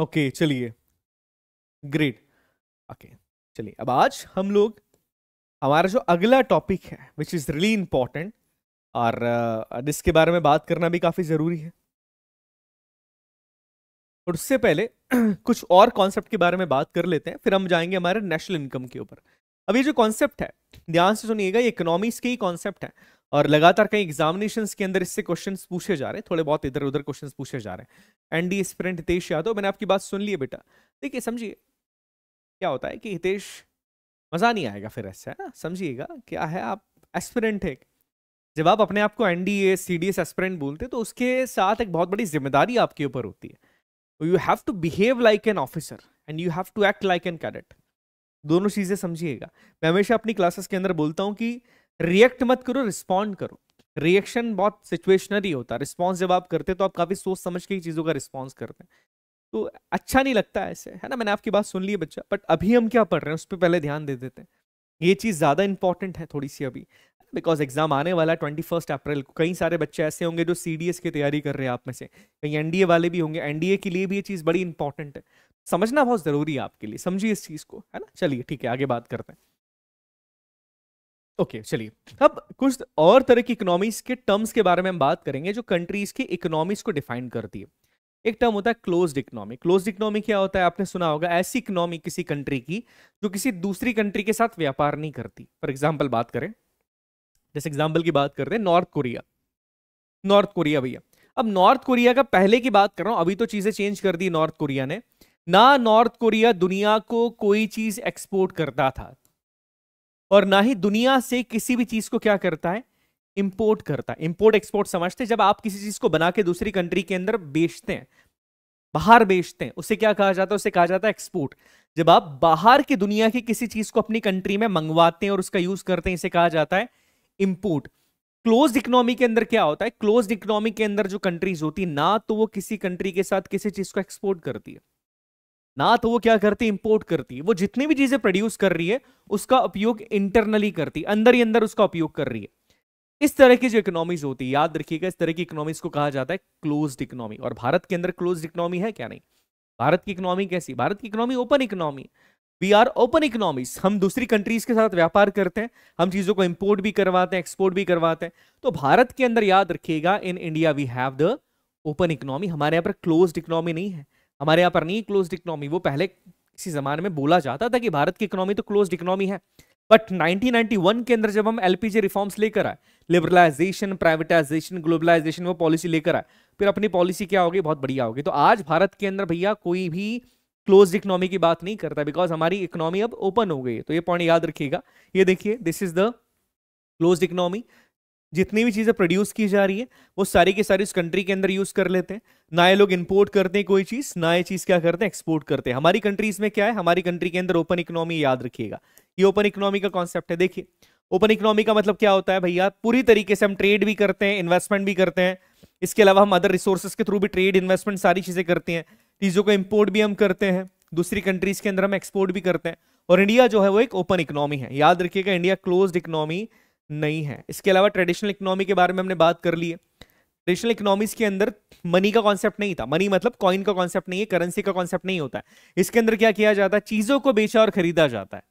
Speaker 3: ओके okay, चलिए ग्रेट ओके चलिए अब आज हम लोग हमारा जो अगला टॉपिक है विच इज रियली इंपॉर्टेंट
Speaker 2: और इसके बारे में बात करना भी काफ़ी ज़रूरी है और उससे पहले कुछ और कॉन्सेप्ट के बारे में बात कर लेते हैं फिर हम जाएंगे हमारे नेशनल इनकम के ऊपर अब ये जो कॉन्सेप्ट है ध्यान से सुनिएगा ये इकोनॉमिक्स के ही कॉन्सेप्ट है और लगातार कई एग्जामिनेशन के अंदर इससे क्वेश्चन पूछे जा रहे हैं थोड़े बहुत इधर उधर क्वेश्चन पूछे जा रहे हैं एनडी स्प्रिंट हितेश यादव मैंने आपकी बात सुन ली बेटा देखिए समझिए क्या होता है कि हितेश मज़ा नहीं आएगा फिर ऐसा है ना समझिएगा क्या है आप एस्पिरेंट है जब आप अपने आप को N D A C D S aspirant बोलते तो उसके साथ एक बहुत बड़ी जिम्मेदारी आपके ऊपर होती है you have to behave like an officer and you have to act like a cadet दोनों चीज़ें समझिएगा मैं हमेशा अपनी क्लासेस के अंदर बोलता हूँ कि रिएक्ट मत करो रिस्पॉन्ड करो रिएक्शन बहुत सिचुएशनरी होता है रिस्पॉन्स जब आप करते तो आप काफ़ी सोच समझ के ही चीज़ों का रिस्पॉन्स करते हैं तो अच्छा नहीं लगता ऐसे है ना मैंने आपकी बात सुन ली है बच्चा बट अभी हम क्या पढ़ रहे हैं उस पर पहले ध्यान दे देते हैं ये चीज़ ज़्यादा इंपॉर्टेंट है थोड़ी सी अभी बिकॉज एग्जाम आने वाला है ट्वेंटी फर्स्ट अप्रैल को कई सारे बच्चे ऐसे होंगे जो सी डी एस की तैयारी कर रहे हैं आप में से कहीं एन डी ए वाले भी होंगे एन डी ए के लिए भी ये चीज़ बड़ी इंपॉर्टेंट है समझना बहुत ज़रूरी है आपके लिए समझिए इस चीज़ को है ना चलिए ठीक है आगे बात करते हैं ओके okay, चलिए अब कुछ और तरह की इकोनॉमीज के टर्म्स के बारे में हम बात करेंगे जो कंट्रीज की इकोनॉमीज को डिफाइन करती है एक टर्म होता है क्लोज्ड इकोनॉमी क्लोज्ड इकोनॉमी क्या होता है आपने सुना होगा ऐसी इकोनॉमी किसी कंट्री की जो किसी दूसरी कंट्री के साथ व्यापार नहीं करती फॉर एग्जाम्पल बात करें जैसे एग्जाम्पल की बात करते हैं नॉर्थ कोरिया नॉर्थ कोरिया भैया अब नॉर्थ कोरिया का पहले की बात कर रहा हूं अभी तो चीजें चेंज कर दी नॉर्थ कोरिया ने ना नॉर्थ कोरिया दुनिया को कोई चीज एक्सपोर्ट करता था और ना ही दुनिया से किसी भी चीज को क्या करता है इंपोर्ट करता है इंपोर्ट एक्सपोर्ट समझते जब आप किसी चीज को बना के दूसरी कंट्री के अंदर बेचते हैं बाहर बेचते हैं उसे क्या कहा जाता है उसे कहा जाता है एक्सपोर्ट जब आप बाहर की दुनिया की किसी चीज को अपनी कंट्री में मंगवाते हैं और उसका यूज करते हैं इसे कहा जाता है इंपोर्ट क्लोज इकोनॉमी के अंदर क्या होता है क्लोज इकोनॉमी के अंदर जो कंट्रीज होती है ना तो वो किसी कंट्री के साथ किसी चीज को एक्सपोर्ट करती है ना तो वो क्या करती है इंपोर्ट करती है वो जितनी भी चीजें प्रोड्यूस कर रही है उसका उपयोग इंटरनली करती है अंदर ही अंदर उसका उपयोग कर रही है इस तरह की जो इकोनॉमीज होती है याद रखिएगा इस तरह की इकोनॉमीज को कहा जाता है क्लोज्ड इकोनॉमी और भारत के अंदर क्लोज्ड इकोनॉमी है क्या नहीं भारत की इकोनॉमी कैसी भारत की इकोनॉमी ओपन इकोनॉमी है वी आर ओपन इकोनॉमीज हम दूसरी कंट्रीज के साथ व्यापार करते हैं हम चीज़ों को इंपोर्ट भी करवाते हैं एक्सपोर्ट भी करवाते हैं तो भारत के अंदर याद रखिएगा in India we have the open economy हमारे यहाँ पर क्लोज इकोनॉमी नहीं है हमारे यहाँ पर नहीं क्लोज इकोनॉमी वो पहले किसी ज़माने में बोला जाता था कि भारत की इकोनॉमी तो क्लोज इकोनॉमी है बट 1991 के अंदर जब हम एलपीजी रिफॉर्म्स लेकर आए लिबरलाइजेशन प्राइवेटाइजेशन ग्लोबलाइजेशन वो पॉलिसी लेकर आए फिर अपनी पॉलिसी क्या होगी बहुत बढ़िया होगी तो आज भारत के अंदर भैया कोई भी क्लोज इकोनॉमी की बात नहीं करता बिकॉज हमारी इकोनॉमी अब ओपन हो गई है तो ये पॉइंट याद रखिएगा ये देखिए this is the close economy जितनी भी चीज़ें प्रोड्यूस की जा रही है वो सारी की सारी उस कंट्री के अंदर यूज़ कर लेते हैं ना ये लोग इंपोर्ट करते हैं कोई चीज़ ना ये चीज़ क्या करते हैं एक्सपोर्ट करते हैं हमारी कंट्रीज में क्या है हमारी कंट्री के अंदर ओपन इकोनॉमी याद रखिएगा ये ओपन इकोनॉमी का कॉन्सेप्ट है देखिए ओपन इकोनॉमी का मतलब क्या होता है भैया पूरी तरीके से हम ट्रेड भी करते हैं इन्वेस्टमेंट भी करते हैं इसके अलावा हम अदर रिसोर्सेज के थ्रू भी ट्रेड इन्वेस्टमेंट सारी चीज़ें करते हैं चीज़ों को इम्पोर्ट भी हम करते हैं दूसरी कंट्रीज के अंदर हम एक्सपोर्ट भी करते हैं और इंडिया जो है वो एक ओपन इकोनॉमी है याद रखिएगा इंडिया क्लोज इकोनॉमी नहीं है इसके अलावा ट्रेडिशनल इकोनॉमी के बारे में हमने बात कर ली है ट्रेडिशनल इकोनॉमीज के अंदर मनी का कॉन्सेप्ट नहीं था मनी मतलब कॉइन का कॉन्सेप्ट नहीं है करेंसी का कॉन्सेप्ट नहीं होता है इसके अंदर क्या किया जाता है चीज़ों को बेचा और खरीदा जाता है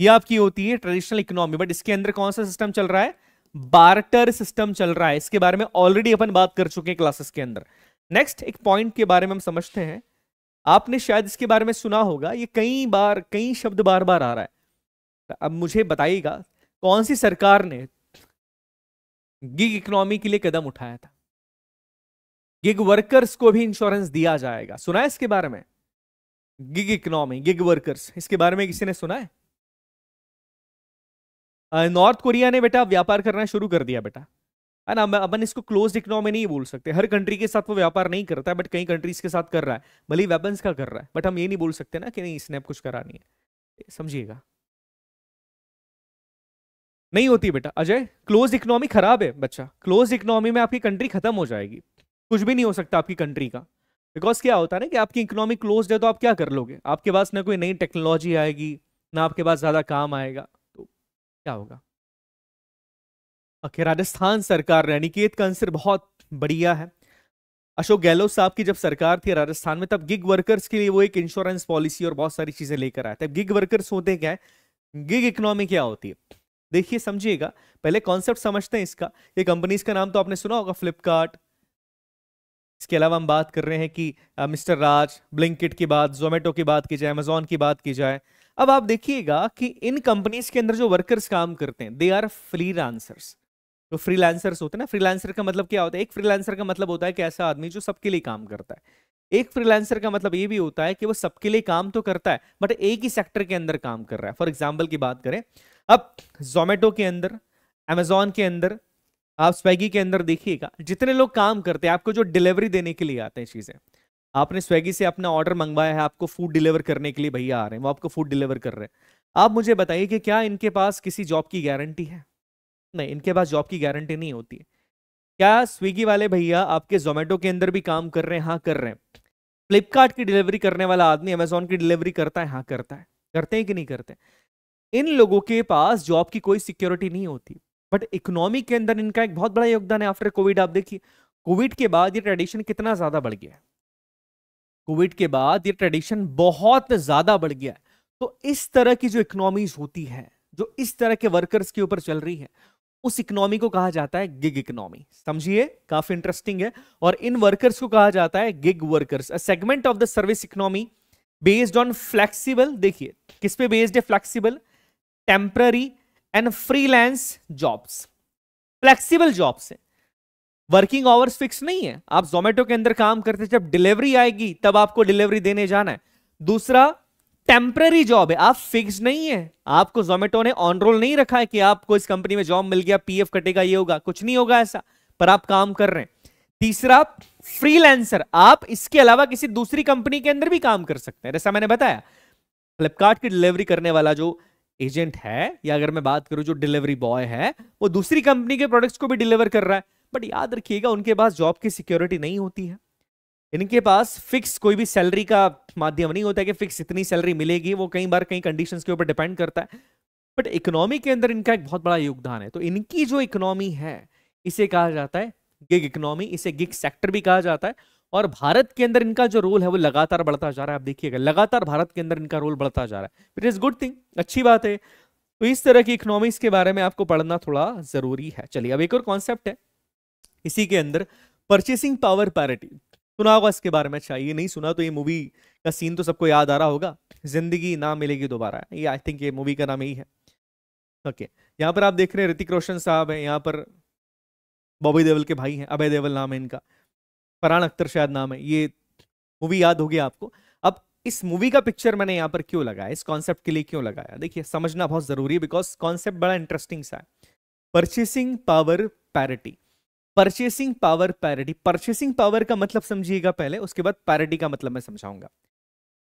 Speaker 2: ये आपकी होती है ट्रेडिशनल इकोनॉमी बट इसके अंदर कौन सा सिस्टम चल रहा है बार्टर सिस्टम चल रहा है इसके बारे में ऑलरेडी अपन बात कर चुके हैं क्लासेस के अंदर नेक्स्ट एक पॉइंट के बारे में हम समझते हैं आपने शायद इसके बारे में सुना होगा ये कई बार कई शब्द बार बार आ रहा है तो अब मुझे बताइएगा कौन सी सरकार ने गिग इकोनॉमी के लिए कदम उठाया था गिग वर्कर्स को भी इंश्योरेंस दिया जाएगा सुना है इसके बारे में गिग इकोनॉमी गिग वर्कर्स इसके बारे में किसी ने सुना है नॉर्थ कोरिया ने बेटा व्यापार करना शुरू कर दिया बेटा है ना अपन इसको क्लोज इकोनॉमी नहीं बोल सकते हर कंट्री के साथ वो व्यापार नहीं करता है बट कई कंट्रीज के साथ कर रहा है भले वेपन्स का कर रहा है बट हम ये नहीं बोल सकते ना कि नहीं इसने अब कुछ करा नहीं है समझिएगा नहीं होती बेटा अजय क्लोज इकोनॉमी खराब है बच्चा क्लोज इकोनॉमी में आपकी कंट्री खत्म हो जाएगी कुछ भी नहीं हो सकता आपकी कंट्री का बिकॉज क्या होता है ना कि आपकी इकोनॉमी क्लोज है तो आप क्या कर लोगे आपके पास ना कोई नई टेक्नोलॉजी आएगी ना आपके पास ज़्यादा काम आएगा तो क्या होगा ओके राजस्थान सरकार ने अनिकेत का आंसर बहुत बढ़िया है अशोक गहलोत साहब की जब सरकार थी राजस्थान में तब गिग वर्कर्स के लिए वो एक इंश्योरेंस पॉलिसी और बहुत सारी चीजें लेकर आए थे गिग वर्कर्स होते क्या है गिग इकोनॉमी क्या होती है देखिए समझिएगा पहले कॉन्सेप्ट समझते हैं इसका ये कंपनीज का नाम तो आपने सुना होगा फ्लिपकार्ट इसके अलावा हम बात कर रहे हैं कि मिस्टर राज ब्लिंकिट की बात जोमेटो की बात की जाए अमेजोन की बात की जाए अब आप देखिएगा कि इन कंपनीज के अंदर जो वर्कर्स काम करते हैं दे आर फ्री आंसर्स जो फ्रीलांसर्स होते हैं ना फ्रीलांसर का मतलब क्या होता है एक फ्रीलांसर का मतलब होता है कि ऐसा आदमी जो सबके लिए काम करता है एक फ्रीलांसर का मतलब ये भी होता है कि वो सबके लिए काम तो करता है बट एक ही सेक्टर के अंदर काम कर रहा है फॉर एग्जाम्पल की बात करें अब जोमेटो के अंदर अमेजोन के अंदर आप स्वेगी के अंदर देखिएगा जितने लोग काम करते हैं आपको जो डिलीवरी देने के लिए आते हैं चीज़ें आपने स्वेगी से अपना ऑर्डर मंगवाया है आपको फूड डिलीवर करने के लिए भैया आ रहे हैं वो आपको फूड डिलीवर कर रहे हैं आप मुझे बताइए कि क्या इनके पास किसी जॉब की गारंटी है नहीं इनके पास जॉब की गारंटी नहीं होती क्या स्विगी वाले भैया आपके जोमेटो के अंदर भी काम कर रहे हैं हाँ कर रहे हैं फ्लिपकार्ट की डिलीवरी करने वाला आदमी अमेजोन की डिलीवरी करता है हाँ करता है करते हैं कि नहीं करते इन लोगों के पास जॉब की कोई सिक्योरिटी नहीं होती बट इकोनॉमी के अंदर इनका एक बहुत बड़ा योगदान है आफ्टर कोविड आप देखिए कोविड के बाद ये ट्रेडिशन कितना ज्यादा बढ़ गया है कोविड के बाद ये ट्रेडिशन बहुत ज्यादा बढ़ गया है तो इस तरह की जो इकोनॉमीज होती है जो इस तरह के वर्कर्स के ऊपर चल रही है उस इकोनॉमी को कहा जाता है गिग इकोनॉमी समझिए काफी इंटरेस्टिंग है और इन वर्कर्स को कहा जाता है gig workers segment of the service economy based on flexible देखिए किस पे बेस्ड है flexible temporary and freelance jobs flexible jobs है वर्किंग आवर्स फिक्स नहीं है आप जोमेटो के अंदर काम करते जब डिलीवरी आएगी तब आपको डिलीवरी देने जाना है दूसरा टेम्पररी जॉब है आप फिक्स नहीं है आपको जोमेटो ने ऑन रोल नहीं रखा है कि आपको इस कंपनी में जॉब मिल गया पीएफ कटेगा ये होगा कुछ नहीं होगा ऐसा पर आप काम कर रहे हैं तीसरा फ्रीलांसर आप इसके अलावा किसी दूसरी कंपनी के अंदर भी काम कर सकते हैं जैसा मैंने बताया फ्लिपकार्ट की डिलीवरी करने वाला जो एजेंट है या अगर मैं बात करूं जो डिलीवरी बॉय है वो दूसरी कंपनी के प्रोडक्ट्स को भी डिलीवर कर रहा है बट याद रखिएगा उनके पास जॉब की सिक्योरिटी नहीं होती है इनके पास फिक्स कोई भी सैलरी का माध्यम नहीं होता है कि फिक्स इतनी सैलरी मिलेगी वो कई बार कई कंडीशंस के ऊपर डिपेंड करता है बट इकोनॉमी के अंदर इनका एक बहुत बड़ा योगदान है तो इनकी जो इकोनॉमी है इसे कहा जाता है गिग इकोनॉमी इसे गिग सेक्टर भी कहा जाता है और भारत के अंदर इनका जो रोल है वो लगातार बढ़ता जा रहा है आप देखिएगा लगातार भारत के अंदर इनका रोल बढ़ता जा रहा है इट इज गुड थिंग अच्छी बात है तो इस तरह की इकोनॉमिक्स के बारे में आपको पढ़ना थोड़ा जरूरी है चलिए अब एक और कॉन्सेप्ट है इसी के अंदर परचेसिंग पावर पैरिटी सुना होगा इसके बारे में अच्छा ये नहीं सुना तो ये मूवी का सीन तो सबको याद आ रहा होगा जिंदगी ना मिलेगी दोबारा ये आई थिंक ये मूवी का नाम यही है ओके okay. यहाँ पर आप देख रहे हैं ऋतिक रोशन साहब हैं यहाँ पर बॉबी देवल के भाई हैं अभय देवल नाम है इनका फरहान अख्तर शायद नाम है ये मूवी याद होगी आपको अब इस मूवी का पिक्चर मैंने यहाँ पर क्यों लगाया इस कॉन्सेप्ट के लिए क्यों लगाया देखिए समझना बहुत ज़रूरी है बिकॉज कॉन्सेप्ट बड़ा इंटरेस्टिंग सा है purchasing power parity purchasing power parity purchasing power का मतलब समझिएगा पहले उसके बाद पैरिटी का मतलब मैं समझाऊंगा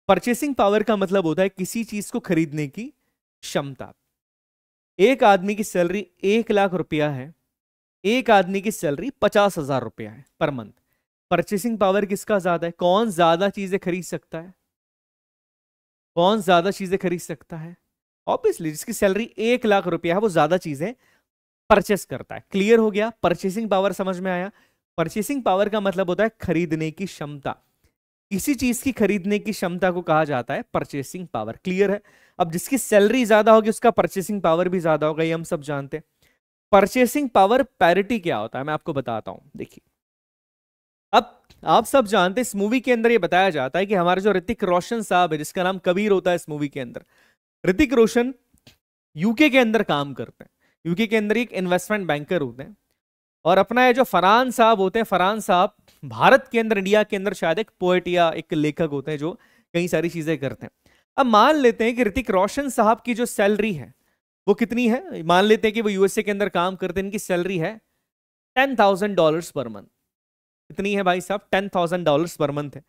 Speaker 2: परचेसिंग पावर का मतलब होता है किसी चीज को खरीदने की क्षमता एक आदमी की सैलरी एक लाख रुपया है एक आदमी की सैलरी पचास हजार रुपया है पर मंथ परचेसिंग पावर किसका ज्यादा है कौन ज्यादा चीजें खरीद सकता है कौन ज्यादा चीजें खरीद सकता है ऑब्वियसली जिसकी सैलरी एक लाख रुपया है वो ज्यादा चीजें परचेस करता है क्लियर हो गया परचेसिंग पावर समझ में आया परचेसिंग पावर का मतलब होता है खरीदने की क्षमता इसी चीज की खरीदने की क्षमता को कहा जाता है परचेसिंग पावर क्लियर है अब जिसकी सैलरी ज्यादा होगी उसका परचेसिंग पावर भी ज्यादा होगा ये हम सब जानते हैं परचेसिंग पावर पैरिटी क्या होता है मैं आपको बताता हूं देखिए अब आप सब जानते हैं इस मूवी के अंदर ये बताया जाता है कि हमारे जो ऋतिक रोशन साहब है जिसका नाम कबीर होता है इस मूवी के अंदर ऋतिक रोशन यूके के अंदर काम करते हैं यूके के अंदर एक इन्वेस्टमेंट बैंकर होते हैं और अपना ये जो फरहान साहब होते हैं फरहान साहब भारत के अंदर इंडिया के अंदर शायद एक पोएट या एक लेखक होते हैं जो कई सारी चीज़ें करते हैं अब मान लेते हैं कि ऋतिक रोशन साहब की जो सैलरी है वो कितनी है मान लेते हैं कि वो यूएसए के अंदर काम करते हैं इनकी सैलरी है ten thousand dollars per month कितनी है भाई साहब ten thousand dollar per month है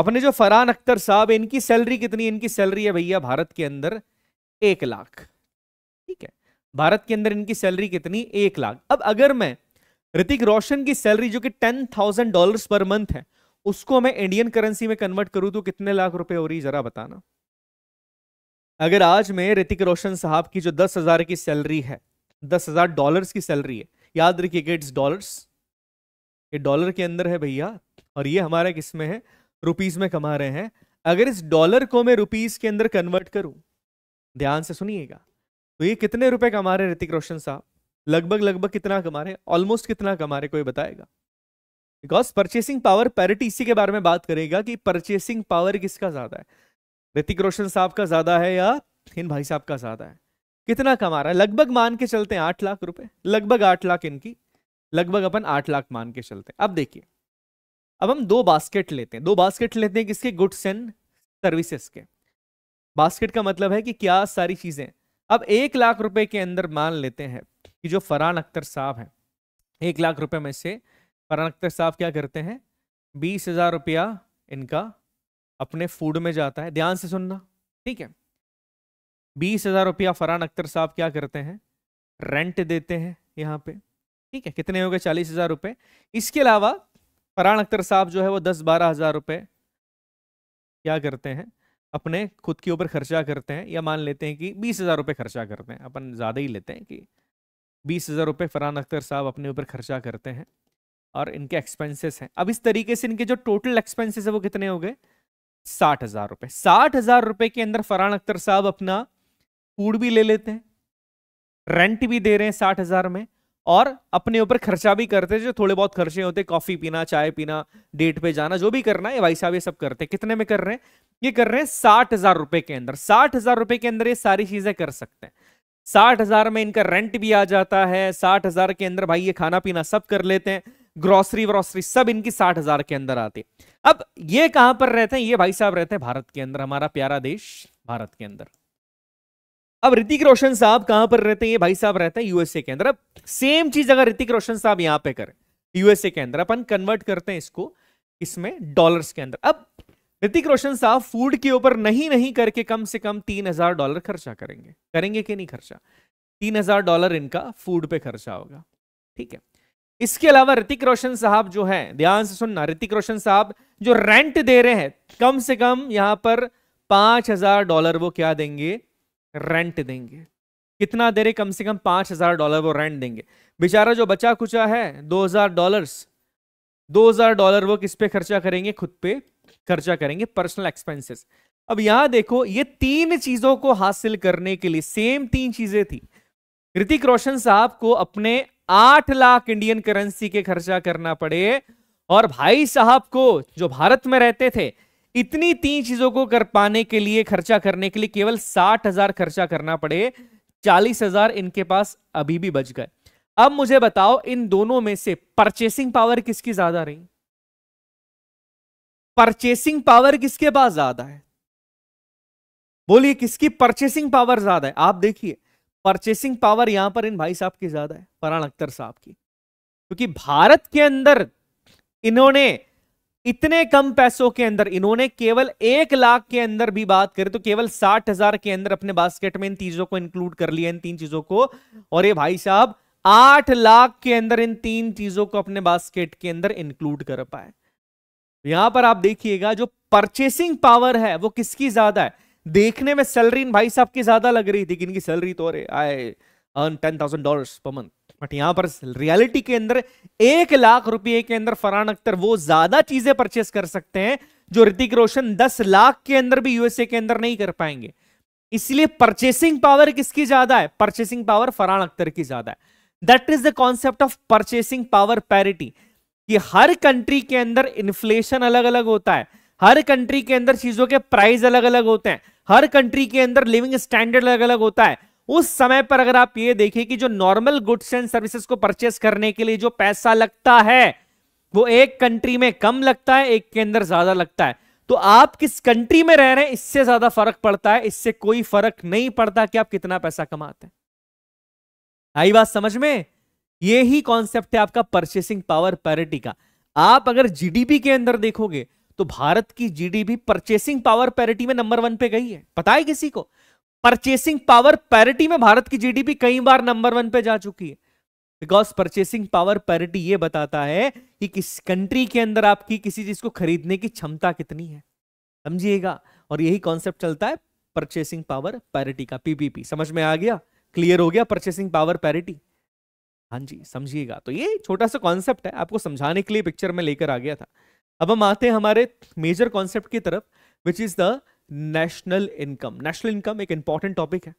Speaker 2: अपने जो फरहान अख्तर साहब इनकी सैलरी कितनी इनकी सैलरी है भैया भारत के अंदर एक लाख ठीक है भारत के अंदर इनकी सैलरी कितनी एक लाख अब अगर मैं ऋतिक रोशन की सैलरी जो कि ten thousand dollar per month है उसको मैं इंडियन करेंसी में कन्वर्ट करूं तो कितने लाख रुपए हो रही जरा बताना अगर आज मैं ऋतिक रोशन साहब की जो दस हजार की सैलरी है दस हजार डॉलर की सैलरी है याद रखिएगा इट्स डॉलर ये डॉलर के अंदर है भैया और ये हमारे किसमें है रुपीज में कमा रहे हैं अगर इस डॉलर को मैं रुपीज के अंदर कन्वर्ट करूं ध्यान से सुनिएगा तो ये कितने रुपए कमा रहे ऋतिक रोशन साहब लगभग लगभग कितना कमा रहे ऑलमोस्ट कितना कमा रहे कोई बताएगा बिकॉज परचेसिंग पावर पैरिटी इसी के बारे में बात करेगा कि परचेसिंग पावर किसका ज्यादा है ऋतिक रोशन साहब का ज्यादा है या इन भाई साहब का ज्यादा है कितना कमा रहा है लगभग मान के चलते हैं आठ लाख रुपए लगभग आठ लाख इनकी लगभग अपन आठ लाख मान के चलते हैं अब देखिए अब हम दो बास्केट लेते हैं दो बास्केट लेते हैं किसके गुड्स एंड सर्विसेस के बास्केट का मतलब है कि क्या सारी चीजें अब एक लाख रुपए के अंदर मान लेते हैं कि जो फरहान अख्तर साहब हैं एक लाख रुपए में से फरहान अख्तर साहब क्या करते हैं बीस हजार रुपया इनका अपने फूड में जाता है ध्यान से सुनना ठीक है बीस हजार रुपया फरहान अख्तर साहब क्या करते हैं रेंट देते हैं यहाँ पे ठीक है कितने हो गए चालीस हजार रुपये इसके अलावा फरहान अख्तर साहब जो है वो दस बारह हजार रुपये क्या करते हैं अपने खुद के ऊपर खर्चा करते हैं या मान लेते हैं कि बीस हज़ार रुपये खर्चा करते हैं अपन ज़्यादा ही लेते हैं कि बीस हज़ार रुपये फरहान अख्तर साहब अपने ऊपर खर्चा करते हैं और इनके एक्सपेंसेस हैं अब इस तरीके से इनके जो टोटल एक्सपेंसेस है वो कितने हो गए साठ हज़ार रुपये साठ हज़ार रुपये के अंदर फरहान अख्तर साहब अपना फूड भी ले लेते हैं रेंट भी दे रहे हैं साठ हज़ार में और अपने ऊपर खर्चा भी करते जो थोड़े बहुत खर्चे होते कॉफी पीना चाय पीना डेट पे जाना जो भी करना है भाई साहब ये सब करते कितने में कर रहे हैं ये कर रहे हैं साठ हजार रुपए के अंदर साठ हजार रुपए के अंदर ये सारी चीजें कर सकते हैं साठ हजार में इनका रेंट भी आ जाता है साठ हजार के अंदर भाई ये खाना पीना सब कर लेते हैं ग्रोसरी व्रॉसरी सब इनकी साठ हजार के अंदर आती है अब ये कहां पर रहते हैं ये भाई साहब रहते हैं भारत के अंदर हमारा प्यारा देश भारत के अंदर अब ऋतिक रोशन साहब कहां पर रहते हैं भाई साहब रहते हैं यूएसए के अंदर अब सेम चीज अगर ऋतिक रोशन साहब यहां पे करें यूएसए के अंदर अपन कन्वर्ट करते हैं इसको इसमें डॉलर्स के अंदर अब ऋतिक रोशन साहब फूड के ऊपर नहीं नहीं करके कम से कम तीन हजार डॉलर खर्चा करेंगे करेंगे कि नहीं खर्चा तीन हजार डॉलर इनका फूड पे खर्चा होगा ठीक है इसके अलावा ऋतिक रोशन साहब जो है ध्यान से सुनना ऋतिक रोशन साहब जो रेंट दे रहे हैं कम से कम यहां पर पांच हजार डॉलर वो क्या देंगे रेंट देंगे कितना दे रहे कम से कम पाँच हज़ार डॉलर वो रेंट देंगे बेचारा जो बचा कुचा है दो हज़ार डॉलर्स दो हज़ार डॉलर वो किस पे खर्चा करेंगे खुद पे खर्चा करेंगे पर्सनल एक्सपेंसेस अब यहाँ देखो ये तीन चीज़ों को हासिल करने के लिए सेम तीन चीज़ें थी ऋतिक रोशन साहब को अपने आठ लाख इंडियन करेंसी के खर्चा करना पड़े और भाई साहब को जो भारत में रहते थे इतनी तीन चीजों को कर पाने के लिए खर्चा करने के लिए केवल साठ हजार खर्चा करना पड़े चालीस हजार इनके पास अभी भी बच गए अब मुझे बताओ इन
Speaker 3: दोनों में से परचेसिंग पावर किसकी ज्यादा रही परचेसिंग पावर किसके पास ज्यादा है बोलिए किसकी परचेसिंग पावर ज्यादा
Speaker 2: है आप देखिए परचेसिंग पावर यहां पर इन भाई साहब की ज्यादा है फरान अख्तर साहब की क्योंकि भारत के अंदर इन्होंने इतने कम पैसों के अंदर इन्होंने केवल एक लाख के अंदर भी बात करें तो केवल साठ हजार के अंदर अपने बास्केट में इन चीजों को इंक्लूड कर लिया इन तीन चीजों को और ये भाई साहब आठ लाख के अंदर इन तीन चीजों को अपने बास्केट के अंदर इंक्लूड कर पाए यहां पर आप देखिएगा जो परचेसिंग पावर है वो किसकी ज्यादा है देखने में सैलरी इन भाई साहब की ज्यादा लग रही थी कि इनकी सैलरी तो अरे I earn ten thousand dollar per month but यहां पर रियलिटी के अंदर एक लाख रुपए के अंदर फरहान अख्तर वो ज्यादा चीजें परचेस कर सकते हैं जो ऋतिक रोशन दस लाख के अंदर भी यूएसए के अंदर नहीं कर पाएंगे इसलिए परचेसिंग पावर किसकी ज्यादा है परचेसिंग पावर फरहान अख्तर की ज्यादा है that is the concept of purchasing power parity कि हर कंट्री के अंदर इन्फ्लेशन अलग अलग होता है हर कंट्री के अंदर चीजों के प्राइस अलग अलग होते हैं हर कंट्री के अंदर लिविंग स्टैंडर्ड अलग अलग होता है उस समय पर अगर आप ये देखें कि जो नॉर्मल गुड्स एंड सर्विसेज को परचेस करने के लिए जो पैसा लगता है वो एक कंट्री में कम लगता है एक के अंदर ज्यादा लगता है तो आप किस कंट्री में रह रहे हैं इससे ज्यादा फर्क पड़ता है इससे कोई फर्क नहीं पड़ता कि आप कितना पैसा कमाते हैं आई बात समझ में ये ही कॉन्सेप्ट है आपका परचेसिंग पावर पैरिटी का आप अगर जीडीपी के अंदर देखोगे तो भारत की जीडीपी परचेसिंग पावर पैरिटी में नंबर वन पे गई है पता है किसी को परचेसिंग पावर पैरिटी में भारत की जीडीपी कई बार नंबर वन पे जा चुकी है बिकॉज परचेसिंग पावर पैरिटी ये बताता है कि किस कंट्री के अंदर आपकी किसी चीज को खरीदने की क्षमता कितनी है समझिएगा और यही कॉन्सेप्ट चलता है परचेसिंग पावर पैरिटी का पीपीपी समझ में आ गया क्लियर हो गया परचेसिंग पावर पैरिटी हाँ जी समझिएगा तो ये छोटा सा कॉन्सेप्ट है आपको समझाने के लिए पिक्चर में लेकर आ गया था अब हम आते हैं हमारे मेजर कॉन्सेप्ट की तरफ which is the national income national income एक इंपॉर्टेंट टॉपिक है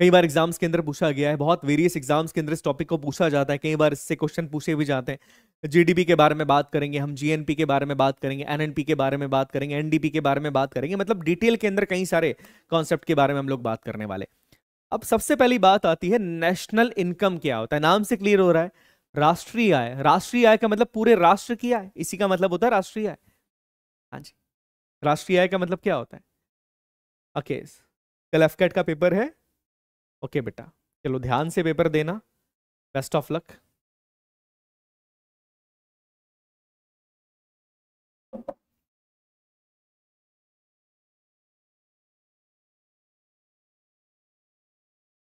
Speaker 2: कई बार एग्जाम्स के अंदर पूछा गया है बहुत वेरियस एग्जाम्स के अंदर इस टॉपिक को पूछा जाता है कई बार इससे क्वेश्चन पूछे भी जाते हैं जीडीपी के बारे में बात करेंगे हम जीएनपी के बारे में बात करेंगे एनएनपी के बारे में बात करेंगे एनडीपी के बारे में बात करेंगे मतलब डिटेल के अंदर कई सारे कॉन्सेप्ट के बारे में हम लोग बात करने वाले अब सबसे पहली बात आती है नेशनल इनकम क्या होता है नाम से क्लियर हो रहा है राष्ट्रीय आय राष्ट्रीय आय का मतलब पूरे राष्ट्र की आय इसी का मतलब होता है राष्ट्रीय आय हाँ जी राष्ट्रीय आय का मतलब क्या होता है अकेस कल एफ का
Speaker 1: पेपर है ओके बेटा चलो ध्यान से पेपर देना best of luck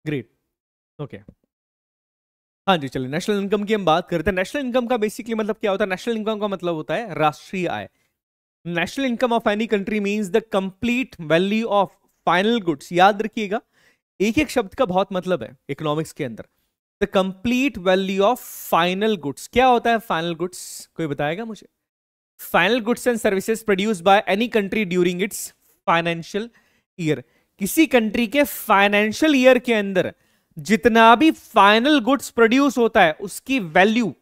Speaker 3: great okay हाँ जी चलिए नेशनल इनकम की हम बात करते हैं नेशनल इनकम का बेसिकली मतलब क्या होता है नेशनल इनकम का मतलब होता है राष्ट्रीय आय
Speaker 2: national income of any country means the complete value of final goods याद रखिएगा एक एक शब्द का बहुत मतलब है इकोनॉमिक्स के अंदर the complete value of final goods क्या होता है फाइनल गुड्स कोई बताएगा मुझे final goods and services produce by any country during its financial year किसी कंट्री के फाइनेंशियल ईयर के अंदर जितना भी फाइनल गुड्स प्रोड्यूस होता है उसकी वैल्यू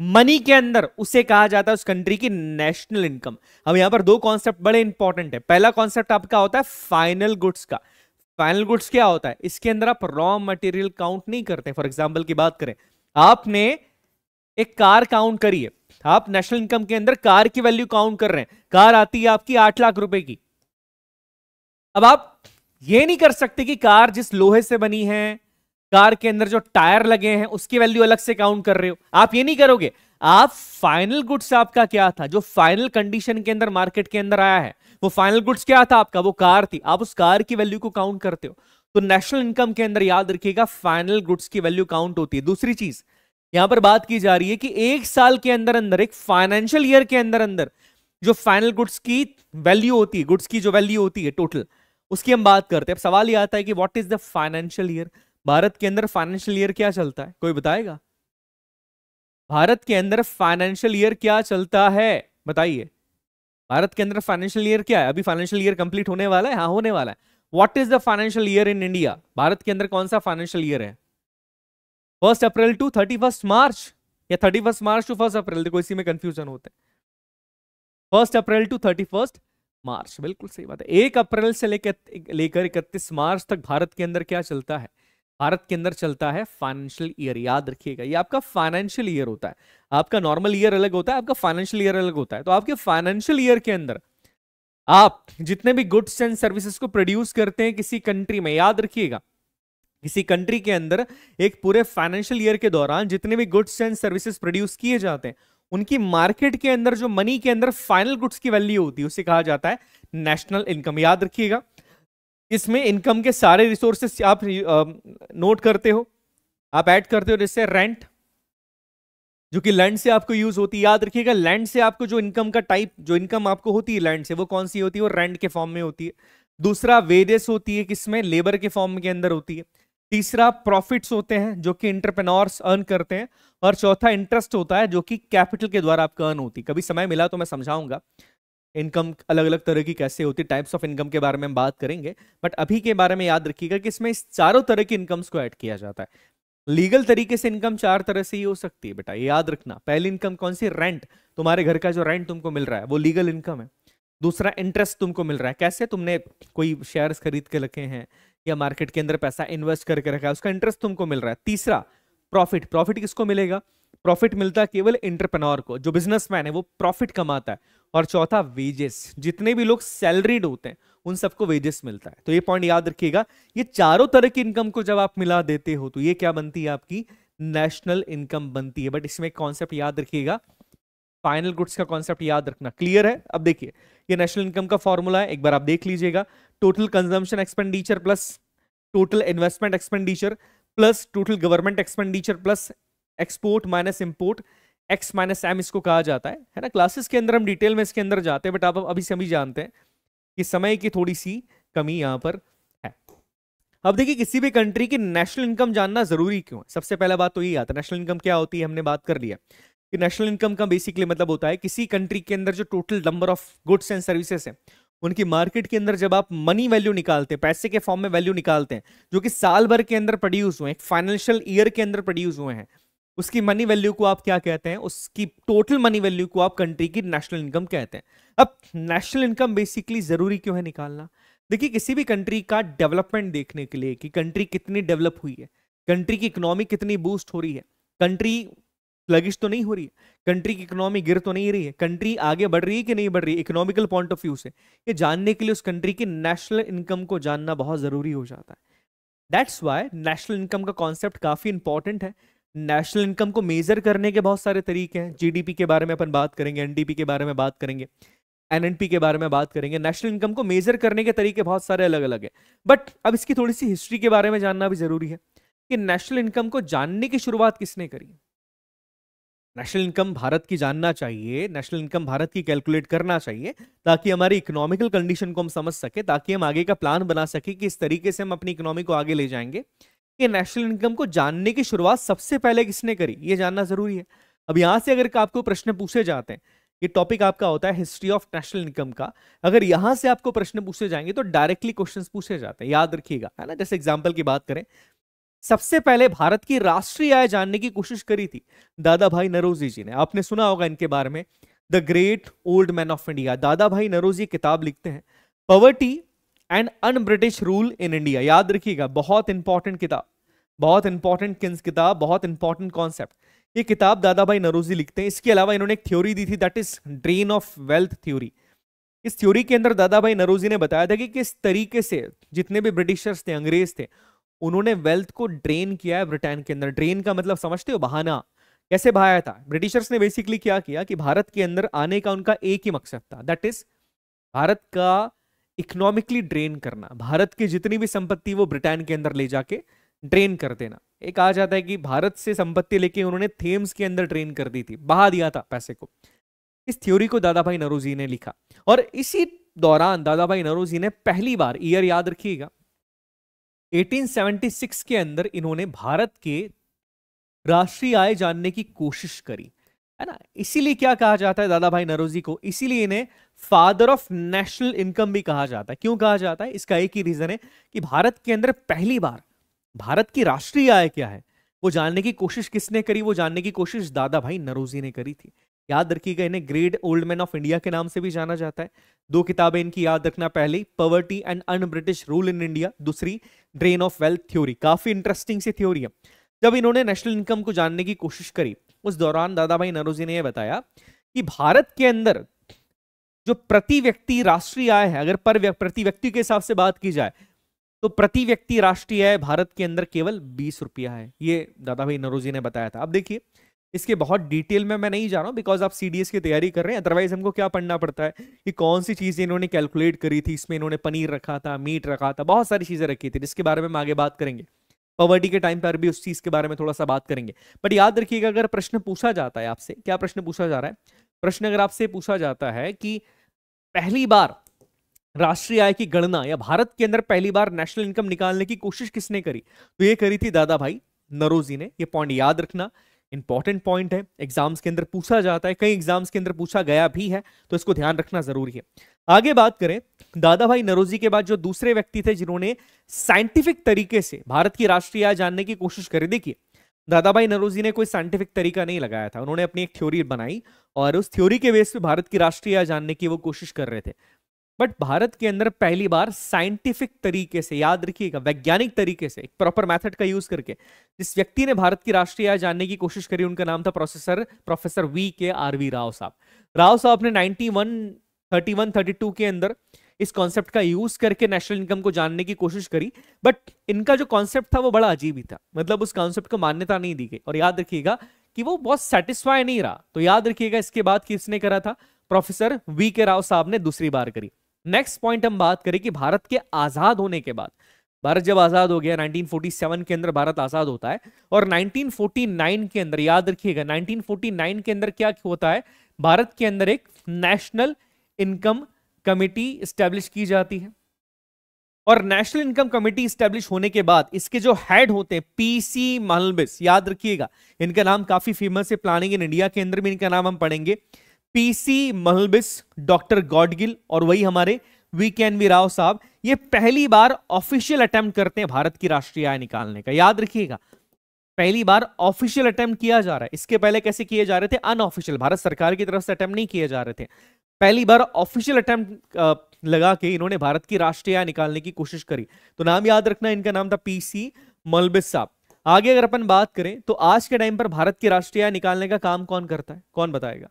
Speaker 2: मनी के अंदर उसे कहा जाता है उस कंट्री की नेशनल इनकम अब यहां पर दो कॉन्सेप्ट बड़े इंपॉर्टेंट है पहला कॉन्सेप्ट आपका होता है फाइनल गुड्स का फाइनल गुड्स क्या होता है इसके अंदर आप रॉ मटेरियल काउंट नहीं करते फॉर एग्जाम्पल की बात करें आपने एक कार काउंट करिए आप नेशनल इनकम के अंदर कार की वैल्यू काउंट कर रहे हैं कार आती है आपकी आठ लाख रुपए की अब आप ये नहीं कर सकते कि कार जिस लोहे से बनी है कार के अंदर जो टायर लगे हैं उसकी वैल्यू अलग से काउंट कर रहे हो आप ये नहीं करोगे आप फाइनल गुड्स आपका क्या था जो फाइनल कंडीशन के अंदर मार्केट के अंदर आया है वो फाइनल गुड्स क्या था आपका वो कार थी आप उस कार की वैल्यू को काउंट करते हो तो नेशनल इनकम के अंदर याद रखिएगा फाइनल गुड्स की वैल्यू काउंट होती है दूसरी चीज यहां पर बात की जा रही है कि एक साल के अंदर अंदर एक फाइनेंशियल ईयर के अंदर अंदर जो फाइनल गुड्स की वैल्यू होती है गुड्स की जो वैल्यू होती है टोटल उसकी हम बात करते हैं अब सवाल ये आता है कि what is the financial year Bharat के अंदर फाइनेंशियल ईयर क्या चलता है कोई बताएगा भारत के अंदर फाइनेंशियल ईयर क्या चलता है बताइए भारत के अंदर फाइनेंशियल ईयर क्या है अभी फाइनेंशियल ईयर कंप्लीट होने वाला है हाँ होने वाला है what is the financial year in India Bharat के अंदर कौन सा फाइनेंशियल ईयर है first April to thirty first March या thirty first March to first April देखो इसी में कंफ्यूजन होते हैं first April to thirty first March बिल्कुल सही बात है एक अप्रैल से लेकर लेकर इकतीस मार्च तक भारत के अंदर क्या चलता है भारत के अंदर चलता है फाइनेंशियल ईयर याद रखिएगा ये आपका फाइनेंशियल ईयर होता है आपका नॉर्मल ईयर अलग होता है आपका फाइनेंशियल ईयर अलग होता है तो आपके फाइनेंशियल ईयर के अंदर आप जितने भी गुड्स एंड सर्विसेज को प्रोड्यूस करते हैं किसी कंट्री में याद रखिएगा किसी कंट्री के अंदर एक पूरे फाइनेंशियल ईयर के दौरान जितने भी गुड्स एंड सर्विसेज प्रोड्यूस किए जाते हैं उनकी मार्केट के अंदर जो मनी के अंदर फाइनल गुड्स की वैल्यू होती है उसे कहा जाता है नेशनल इनकम याद रखिएगा किसमें इनकम के सारे रिसोर्सेस आप नोट करते हो आप ऐड करते हो जैसे रेंट जो कि लैंड से आपको यूज होती है याद रखिएगा लैंड से आपको जो इनकम का टाइप जो इनकम आपको होती है लैंड से वो कौन सी होती है वो रेंट के फॉर्म में होती है दूसरा वेजेस होती है किसमें लेबर के फॉर्म के अंदर होती है तीसरा प्रॉफिट्स होते हैं जो कि इंटरप्रेनोर्स अर्न करते हैं और चौथा इंटरेस्ट होता है जो कि कैपिटल के द्वारा आपका अर्न होती है कभी समय मिला तो मैं समझाऊंगा इनकम अलग अलग तरह की कैसे होती है टाइप्स ऑफ इनकम के बारे में हम बात करेंगे बट अभी के बारे में याद रखिएगा कि इसमें इस चारों तरह की इनकम्स को ऐड किया जाता है लीगल तरीके से इनकम चार तरह से ही हो सकती है बेटा याद रखना पहली इनकम कौन सी रेंट तुम्हारे घर का जो रेंट तुमको मिल रहा है वो लीगल इनकम है दूसरा इंटरेस्ट तुमको मिल रहा है कैसे तुमने कोई शेयर्स खरीद के रखे हैं या मार्केट के अंदर पैसा इन्वेस्ट करके रखा है उसका इंटरेस्ट तुमको मिल रहा है तीसरा प्रॉफिट प्रॉफिट किसको मिलेगा प्रॉफिट मिलता केवल इंटरप्रेन्योर को जो बिजनेसमैन है वो प्रॉफिट कमाता है और चौथा वेजेस जितने भी लोग सैलरीड होते हैं उन सबको वेजेस मिलता है तो ये पॉइंट याद रखिएगा ये चारों तरह की इनकम को जब आप मिला देते हो तो ये क्या बनती है आपकी नेशनल इनकम बनती है बट इसमें कॉन्सेप्ट याद रखिएगा फाइनल गुड्स का कॉन्सेप्ट याद रखना क्लियर है अब देखिए ये नेशनल इनकम का फॉर्मूला है एक बार आप देख लीजिएगा total consumption expenditure plus total investment expenditure plus total government expenditure plus export minus import X minus M इसको कहा जाता है है ना क्लासेस के अंदर हम डिटेल में इसके अंदर जाते हैं बट आप अभी से अभी जानते हैं कि समय की थोड़ी सी कमी यहाँ पर है अब देखिए किसी भी कंट्री की नेशनल इनकम जानना जरूरी क्यों है सबसे पहला बात तो यही आता है नेशनल इनकम क्या होती है हमने बात कर लिया कि नेशनल इनकम का बेसिकली मतलब होता है किसी कंट्री के अंदर जो total number of goods and services है उनकी मार्केट के अंदर जब आप मनी वैल्यू निकालते हैं पैसे के फॉर्म में वैल्यू निकालते हैं जो कि साल भर के अंदर प्रोड्यूस हुए हैं फाइनेंशियल ईयर के अंदर प्रोड्यूस हुए हैं उसकी मनी वैल्यू को आप क्या कहते हैं उसकी टोटल मनी वैल्यू को आप कंट्री की नेशनल इनकम कहते हैं अब नेशनल इनकम बेसिकली जरूरी क्यों है निकालना देखिए किसी भी कंट्री का डेवलपमेंट देखने के लिए कि कंट्री कितनी डेवलप हुई है कंट्री की इकोनॉमी कितनी बूस्ट हो रही है कंट्री लगिश तो नहीं हो रही है कंट्री की इकोनॉमी गिर तो नहीं रही है कंट्री आगे बढ़ रही है कि नहीं बढ़ रही है इकोनॉमिकल पॉइंट ऑफ व्यू से ये जानने के लिए उस कंट्री की नेशनल इनकम को जानना बहुत ज़रूरी हो जाता है दैट्स वाई नेशनल इनकम का कॉन्सेप्ट काफ़ी इंपॉर्टेंट है नेशनल इनकम को मेजर करने के बहुत सारे तरीके हैं जीडीपी के बारे में अपन बात करेंगे एनडीपी के बारे में बात करेंगे एनएनपी के बारे में बात करेंगे नेशनल इनकम को मेजर करने के तरीके बहुत सारे अलग अलग है बट अब इसकी थोड़ी सी हिस्ट्री के बारे में जानना भी जरूरी है कि नेशनल इनकम को जानने की शुरुआत किसने करी नेशनल इनकम भारत की जानना चाहिए नेशनल इनकम भारत की कैलकुलेट करना चाहिए ताकि हमारी इकोनॉमिकल कंडीशन को हम समझ सके ताकि हम आगे का प्लान बना सके कि इस तरीके से हम अपनी इकोनॉमी को आगे ले जाएंगे कि नेशनल इनकम को जानने की शुरुआत सबसे पहले किसने करी ये जानना जरूरी है अब यहां से अगर आपको प्रश्न पूछे जाते हैं ये टॉपिक आपका होता है हिस्ट्री ऑफ नेशनल इनकम का अगर यहां से आपको प्रश्न पूछे जाएंगे तो डायरेक्टली क्वेश्चन पूछे जाते हैं याद रखिएगा है ना जैसे एग्जाम्पल की बात करें सबसे पहले भारत की राष्ट्रीय आय जानने की कोशिश करी थी दादा भाई नरोजी जी ने आपने सुना होगा इनके बारे में the great old man of India Dadabhai Naoroji किताब लिखते हैं poverty and un British rule in India याद रखिएगा बहुत इंपॉर्टेंट किताब बहुत इंपॉर्टेंट किन्स किताब बहुत इंपॉर्टेंट कॉन्सेप्ट ये किताब दादा भाई नरोजी लिखते हैं इसके अलावा इन्होंने एक थ्योरी दी थी that is drain of wealth theory इस थ्योरी के अंदर दादा भाई नरोजी ने बताया था कि किस तरीके से जितने भी ब्रिटिशर्स थे अंग्रेज थे उन्होंने वेल्थ को ड्रेन किया है ब्रिटेन के अंदर ड्रेन का मतलब समझते हो बहाना कैसे बहाया था ब्रिटिशर्स ने बेसिकली क्या किया कि भारत के अंदर आने का उनका एक ही मकसद था दैट इज भारत का इकोनॉमिकली ड्रेन करना भारत की जितनी भी संपत्ति वो ब्रिटेन के अंदर ले जाके ड्रेन कर देना एक आ जाता है कि भारत से संपत्ति लेके उन्होंने थेम्स के अंदर ड्रेन कर दी थी बहा दिया था पैसे को इस थ्योरी को दादा भाई नरोजी ने लिखा और इसी दौरान दादा भाई नरोजी ने पहली बार ईयर याद रखिएगा 1876 के अंदर इन्होंने भारत के राष्ट्रीय आय जानने की कोशिश करी है ना इसीलिए क्या कहा जाता है दादा भाई नरोजी को इसीलिए इन्हें फादर ऑफ नेशनल इनकम भी कहा जाता है क्यों कहा जाता है इसका एक ही रीजन है कि भारत के अंदर पहली बार भारत की राष्ट्रीय आय क्या है वो जानने की कोशिश किसने करी वो जानने की कोशिश दादा भाई नरोजी ने करी थी याद रखिएगा इन्हें great old man of India के नाम से भी जाना जाता है दो किताबें इनकी याद रखना पहली poverty and un British rule in India दूसरी ड्रेन ऑफ वेल्थ थ्योरी काफी इंटरेस्टिंग सी थ्योरी है जब इन्होंने नेशनल इनकम को जानने की कोशिश करी उस दौरान दादा भाई नरोजी ने यह बताया कि भारत के अंदर जो प्रति व्यक्ति राष्ट्रीय आय है अगर पर प्रति व्यक्ति के हिसाब से बात की जाए तो प्रति व्यक्ति राष्ट्रीय आय भारत के अंदर केवल बीस रुपया है ये दादा भाई नरोजी ने बताया था अब देखिए इसके बहुत डिटेल में मैं नहीं जा रहा हूँ बिकॉज आप सी की तैयारी कर रहे हैं अदरवाइज हमको क्या पढ़ना पड़ता है कि कौन सी चीज़ें इन्होंने कैलकुलेट करी थी इसमें इन्होंने पनीर रखा था मीट रखा था बहुत सारी चीज़ें रखी थी जिसके बारे में हम आगे बात करेंगे पॉवर्टी के टाइम पर भी उस चीज के बारे में थोड़ा सा बात करेंगे बट याद रखिएगा अगर प्रश्न पूछा जाता है आपसे क्या प्रश्न पूछा जा रहा है प्रश्न अगर आपसे पूछा जाता है कि पहली बार राष्ट्रीय आय की गणना या भारत के अंदर पहली बार नेशनल इनकम निकालने की कोशिश किसने करी तो ये करी थी दादा भाई नरोजी ने ये पॉइंट याद रखना इंपॉर्टेंट पॉइंट है एग्जाम्स के अंदर पूछा जाता है कई एग्जाम्स के अंदर पूछा गया भी है तो इसको ध्यान रखना जरूरी है आगे बात करें दादा भाई नरोजी के बाद जो दूसरे व्यक्ति थे जिन्होंने साइंटिफिक तरीके से भारत की राष्ट्रीय आय जानने की कोशिश करी देखिए दादा भाई नरोजी ने कोई साइंटिफिक तरीका नहीं लगाया था उन्होंने अपनी एक थ्योरी बनाई और उस थ्योरी के बेस पे भारत की राष्ट्रीय आय जानने की वो कोशिश कर रहे थे बट भारत के अंदर पहली बार साइंटिफिक तरीके से याद रखिएगा वैज्ञानिक तरीके से एक प्रॉपर मेथड का यूज करके जिस व्यक्ति ने भारत की राष्ट्रीय जानने की कोशिश करी उनका नाम था professor professor V K R V Rao साहब राव साहब ने 91 31 32 के अंदर इस कॉन्सेप्ट का यूज करके नेशनल इनकम को जानने की कोशिश करी बट इनका जो कॉन्सेप्ट था वो बड़ा अजीब ही था मतलब उस कॉन्सेप्ट को मान्यता नहीं दी गई और याद रखिएगा कि वो बहुत सेटिस्फाई नहीं रहा तो याद रखिएगा इसके बाद किसने करा था प्रोफेसर वी के राव साहब ने दूसरी बार करी नेक्स्ट पॉइंट हम बात करें कि भारत के आजाद होने के बाद भारत जब आजाद हो गया 1947 के अंदर भारत आजाद होता है और 1949 के अंदर याद रखिएगा 1949 के अंदर क्या होता है भारत के अंदर एक नेशनल इनकम कमेटी स्टैब्लिश की जाती है और नेशनल इनकम कमेटी स्टैब्लिश होने के बाद इसके जो हेड होते हैं पीसी सी याद रखिएगा इनका नाम काफी फेमस है प्लानिंग इन इंडिया के अंदर भी इनका नाम हम पढ़ेंगे पीसी महलबिस डॉक्टर गॉडगिल और वही हमारे वी कैन वी राव साहब ये पहली बार ऑफिशियल अटेम्प्ट करते हैं भारत की राष्ट्रीय आय निकालने का याद रखिएगा पहली बार ऑफिशियल अटेम्प्ट किया जा रहा है इसके पहले कैसे किए जा रहे थे अनऑफिशियल भारत सरकार की तरफ से अटेम्प्ट नहीं किए जा रहे थे पहली बार ऑफिशियल अटेम्प्ट लगा के इन्होंने भारत की राष्ट्रीय आय निकालने की कोशिश करी तो नाम याद रखना इनका नाम था पीसी मलबिस साहब आगे अगर अपन बात करें तो आज के टाइम पर भारत की राष्ट्रीय आय निकालने का काम कौन करता है कौन बताएगा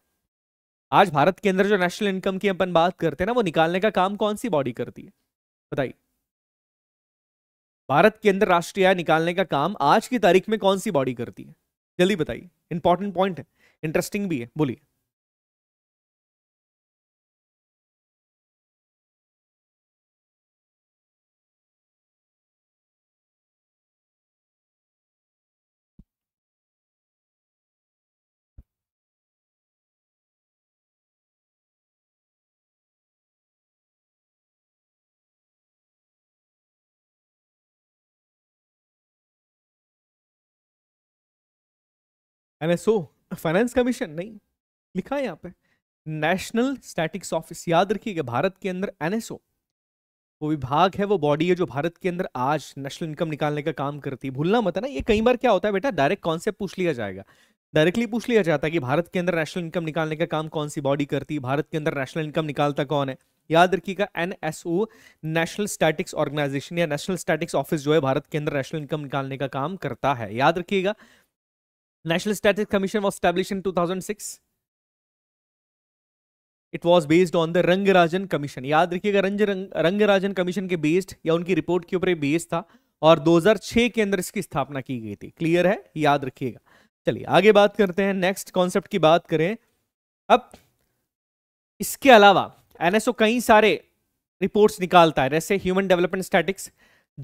Speaker 2: आज भारत के अंदर जो नेशनल इनकम की अपन बात करते हैं ना वो निकालने का काम कौन सी बॉडी करती है बताइए भारत के
Speaker 3: अंदर राष्ट्रीय आय निकालने का काम आज की तारीख में कौन सी बॉडी करती है जल्दी बताइए इंपॉर्टेंट पॉइंट है इंटरेस्टिंग भी है बोलिए एनएसओ फाइनेंस कमीशन नहीं लिखा है यहाँ पे नेशनल स्टैटिक्स ऑफिस याद रखिएगा
Speaker 2: भारत के अंदर एनएसओ वो विभाग है वो बॉडी है जो भारत के अंदर आज नेशनल इनकम निकालने का काम करती है भूलना मत है ना ये कई बार क्या होता है बेटा डायरेक्ट कॉन्सेप्ट पूछ लिया जाएगा डायरेक्टली पूछ लिया जाता है कि भारत के अंदर नेशनल इनकम निकालने का काम कौन सी बॉडी करती है भारत के अंदर नेशनल इनकम निकालता कौन है याद रखिएगा N O national statistics organisation या नेशनल स्टैटिक्स ऑफिस जो है भारत के अंदर नेशनल इनकम निकालने का काम करता है याद रखिएगा National Statistics Commission was established in 2006. It was based on the Rangarajan commission याद रखिएगा रंग, रंग रंगराजन कमीशन के बेस्ड या उनकी रिपोर्ट के ऊपर बेस्ड था और 2006 के अंदर इसकी स्थापना की गई थी क्लियर है याद रखिएगा चलिए आगे बात करते हैं नेक्स्ट कॉन्सेप्ट की बात करें अब इसके अलावा एनएसओ कई सारे रिपोर्ट्स निकालता है जैसे human development statistics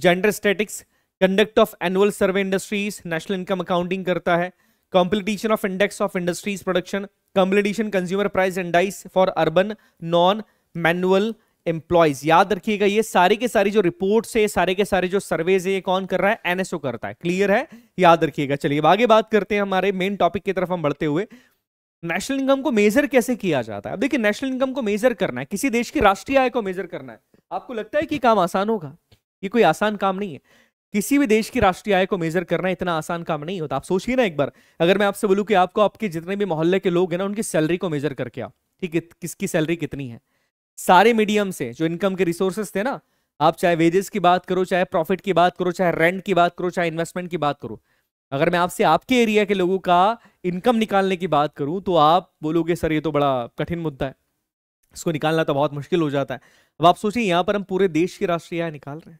Speaker 2: gender statistics conduct of annual survey industries national income accounting करता है competition of index of industries production competition consumer price indices for urban non manual employees याद रखिएगा ये सारे के सारे जो रिपोर्ट है सारे के सारे जो सर्वेज है ये कौन कर रहा है एनएसओ करता है क्लियर है याद रखिएगा चलिए आगे बात करते हैं हमारे मेन टॉपिक की तरफ हम बढ़ते हुए नेशनल इनकम को मेजर कैसे किया जाता है अब देखिए नेशनल इनकम को मेजर करना है किसी देश की राष्ट्रीय आय को मेजर करना है आपको लगता है कि काम आसान होगा ये कोई आसान काम नहीं है किसी भी देश की राष्ट्रीय आय को मेजर करना इतना आसान काम नहीं होता आप सोचिए ना एक बार अगर मैं आपसे बोलूँ कि आपको आपके जितने भी मोहल्ले के लोग हैं ना उनकी सैलरी को मेजर करके आओ ठीक है किसकी सैलरी कितनी है सारे मीडियम से जो इनकम के रिसोर्सेस थे ना आप चाहे वेजेस की बात करो चाहे प्रॉफिट की बात करो चाहे रेंट की बात करो चाहे इन्वेस्टमेंट की बात करो अगर मैं आपसे आपके एरिया के लोगों का इनकम निकालने की बात करूं तो आप बोलोगे सर ये तो बड़ा कठिन मुद्दा है इसको निकालना तो बहुत मुश्किल हो जाता है अब आप सोचिए यहाँ पर हम पूरे देश की राष्ट्रीय आय निकाल रहे हैं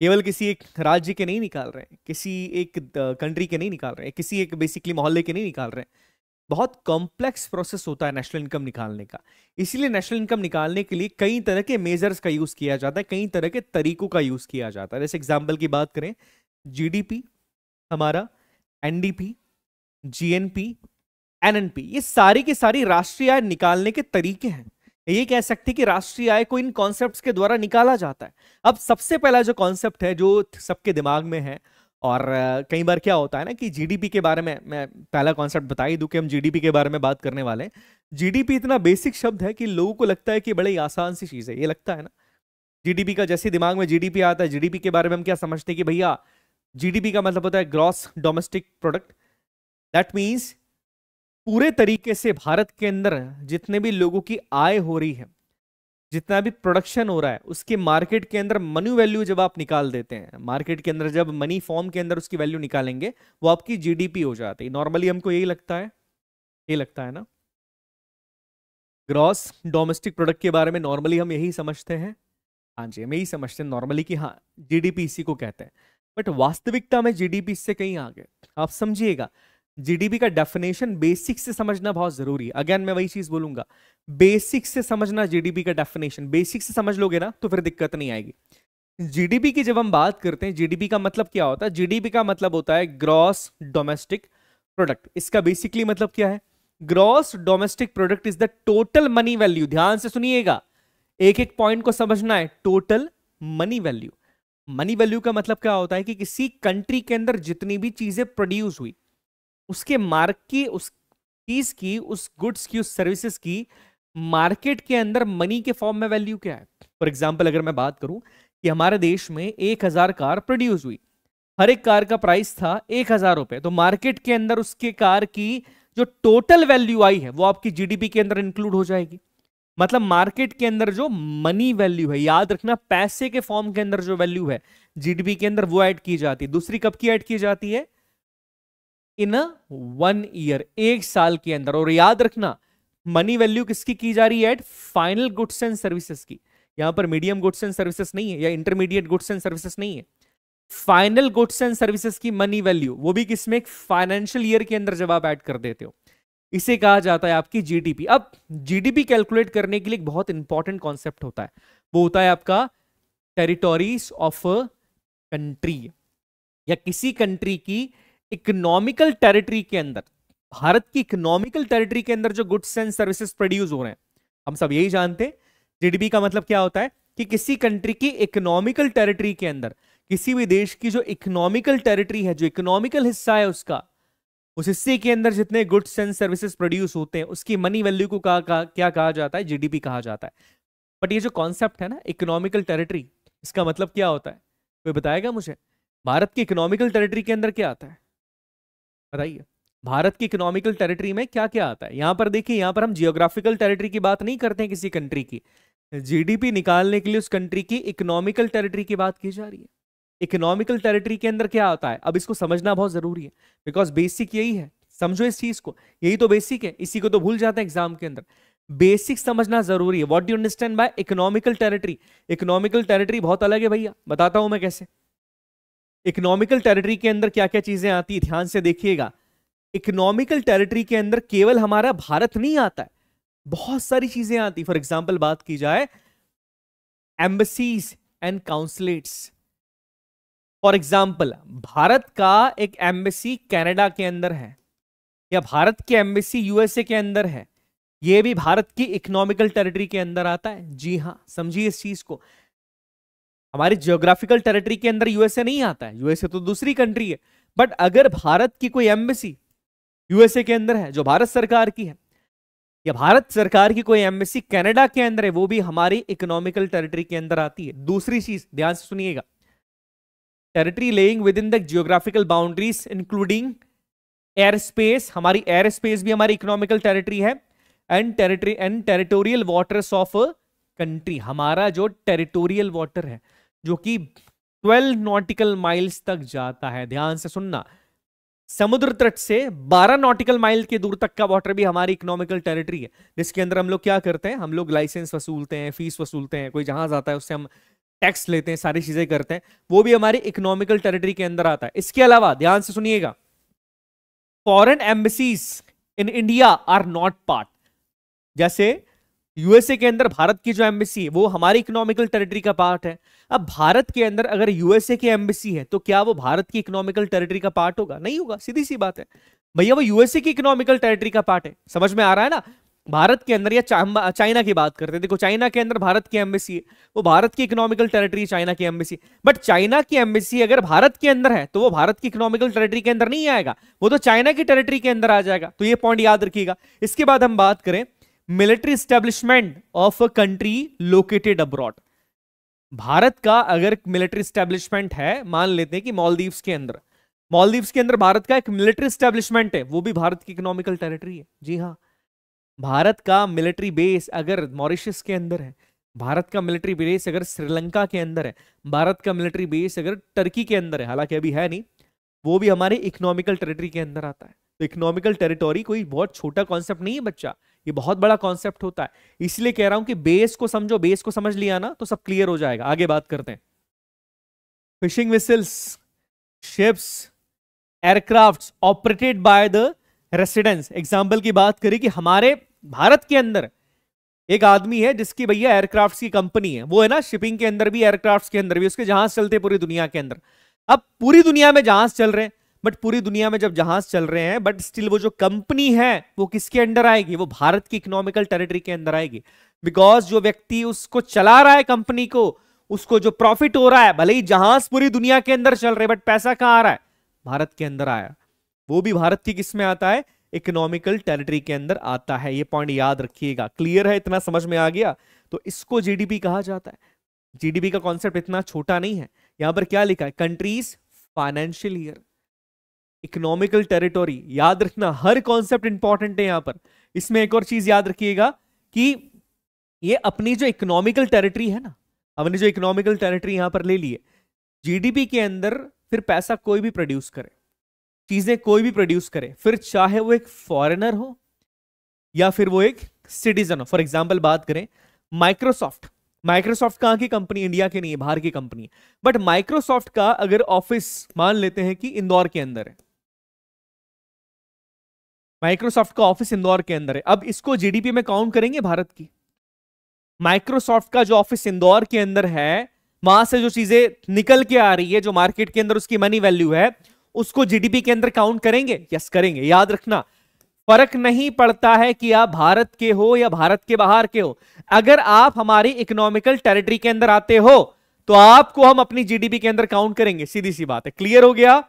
Speaker 2: केवल किसी एक राज्य के नहीं निकाल रहे हैं किसी एक कंट्री के नहीं निकाल रहे हैं किसी एक बेसिकली मोहल्ले के नहीं निकाल रहे हैं बहुत कॉम्प्लेक्स प्रोसेस होता है नेशनल इनकम निकालने का इसीलिए नेशनल इनकम निकालने के लिए कई तरह के मेजर्स का यूज़ किया जाता है कई तरह के तरीकों का यूज़ किया जाता है जैसे एग्जाम्पल की बात करें जीडीपी हमारा एनडीपी जीएनपी एनएनपी ये सारी की सारी राष्ट्रीय आय निकालने के तरीके हैं ये कह सकते हैं कि राष्ट्रीय आय को इन कॉन्सेप्ट्स के द्वारा निकाला जाता है अब सबसे पहला जो कॉन्सेप्ट है जो सबके दिमाग में है और कई बार क्या होता है ना कि जीडीपी के बारे में मैं पहला कॉन्सेप्ट बता ही दूं कि हम जीडीपी के बारे में बात करने वाले हैं जीडीपी इतना बेसिक शब्द है कि लोगों को लगता है कि बड़ी आसान सी चीज़ है ये लगता है ना जीडीपी का जैसे दिमाग में जीडीपी आता है जीडीपी के बारे में हम क्या समझते हैं कि भैया जीडीपी का मतलब होता है gross domestic product that means पूरे तरीके से भारत के अंदर जितने भी लोगों की आय हो रही है जितना भी प्रोडक्शन हो रहा है उसके मार्केट के अंदर मनी वैल्यू जब आप निकाल देते हैं मार्केट के अंदर जब मनी फॉर्म के अंदर उसकी वैल्यू निकालेंगे वो आपकी जीडीपी हो जाती है नॉर्मली हमको यही लगता है ये लगता है ना ग्रॉस डोमेस्टिक प्रोडक्ट के बारे में नॉर्मली हम यही समझते हैं हाँ जी हम यही समझते हैं नॉर्मली कि हाँ जी इसी को कहते हैं बट वास्तविकता में जी इससे कहीं आगे आप समझिएगा जीडीपी का डेफिनेशन बेसिक से समझना बहुत जरूरी है अगेन मैं वही चीज बोलूंगा बेसिक से समझना जीडीपी का डेफिनेशन बेसिक से समझ लोगे ना तो फिर दिक्कत नहीं आएगी जीडीपी की जब हम बात करते हैं जीडीपी का मतलब क्या होता है जीडीपी का मतलब होता है ग्रॉस डोमेस्टिक प्रोडक्ट इसका बेसिकली मतलब क्या है gross domestic product is the total money value ध्यान से सुनिएगा एक एक पॉइंट को समझना है total money value money value का मतलब क्या होता है कि किसी कंट्री के अंदर जितनी भी चीजें प्रोड्यूस हुई उसके मार्क की उस चीज की उस गुड्स की उस सर्विसेज की मार्केट के अंदर मनी के फॉर्म में वैल्यू क्या है फॉर एग्जाम्पल अगर मैं बात करूं कि हमारे देश में एक हजार कार प्रोड्यूस हुई हर एक कार का प्राइस था एक हजार रुपए तो मार्केट के अंदर उसके कार की जो टोटल वैल्यू आई है वो आपकी जीडीपी के अंदर इंक्लूड हो जाएगी मतलब मार्केट के अंदर जो मनी वैल्यू है याद रखना पैसे के फॉर्म के अंदर जो वैल्यू है जीडीपी के अंदर वो ऐड की जाती है दूसरी कब की ऐड की जाती है इन वन ईयर एक साल के अंदर और याद रखना मनी वैल्यू किसकी की जा रही है at final goods and services की यहां पर मीडियम गुड्स एंड सर्विसेज नहीं है या इंटरमीडिएट गुड्स एंड सर्विसेज नहीं है फाइनल गुड्स एंड सर्विसेज की मनी वैल्यू वो भी किसमें एक फाइनेंशियल ईयर के अंदर जब आप एड कर देते हो इसे कहा जाता है आपकी जीडीपी अब जीडीपी कैलकुलेट करने के लिए एक बहुत इंपॉर्टेंट कॉन्सेप्ट होता है वो होता है आपका टेरिटोरीज ऑफ कंट्री या किसी कंट्री की इकोनॉमिकल टेरिटरी के अंदर भारत की इकोनॉमिकल टेरिटरी के अंदर जो गुड्स एंड सर्विसेज प्रोड्यूस हो रहे हैं हम सब यही जानते हैं जीडीपी का मतलब क्या होता है कि किसी कंट्री की इकोनॉमिकल टेरिटरी के अंदर किसी भी देश की जो इकोनॉमिकल टेरिटरी है जो इकोनॉमिकल हिस्सा है उसका उस हिस्से के अंदर जितने गुड्स एंड सर्विसेज प्रोड्यूस होते हैं उसकी मनी वैल्यू को का, का, क्या कहा जाता है जीडीपी कहा जाता है बट ये जो कॉन्सेप्ट है ना इकोनॉमिकल टेरिटरी इसका मतलब क्या होता है कोई बताएगा मुझे भारत की इकोनॉमिकल टेरिटरी के अंदर क्या आता है बताइए भारत की इकोनॉमिकल टेरिटरी में क्या क्या आता है यहाँ पर देखिए यहाँ पर हम जियोग्राफिकल टेरिटरी की बात नहीं करते हैं किसी कंट्री की जीडीपी निकालने के लिए उस कंट्री की इकोनॉमिकल टेरिटरी की बात की जा रही है इकोनॉमिकल टेरिटरी के अंदर क्या आता है अब इसको समझना बहुत जरूरी है बिकॉज बेसिक यही है समझो इस चीज को यही तो बेसिक है इसी को तो भूल जाते हैं एग्जाम के अंदर बेसिक समझना जरूरी है what do understand by economical territory economical territory बहुत अलग है भैया बताता हूं मैं कैसे इकोनॉमिकल टेरिटरी के अंदर क्या क्या चीजें आती ध्यान से देखिएगा इकोनॉमिकल टेरिटरी के अंदर केवल हमारा भारत नहीं आता है बहुत सारी चीजें आती फॉर एग्जाम्पल बात की जाए embassies and consulates for example Bharat का एक एम्बेसी कैनेडा के अंदर है या भारत की एम्बेसी यूएसए के अंदर है यह भी भारत की इकोनॉमिकल टेरिटरी के अंदर आता है जी हाँ समझिए इस चीज को हमारी जियोग्राफिकल टेरिटरी के अंदर यूएसए नहीं आता है यूएसए तो दूसरी कंट्री है बट अगर भारत की कोई एम्बेसी यूएसए के अंदर है जो भारत सरकार की है या भारत सरकार की कोई एम्बेसी कनाडा के अंदर है वो भी हमारी इकोनॉमिकल टेरिटरी के अंदर आती है दूसरी चीज ध्यान से सुनिएगा territory lying within the geographical boundaries including air space हमारी एयर स्पेस भी हमारी इकोनॉमिकल टेरिटरी है and territory and territorial waters of country हमारा जो टेरिटोरियल वाटर है जो कि 12 नॉटिकल माइल्स तक जाता है ध्यान से सुनना समुद्र तट से 12 नॉटिकल माइल के दूर तक का वाटर भी हमारी इकोनॉमिकल टेरिटरी है जिसके अंदर हम लोग क्या करते हैं हम लोग लाइसेंस वसूलते हैं फीस वसूलते हैं कोई जहां जाता है उससे हम टैक्स लेते हैं सारी चीजें करते हैं वो भी हमारी इकोनॉमिकल टेरिटरी के अंदर आता है इसके अलावा ध्यान से सुनिएगा foreign embassies in India are not part जैसे यूएसए के अंदर भारत की जो एम्बेसी है वो हमारी इकोनॉमिकल टेरिटरी का पार्ट है अब भारत के अंदर अगर यूएसए की एम्बेसी है तो क्या वो भारत की इकोनॉमिकल टेरिटरी का पार्ट होगा नहीं होगा सीधी सी बात है भैया वो यूएसए की इकोनॉमिकल टेरिटरी का पार्ट है समझ में आ रहा है ना भारत के अंदर या चाइना की बात करते हैं देखो चाइना के अंदर भारत की एम्बेसी है वो भारत की इकोनॉमिकल टेरिटरी चाइना की एम्बेसी बट चाइना की एम्बेसी अगर भारत के अंदर है तो वो भारत की इकोनॉमिकल टेरिटरी के अंदर नहीं आएगा वो तो चाइना की टेरिटरी के अंदर आ जाएगा तो ये पॉइंट याद रखिएगा इसके बाद हम बात करें military establishment of a country located abroad Bharat का अगर मिलिट्री स्टैब्लिशमेंट है मान लेते हैं कि मालदीव्स के अंदर मालदीव्स के अंदर भारत का एक मिलिट्री स्टैब्लिशमेंट है वो भी भारत की इकोनॉमिकल टेरिटरी है जी हाँ भारत का मिलिट्री बेस अगर मॉरिशस के अंदर है भारत का मिलिट्री बेस अगर श्रीलंका के अंदर है भारत का मिलिट्री बेस अगर टर्की के अंदर है हालांकि अभी है नहीं वो भी हमारे इकोनॉमिकल टेरिटरी के अंदर आता है तो इकोनॉमिकल टेरिटोरी कोई बहुत छोटा कॉन्सेप्ट नहीं है बच्चा ये बहुत बड़ा कॉन्सेप्ट होता है इसलिए कह रहा हूं कि बेस को समझो बेस को समझ लिया ना तो सब क्लियर हो जाएगा आगे बात करते हैं fishing vessels ships aircraft operated by the residents example की बात करी कि हमारे भारत के अंदर एक आदमी है जिसकी भैया एयरक्राफ्ट की कंपनी है वो है ना शिपिंग के अंदर भी एयरक्राफ्ट के अंदर भी उसके जहाज चलते पूरी दुनिया के अंदर अब पूरी दुनिया में जहाज चल रहे हैं बट पूरी दुनिया में जब जहाज चल रहे हैं बट स्टिल वो जो कंपनी है वो किसके अंडर आएगी वो भारत की इकोनॉमिकल टेरिटरी के अंदर आएगी बिकॉज जो व्यक्ति उसको चला रहा है कंपनी को उसको जो प्रॉफिट हो रहा है भले ही जहाज पूरी दुनिया के अंदर चल रहे बट पैसा कहाँ आ रहा है भारत के अंदर आया वो भी भारत की किसमें आता है इकोनॉमिकल टेरिटरी के अंदर आता है ये पॉइंट याद रखिएगा क्लियर है इतना समझ में आ गया तो इसको जीडीपी कहा जाता है जीडीपी का कॉन्सेप्ट इतना छोटा नहीं है यहां पर क्या लिखा है countries financial year economical territory याद रखना हर कॉन्सेप्ट इंपॉर्टेंट है यहां पर इसमें एक और चीज याद रखिएगा कि ये अपनी जो इकोनॉमिकल टेरिटरी है ना हमने जो इकोनॉमिकल टेरिटरी यहां पर ले ली है जीडीपी के अंदर फिर पैसा कोई भी प्रोड्यूस करे चीजें कोई भी प्रोड्यूस करे फिर चाहे वो एक फॉरेनर हो या फिर वो एक सिटीजन हो फॉर एग्जाम्पल बात करें माइक्रोसॉफ्ट माइक्रोसॉफ्ट कहां की कंपनी इंडिया की नहीं है बाहर की कंपनी बट माइक्रोसॉफ्ट का अगर ऑफिस मान लेते हैं कि इंदौर के अंदर है माइक्रोसॉफ्ट का ऑफिस इंदौर के अंदर है अब इसको जीडीपी में काउंट करेंगे भारत की माइक्रोसॉफ्ट का जो ऑफिस इंदौर के अंदर है वहां से जो चीजें निकल के आ रही है जो मार्केट के अंदर उसकी मनी वैल्यू है उसको जीडीपी के अंदर काउंट करेंगे यस करेंगे याद रखना फर्क नहीं पड़ता है कि आप भारत के हो या भारत के बाहर के हो अगर आप हमारी इकोनॉमिकल टेरिटरी के अंदर आते हो तो आपको हम अपनी जीडीपी के अंदर काउंट करेंगे सीधी सी बात है क्लियर
Speaker 3: हो गया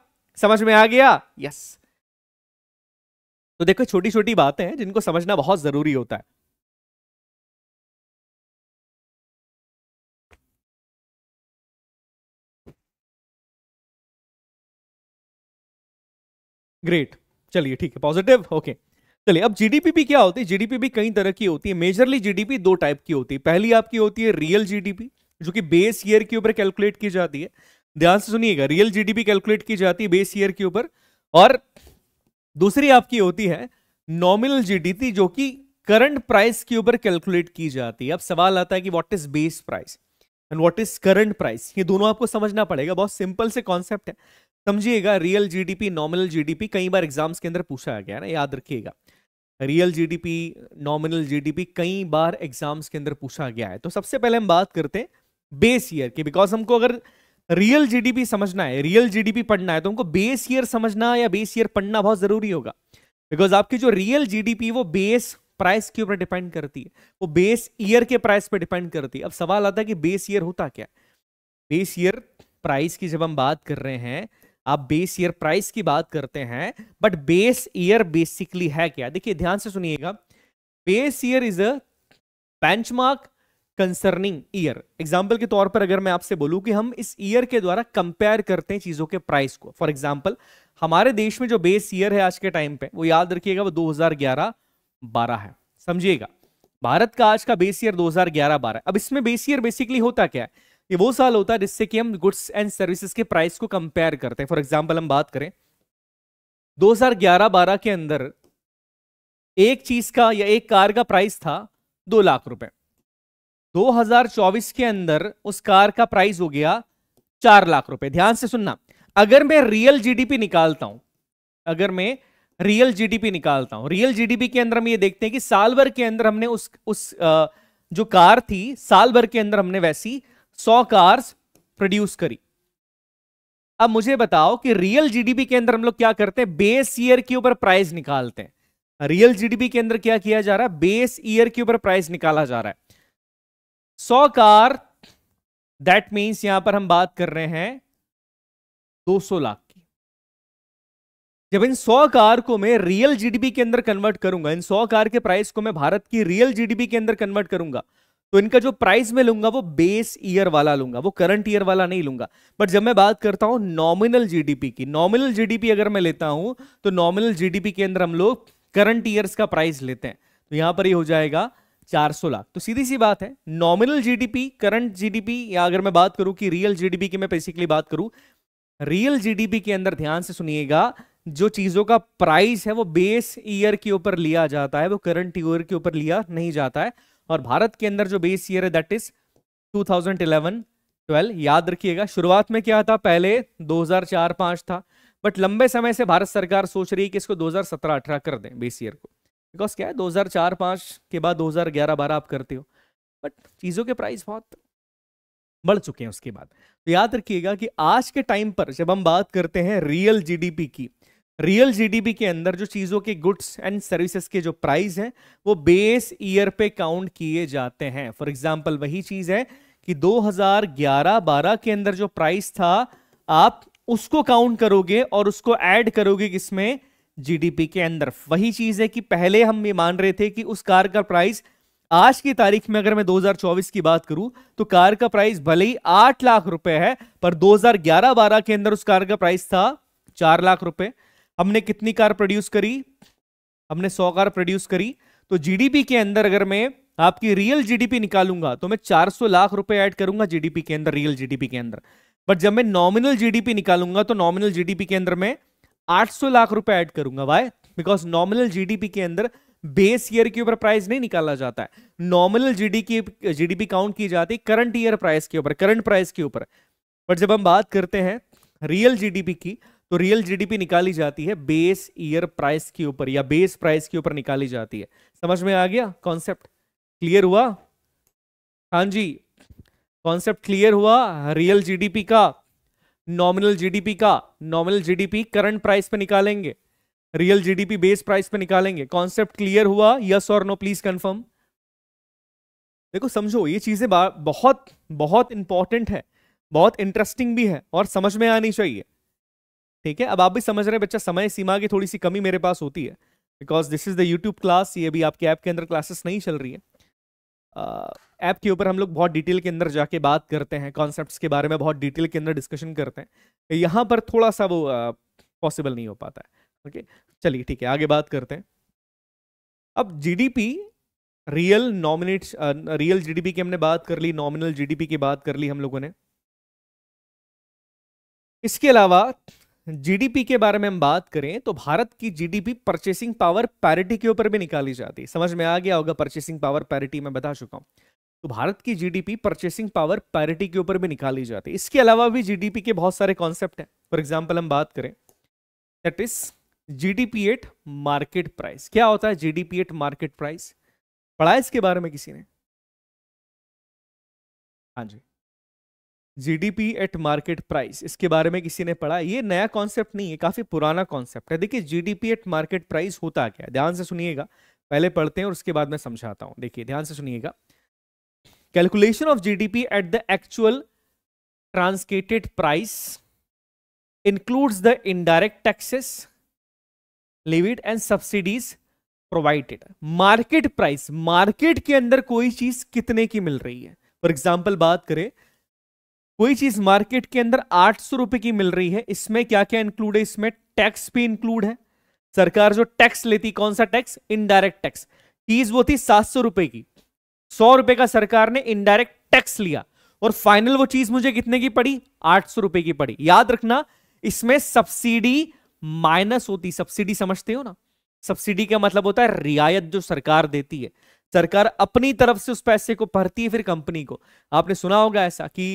Speaker 3: समझ में आ गया यस yes. तो देखो छोटी छोटी बातें हैं जिनको समझना बहुत ज़रूरी होता है
Speaker 1: ग्रेट चलिए ठीक है पॉजिटिव ओके चलिए अब
Speaker 2: जीडीपी भी क्या होती है जीडीपी भी कई तरह की होती है मेजरली जीडीपी दो टाइप की होती है पहली आपकी होती है रियल जीडीपी जो कि बेस ईयर के ऊपर कैलकुलेट की जाती है ध्यान से सुनिएगा रियल जीडीपी कैलकुलेट की जाती है बेस ईयर के ऊपर और दूसरी आपकी होती है नॉमिनल जीडीपी जो कि करंट प्राइस के ऊपर कैलकुलेट की जाती है अब सवाल आता है कि what is base price and what is current price ये दोनों आपको समझना पड़ेगा बहुत सिंपल से कॉन्सेप्ट है समझिएगा रियल जीडीपी नॉमिनल जीडीपी कई बार एग्जाम्स के अंदर पूछा गया ना याद रखिएगा रियल जीडीपी नॉमिनल जीडीपी कई बार एग्जाम्स के अंदर पूछा गया है तो सबसे पहले हम बात करते हैं बेस ईयर की बिकॉज हमको अगर रियल जीडीपी समझना है रियल जीडीपी पढ़ना है तो उनको बेस ईयर समझना या बेस ईयर पढ़ना बहुत जरूरी होगा बिकॉज आपकी जो रियल जीडीपी वो बेस प्राइस के ऊपर डिपेंड करती है वो बेस ईयर के प्राइस पर डिपेंड करती है अब सवाल आता है कि बेस ईयर होता क्या बेस ईयर प्राइस की जब हम बात कर रहे हैं आप बेस ईयर प्राइस की बात करते हैं बट बेस ईयर बेसिकली है क्या देखिए ध्यान से सुनिएगा base year is a benchmark concerning year example के तौर पर अगर मैं आपसे बोलूं कि हम इस ईयर के द्वारा कंपेयर करते हैं चीजों के प्राइस को फॉर एग्जाम्पल हमारे देश में जो बेस ईयर है आज के टाइम पे वो याद रखिएगा वो 2011-12 है समझिएगा भारत का आज का बेस ईयर 2011-12 अब इसमें बेस ईयर बेसिकली होता क्या है ये वो साल होता है जिससे कि हम गुड्स एंड सर्विसेज के प्राइस को कंपेयर करते हैं फॉर एग्जाम्पल हम बात करें 2011-12 के अंदर एक चीज का या एक कार का प्राइस था दो लाख रुपए 2024 के अंदर उस कार का प्राइस हो गया चार लाख रुपए ध्यान से सुनना अगर मैं रियल जीडीपी निकालता हूं अगर मैं रियल जीडीपी निकालता हूं रियल जीडीपी के अंदर हम ये देखते हैं कि साल भर के अंदर हमने उस उस जो कार थी साल भर के अंदर हमने वैसी सौ कार्स प्रोड्यूस करी अब मुझे बताओ कि रियल जीडीपी के अंदर हम लोग क्या करते हैं बेस ईयर के ऊपर प्राइस निकालते हैं रियल जीडीपी के अंदर क्या किया जा रहा है बेस ईयर के ऊपर प्राइस निकाला जा रहा है सौ कार दैट मीन्स यहां पर हम बात कर रहे हैं 200 लाख की जब इन 100 कार को मैं रियल जीडीपी के अंदर कन्वर्ट करूंगा इन 100 कार के प्राइस को मैं भारत की रियल जीडीपी के अंदर कन्वर्ट करूंगा तो इनका जो प्राइस मैं लूंगा वो बेस ईयर वाला लूंगा वो करंट ईयर वाला नहीं लूंगा बट जब मैं बात करता हूं नॉमिनल जीडीपी की नॉमिनल जीडीपी अगर मैं लेता हूं तो नॉमिनल जीडीपी के अंदर हम लोग करंट ईयर्स का प्राइस लेते हैं तो यहां पर ये यह हो जाएगा 400 लाख तो सीधी सी बात है नॉमिनल जीडीपी करंट जीडीपी या अगर मैं बात करूं कि रियल जीडीपी की मैं बेसिकली बात करूं रियल जीडीपी के अंदर ध्यान से सुनिएगा जो चीजों का प्राइस है वो बेस ईयर के ऊपर लिया जाता है वो करंट ईयर के ऊपर लिया नहीं जाता है और भारत के अंदर जो बेस ईयर है दैट इज 2011 थाउजेंड याद रखिएगा शुरुआत में क्या था पहले 2004 हजार था बट लंबे समय से भारत सरकार सोच रही है कि इसको 2017 18 कर दें बेस ईयर को बिकॉज क्या है दो हज़ार चार पाँच के बाद दो हजार ग्यारह बारह आप करते हो बट चीज़ों के प्राइस बहुत बढ़ चुके हैं उसके बाद तो याद रखिएगा कि आज के टाइम पर जब हम बात करते हैं रियल जीडीपी की रियल जीडीपी के अंदर जो चीज़ों के गुड्स एंड सर्विसेज के जो प्राइस हैं वो बेस ईयर पे काउंट किए जाते हैं फॉर एग्जांपल वही चीज़ है कि 2011-12 के अंदर जो प्राइस था आप उसको काउंट करोगे और उसको ऐड करोगे किसमें जीडीपी के अंदर वही चीज है कि पहले हम ये मान रहे थे कि उस कार का प्राइस आज की तारीख में अगर मैं 2024 की बात करूं तो कार का प्राइस भले ही आठ लाख रुपए है पर 2011-12 के अंदर उस कार का प्राइस था चार लाख रुपए हमने कितनी कार प्रोड्यूस करी हमने सौ कार प्रोड्यूस करी तो जीडीपी के अंदर अगर मैं आपकी रियल जीडीपी निकालूंगा तो मैं 400 लाख रुपए ऐड करूंगा जीडीपी के अंदर रियल जीडीपी के अंदर बट जब मैं नॉमिनल जीडीपी निकालूंगा तो नॉमिनल जीडीपी के अंदर में 800 लाख रुपए ऐड करूंगा वाई बिकॉज नॉमिनल जीडीपी के अंदर बेस ईयर के ऊपर प्राइस नहीं निकाला जाता है नॉमिनल जीडीपी जीडीपी काउंट की जाती है करंट ईयर प्राइस के ऊपर करंट प्राइस के ऊपर बट जब हम बात करते हैं रियल जीडीपी की तो रियल जीडीपी निकाली जाती है बेस ईयर प्राइस के ऊपर या बेस प्राइस के ऊपर निकाली जाती है समझ में आ गया कॉन्सेप्ट क्लियर हुआ हाँ जी कॉन्सेप्ट क्लियर हुआ रियल जीडीपी का नॉमिनल जीडीपी का नॉमिनल जीडीपी करंट प्राइस पे निकालेंगे रियल जीडीपी बेस प्राइस पे निकालेंगे कॉन्सेप्ट क्लियर हुआ यस और नो प्लीज कंफर्म देखो समझो ये चीजें बहुत बहुत इंपॉर्टेंट है बहुत इंटरेस्टिंग भी है और समझ में आनी चाहिए ठीक है अब आप भी समझ रहे हैं बच्चा समय सीमा की थोड़ी सी कमी मेरे पास होती है because this is the YouTube class ये भी आपके ऐप के अंदर क्लासेस नहीं चल रही है uh, ऐप के ऊपर हम लोग बहुत डिटेल के अंदर जाके बात करते हैं कॉन्सेप्ट के बारे में बहुत डिटेल के अंदर डिस्कशन करते हैं तो यहाँ पर थोड़ा सा वो पॉसिबल नहीं हो पाता है ओके चलिए ठीक है आगे बात करते हैं अब GDP real nominate real GDP की हमने बात कर ली नॉमिनल जीडीपी की बात कर ली हम लोगों ने इसके अलावा जीडीपी के बारे में हम बात करें तो भारत की जीडीपी परचेसिंग पावर पैरिटी के ऊपर भी निकाली जाती है समझ में आ गया होगा परचेसिंग पावर पैरिटी मैं बता चुका हूं तो भारत की जीडीपी परचेसिंग पावर पैरिटी के ऊपर भी निकाली जाती है इसके अलावा भी जीडीपी के बहुत सारे कॉन्सेप्ट हैं फॉर एग्जाम्पल हम बात करें that is GDP at market price क्या होता है जीडीपी
Speaker 3: एट मार्केट प्राइस पढ़ा इसके बारे में किसी ने हाँ जी जीडीपी एट मार्केट प्राइस इसके बारे में किसी ने पढ़ा ये नया
Speaker 2: कॉन्सेप्ट नहीं है काफी पुराना कॉन्सेप्ट है देखिए जीडीपी एट मार्केट प्राइस होता क्या ध्यान से सुनिएगा पहले पढ़ते हैं और उसके बाद मैं समझाता हूँ देखिए ध्यान से सुनिएगा calculation of GDP at the actual transacted price includes the indirect taxes levied and subsidies provided market price market के अंदर कोई चीज कितने की मिल रही है फॉर एग्जाम्पल बात करें कोई चीज मार्केट के अंदर आठ सौ रुपए की मिल रही है इसमें क्या क्या इंक्लूड है इसमें टैक्स भी इंक्लूड है सरकार जो टैक्स लेती कौन सा टैक्स इनडायरेक्ट टैक्स चीज वो थी सात सौ रुपए की सौ रुपए का सरकार ने इनडायरेक्ट टैक्स लिया और फाइनल वो चीज मुझे कितने की पड़ी आठ सौ रुपए की पड़ी याद रखना इसमें सब्सिडी माइनस होती सब्सिडी समझते हो ना सब्सिडी का मतलब होता है रियायत जो सरकार देती है सरकार अपनी तरफ से उस पैसे को भरती है फिर कंपनी को आपने सुना होगा ऐसा कि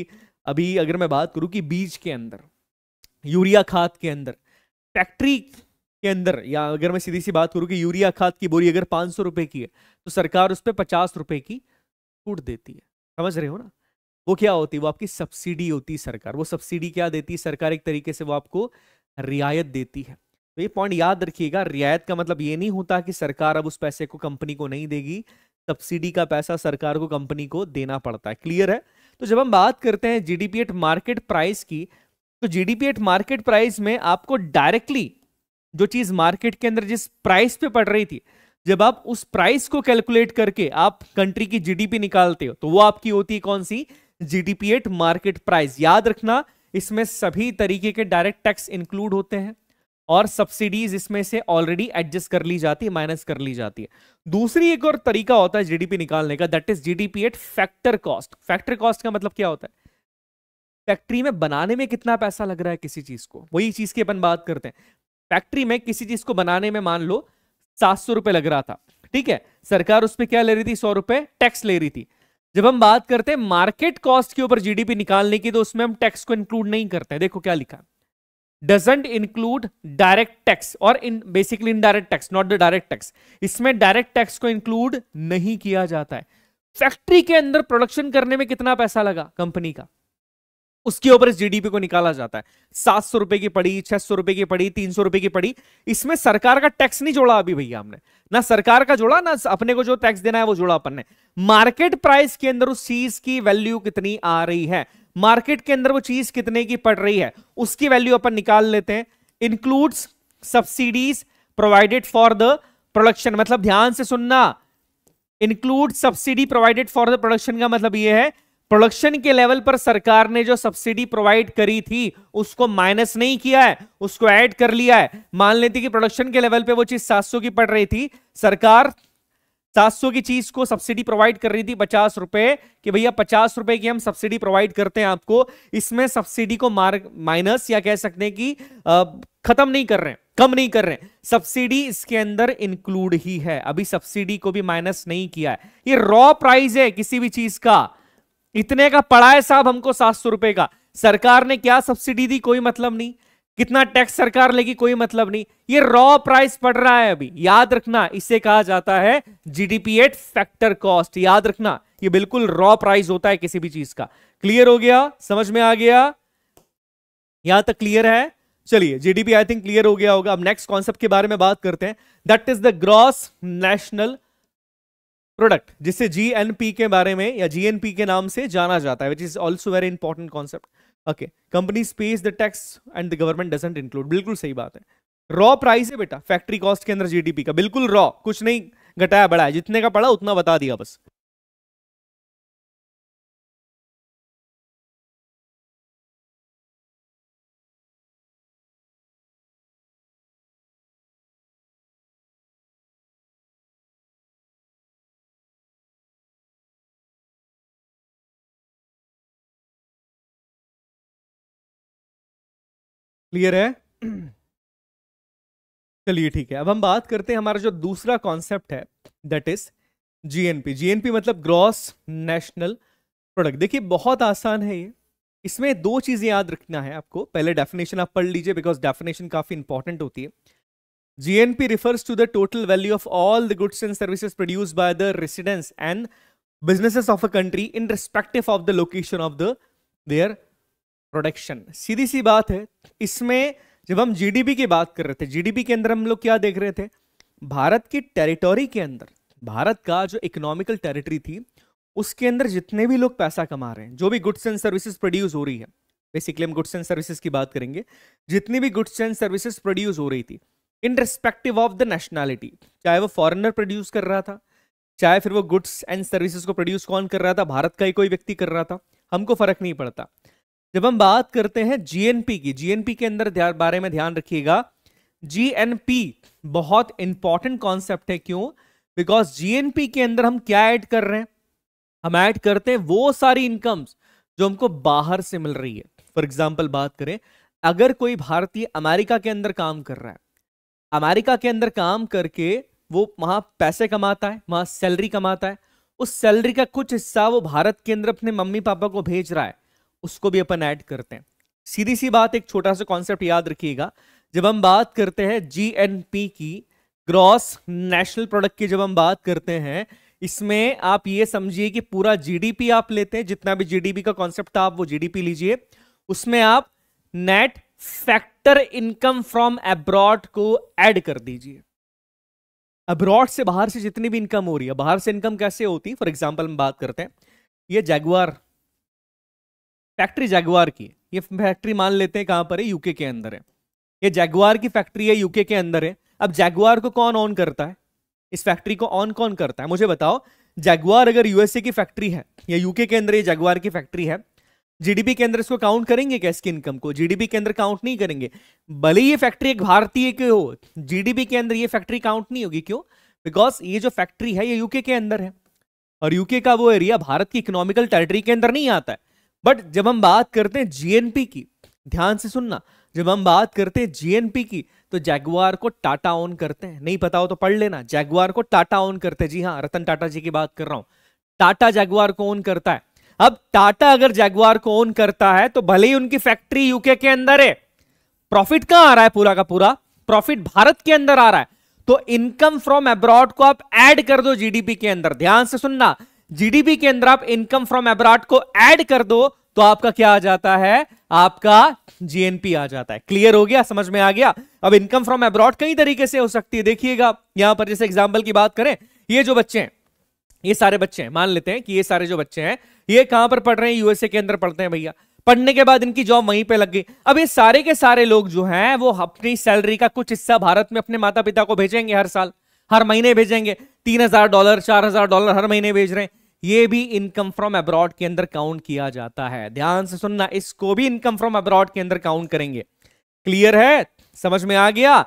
Speaker 2: अभी अगर मैं बात करूं कि बीज के अंदर यूरिया खाद के अंदर फैक्ट्री के अंदर या अगर मैं सीधी सी बात करूं कि यूरिया खाद की बोरी अगर पांच सौ रुपए की है तो सरकार उस पर पचास रुपए की छूट देती है समझ रहे हो ना वो क्या होती है वो आपकी सब्सिडी होती है सरकार वो सब्सिडी क्या देती है सरकार एक तरीके से वो आपको रियायत देती है तो ये पॉइंट याद रखिएगा रियायत का मतलब ये नहीं होता कि सरकार अब उस पैसे को कंपनी को नहीं देगी सब्सिडी का पैसा सरकार को कंपनी को देना पड़ता है क्लियर है तो जब हम बात करते हैं जीडीपी एट मार्केट प्राइस की तो जीडीपी एट मार्केट प्राइस में आपको डायरेक्टली जो चीज मार्केट के अंदर जिस प्राइस पे पड़ रही थी जब आप उस प्राइस को कैलकुलेट करके आप कंट्री की जीडीपी निकालते हो तो वो आपकी होती है कौन सी जीडीपी एट मार्केट प्राइस याद रखना इसमें सभी तरीके के डायरेक्ट टैक्स इंक्लूड होते हैं और सब्सिडीज इसमें से ऑलरेडी एडजस्ट कर ली जाती है माइनस कर ली जाती है दूसरी एक और तरीका होता है जीडीपी निकालने का that is GDP at factor cost factor cost का मतलब क्या होता है फैक्ट्री में बनाने में कितना पैसा लग रहा है किसी चीज को वही चीज की अपन बात करते हैं फैक्ट्री में किसी चीज को बनाने में मान लो सात सौ रुपए लग रहा था ठीक है सरकार उस पर क्या ले रही थी सौ रुपए टैक्स ले रही थी जब हम बात करते हैं मार्केट कॉस्ट के ऊपर जीडीपी निकालने की तो उसमें हम टैक्स को इंक्लूड नहीं करते देखो क्या लिखा डजेंट इंक्लूड डायरेक्ट टैक्स और in basically indirect tax not the direct tax इसमें डायरेक्ट टैक्स को इंक्लूड नहीं किया जाता है फैक्ट्री के अंदर प्रोडक्शन करने में कितना पैसा लगा कंपनी का उसके ऊपर इस जीडीपी को निकाला जाता है सात सौ रुपए की पड़ी छह सौ रुपए की पड़ी तीन सौ रुपए की पड़ी इसमें सरकार का टैक्स नहीं जोड़ा अभी भैया हमने ना सरकार का जोड़ा ना अपने को जो टैक्स देना है वो जोड़ा अपन ने मार्केट प्राइस के अंदर उस चीज की वैल्यू कितनी आ रही है मार्केट के अंदर वो चीज कितने की पड़ रही है उसकी वैल्यू अपन निकाल लेते हैं includes subsidies provided for the production मतलब ध्यान से सुनना include subsidy provided for the production का मतलब यह है प्रोडक्शन के लेवल पर सरकार ने जो सब्सिडी प्रोवाइड करी थी उसको माइनस नहीं किया है उसको ऐड कर लिया है मान लेते कि प्रोडक्शन के लेवल पे वो चीज 700 की पड़ रही थी सरकार 700 की चीज को सब्सिडी प्रोवाइड कर रही थी पचास रुपए कि भैया पचास रुपए की हम सब्सिडी प्रोवाइड करते हैं आपको इसमें सब्सिडी को मार्ग माइनस या कह सकते हैं कि खत्म नहीं कर रहे हैं कम नहीं कर रहे हैं सब्सिडी इसके अंदर इंक्लूड ही है अभी सब्सिडी को भी माइनस नहीं किया है ये रॉ प्राइस है किसी भी चीज का इतने का पड़ा है साहब हमको सात सौ रुपए का सरकार ने क्या सब्सिडी दी कोई मतलब नहीं कितना टैक्स सरकार लेगी कोई मतलब नहीं ये रॉ प्राइस पड़ रहा है अभी याद रखना इसे कहा जाता है जीडीपी एट फैक्टर कॉस्ट याद रखना ये बिल्कुल रॉ प्राइस होता है किसी भी चीज का क्लियर हो गया समझ में आ गया यहां तक क्लियर है चलिए जीडीपी आई थिंक क्लियर हो गया होगा अब नेक्स्ट कॉन्सेप्ट के बारे में बात करते हैं that is the gross national product जिसे जीएनपी के बारे में या जीएनपी के नाम से जाना जाता है which is also very important concept okay company pays the tax and the government doesn't include
Speaker 3: बिल्कुल सही बात है रॉ प्राइस है बेटा फैक्ट्री कॉस्ट के अंदर जीडीपी का बिल्कुल रॉ कुछ नहीं घटाया बढ़ाया जितने का पड़ा उतना बता दिया बस
Speaker 1: क्लियर है चलिए ठीक है अब हम बात करते हैं हमारा जो दूसरा कॉन्सेप्ट है
Speaker 2: दैट इज जीएनपी जीएनपी मतलब ग्रॉस नेशनल प्रोडक्ट देखिए बहुत आसान है ये इसमें दो चीजें याद रखना है आपको पहले डेफिनेशन आप पढ़ लीजिए बिकॉज डेफिनेशन काफी इंपॉर्टेंट होती है GNP refers to the total value of all the goods and services produce by the residents and businesses of a country irrespective of the location of the their production सीधी सी बात है इसमें जब हम GDP की बात कर रहे थे जीडीपी के अंदर हम लोग क्या देख रहे थे भारत की टेरिटोरी के अंदर भारत का जो इकोनॉमिकल टेरिटरी थी उसके अंदर जितने भी लोग पैसा कमा रहे हैं जो भी गुड्स एंड सर्विसेज प्रोड्यूस हो रही है बेसिकली हम गुड्स एंड सर्विसेज की बात करेंगे जितनी भी गुड्स एंड सर्विसेज प्रोड्यूस हो रही थी irrespective of the nationality चाहे वो फॉरेनर प्रोड्यूस कर रहा था चाहे फिर वो गुड्स एंड सर्विसेज को प्रोड्यूस कौन कर रहा था भारत का ही कोई व्यक्ति कर रहा था हमको फर्क नहीं पड़ता जब हम बात करते हैं जीएनपी की जीएनपी के अंदर बारे में ध्यान रखिएगा जीएनपी बहुत इंपॉर्टेंट कॉन्सेप्ट है क्यों बिकॉज जीएनपी के अंदर हम क्या ऐड कर रहे हैं हम ऐड करते हैं वो सारी इनकम्स जो हमको बाहर से मिल रही है फॉर एग्जाम्पल बात करें अगर कोई भारतीय अमेरिका के अंदर काम कर रहा है अमेरिका के अंदर काम करके वो वहां पैसे कमाता है वहां सैलरी कमाता है उस सैलरी का कुछ हिस्सा वो भारत के अंदर अपने मम्मी पापा को भेज रहा है उसको भी अपन ऐड करते हैं सीधी सी बात एक छोटा सा कॉन्सेप्ट याद रखिएगा जब हम बात करते हैं जीएनपी की ग्रॉस नेशनल प्रोडक्ट की जब हम बात करते हैं इसमें आप ये समझिए कि पूरा जीडीपी आप लेते हैं जितना भी जीडीपी का कॉन्सेप्ट था आप वो जीडीपी लीजिए उसमें आप net factor income from abroad को ऐड कर दीजिए अब्रॉड से बाहर से जितनी भी इनकम हो रही है बाहर से इनकम कैसे होती फॉर एग्जाम्पल हम बात करते हैं ये जैगुआर फैक्ट्री जैगवार की ये फैक्ट्री मान लेते हैं कहां पर है यूके के अंदर है ये जैगवार की फैक्ट्री है यूके के अंदर है अब जैगवार को कौन ऑन करता है इस फैक्ट्री को ऑन कौन करता है मुझे बताओ जैगवार अगर यूएसए की फैक्ट्री है या यूके के अंदर ये जैगवार की फैक्ट्री है जीडीपी के अंदर इसको काउंट करेंगे क्या इसकी इनकम को जीडीपी के अंदर काउंट नहीं करेंगे भले ये फैक्ट्री एक भारतीय के हो जीडीपी के अंदर ये फैक्ट्री काउंट नहीं होगी क्यों बिकॉज ये जो फैक्ट्री है ये यूके के अंदर है और यूके का वो एरिया भारत की इकोनॉमिकल टेरिटरी के अंदर नहीं आता है बट जब हम बात करते हैं जीएनपी की ध्यान से सुनना जब हम बात करते हैं जीएनपी की तो जैगुआर को टाटा ऑन करते हैं नहीं पता हो तो पढ़ लेना जैगुआर को टाटा ऑन करते हैं जी हाँ रतन टाटा जी की बात कर रहा हूं टाटा जैगुआर को ऑन करता है अब टाटा अगर जैगुआर को ऑन करता है तो भले ही उनकी फैक्ट्री यूके के अंदर है प्रॉफिट कहां आ रहा है पूरा का पूरा प्रॉफिट भारत के अंदर आ रहा है तो इनकम फ्रॉम एब्रॉड को आप ऐड कर दो जीडीपी के अंदर ध्यान से सुनना जीडीपी के अंदर आप इनकम फ्रॉम एब्रॉड को ऐड कर दो तो आपका क्या आ जाता है आपका जीएनपी आ जाता है क्लियर हो गया समझ में आ गया अब इनकम फ्रॉम एब्रॉड कई तरीके से हो सकती है देखिएगा यहां पर जैसे एग्जाम्पल की बात करें ये जो बच्चे हैं ये सारे बच्चे हैं मान लेते हैं कि ये सारे जो बच्चे हैं ये कहां पर पढ़ रहे हैं यूएसए के अंदर पढ़ते हैं भैया पढ़ने के बाद इनकी जॉब वहीं पे लग गई अब ये सारे के सारे लोग जो हैं वो अपनी सैलरी का कुछ हिस्सा भारत में अपने माता पिता को भेजेंगे हर साल हर महीने भेजेंगे तीन हजार डॉलर चार हजार डॉलर हर महीने भेज रहे हैं ये भी इनकम फ्रॉम अब्रॉड के अंदर काउंट किया जाता है ध्यान से सुनना इसको भी इनकम फ्रॉम अब्रॉड के अंदर काउंट करेंगे क्लियर है समझ में आ गया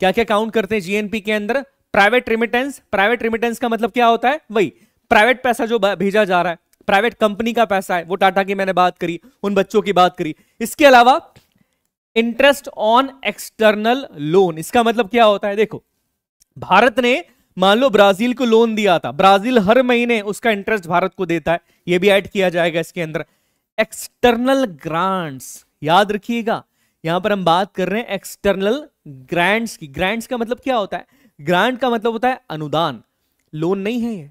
Speaker 2: क्या क्या काउंट करते हैं जीएनपी के अंदर प्राइवेट रिमिटेंस प्राइवेट रिमिटेंस का मतलब क्या होता है वही प्राइवेट पैसा जो भेजा जा रहा है प्राइवेट कंपनी का पैसा है वो टाटा की मैंने बात करी उन बच्चों की बात करी इसके अलावा इंटरेस्ट ऑन एक्सटर्नल लोन इसका मतलब क्या होता है देखो भारत ने मान लो ब्राजील को लोन दिया था ब्राजील हर महीने उसका इंटरेस्ट भारत को देता है ये भी ऐड किया जाएगा इसके अंदर एक्सटर्नल ग्रांट्स याद रखिएगा यहां पर हम बात कर रहे हैं एक्सटर्नल ग्रांट्स की ग्रांट्स का मतलब क्या होता है ग्रांट का मतलब होता है अनुदान लोन नहीं है ये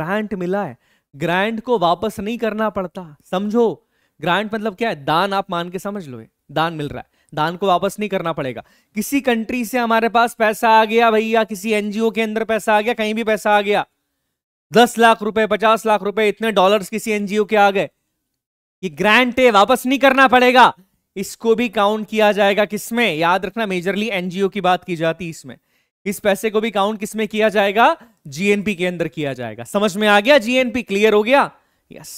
Speaker 2: ग्रांट मिला है ग्रांट को वापस नहीं करना पड़ता समझो ग्रांट मतलब क्या है दान आप मान के समझ लो दान मिल रहा है दान को वापस नहीं करना पड़ेगा किसी कंट्री से हमारे पास पैसा आ गया भैया किसी एनजीओ के अंदर पैसा आ गया कहीं भी पैसा आ गया दस लाख रुपए पचास लाख रुपए इतने डॉलर्स किसी एनजीओ के आ गए ये ग्रांट है वापस नहीं करना पड़ेगा इसको भी काउंट किया जाएगा किसमें याद रखना मेजरली एनजीओ की बात की जाती इसमें इस पैसे को भी काउंट किसमें किया जाएगा जीएनपी के अंदर किया जाएगा समझ में आ गया जीएनपी क्लियर हो गया यस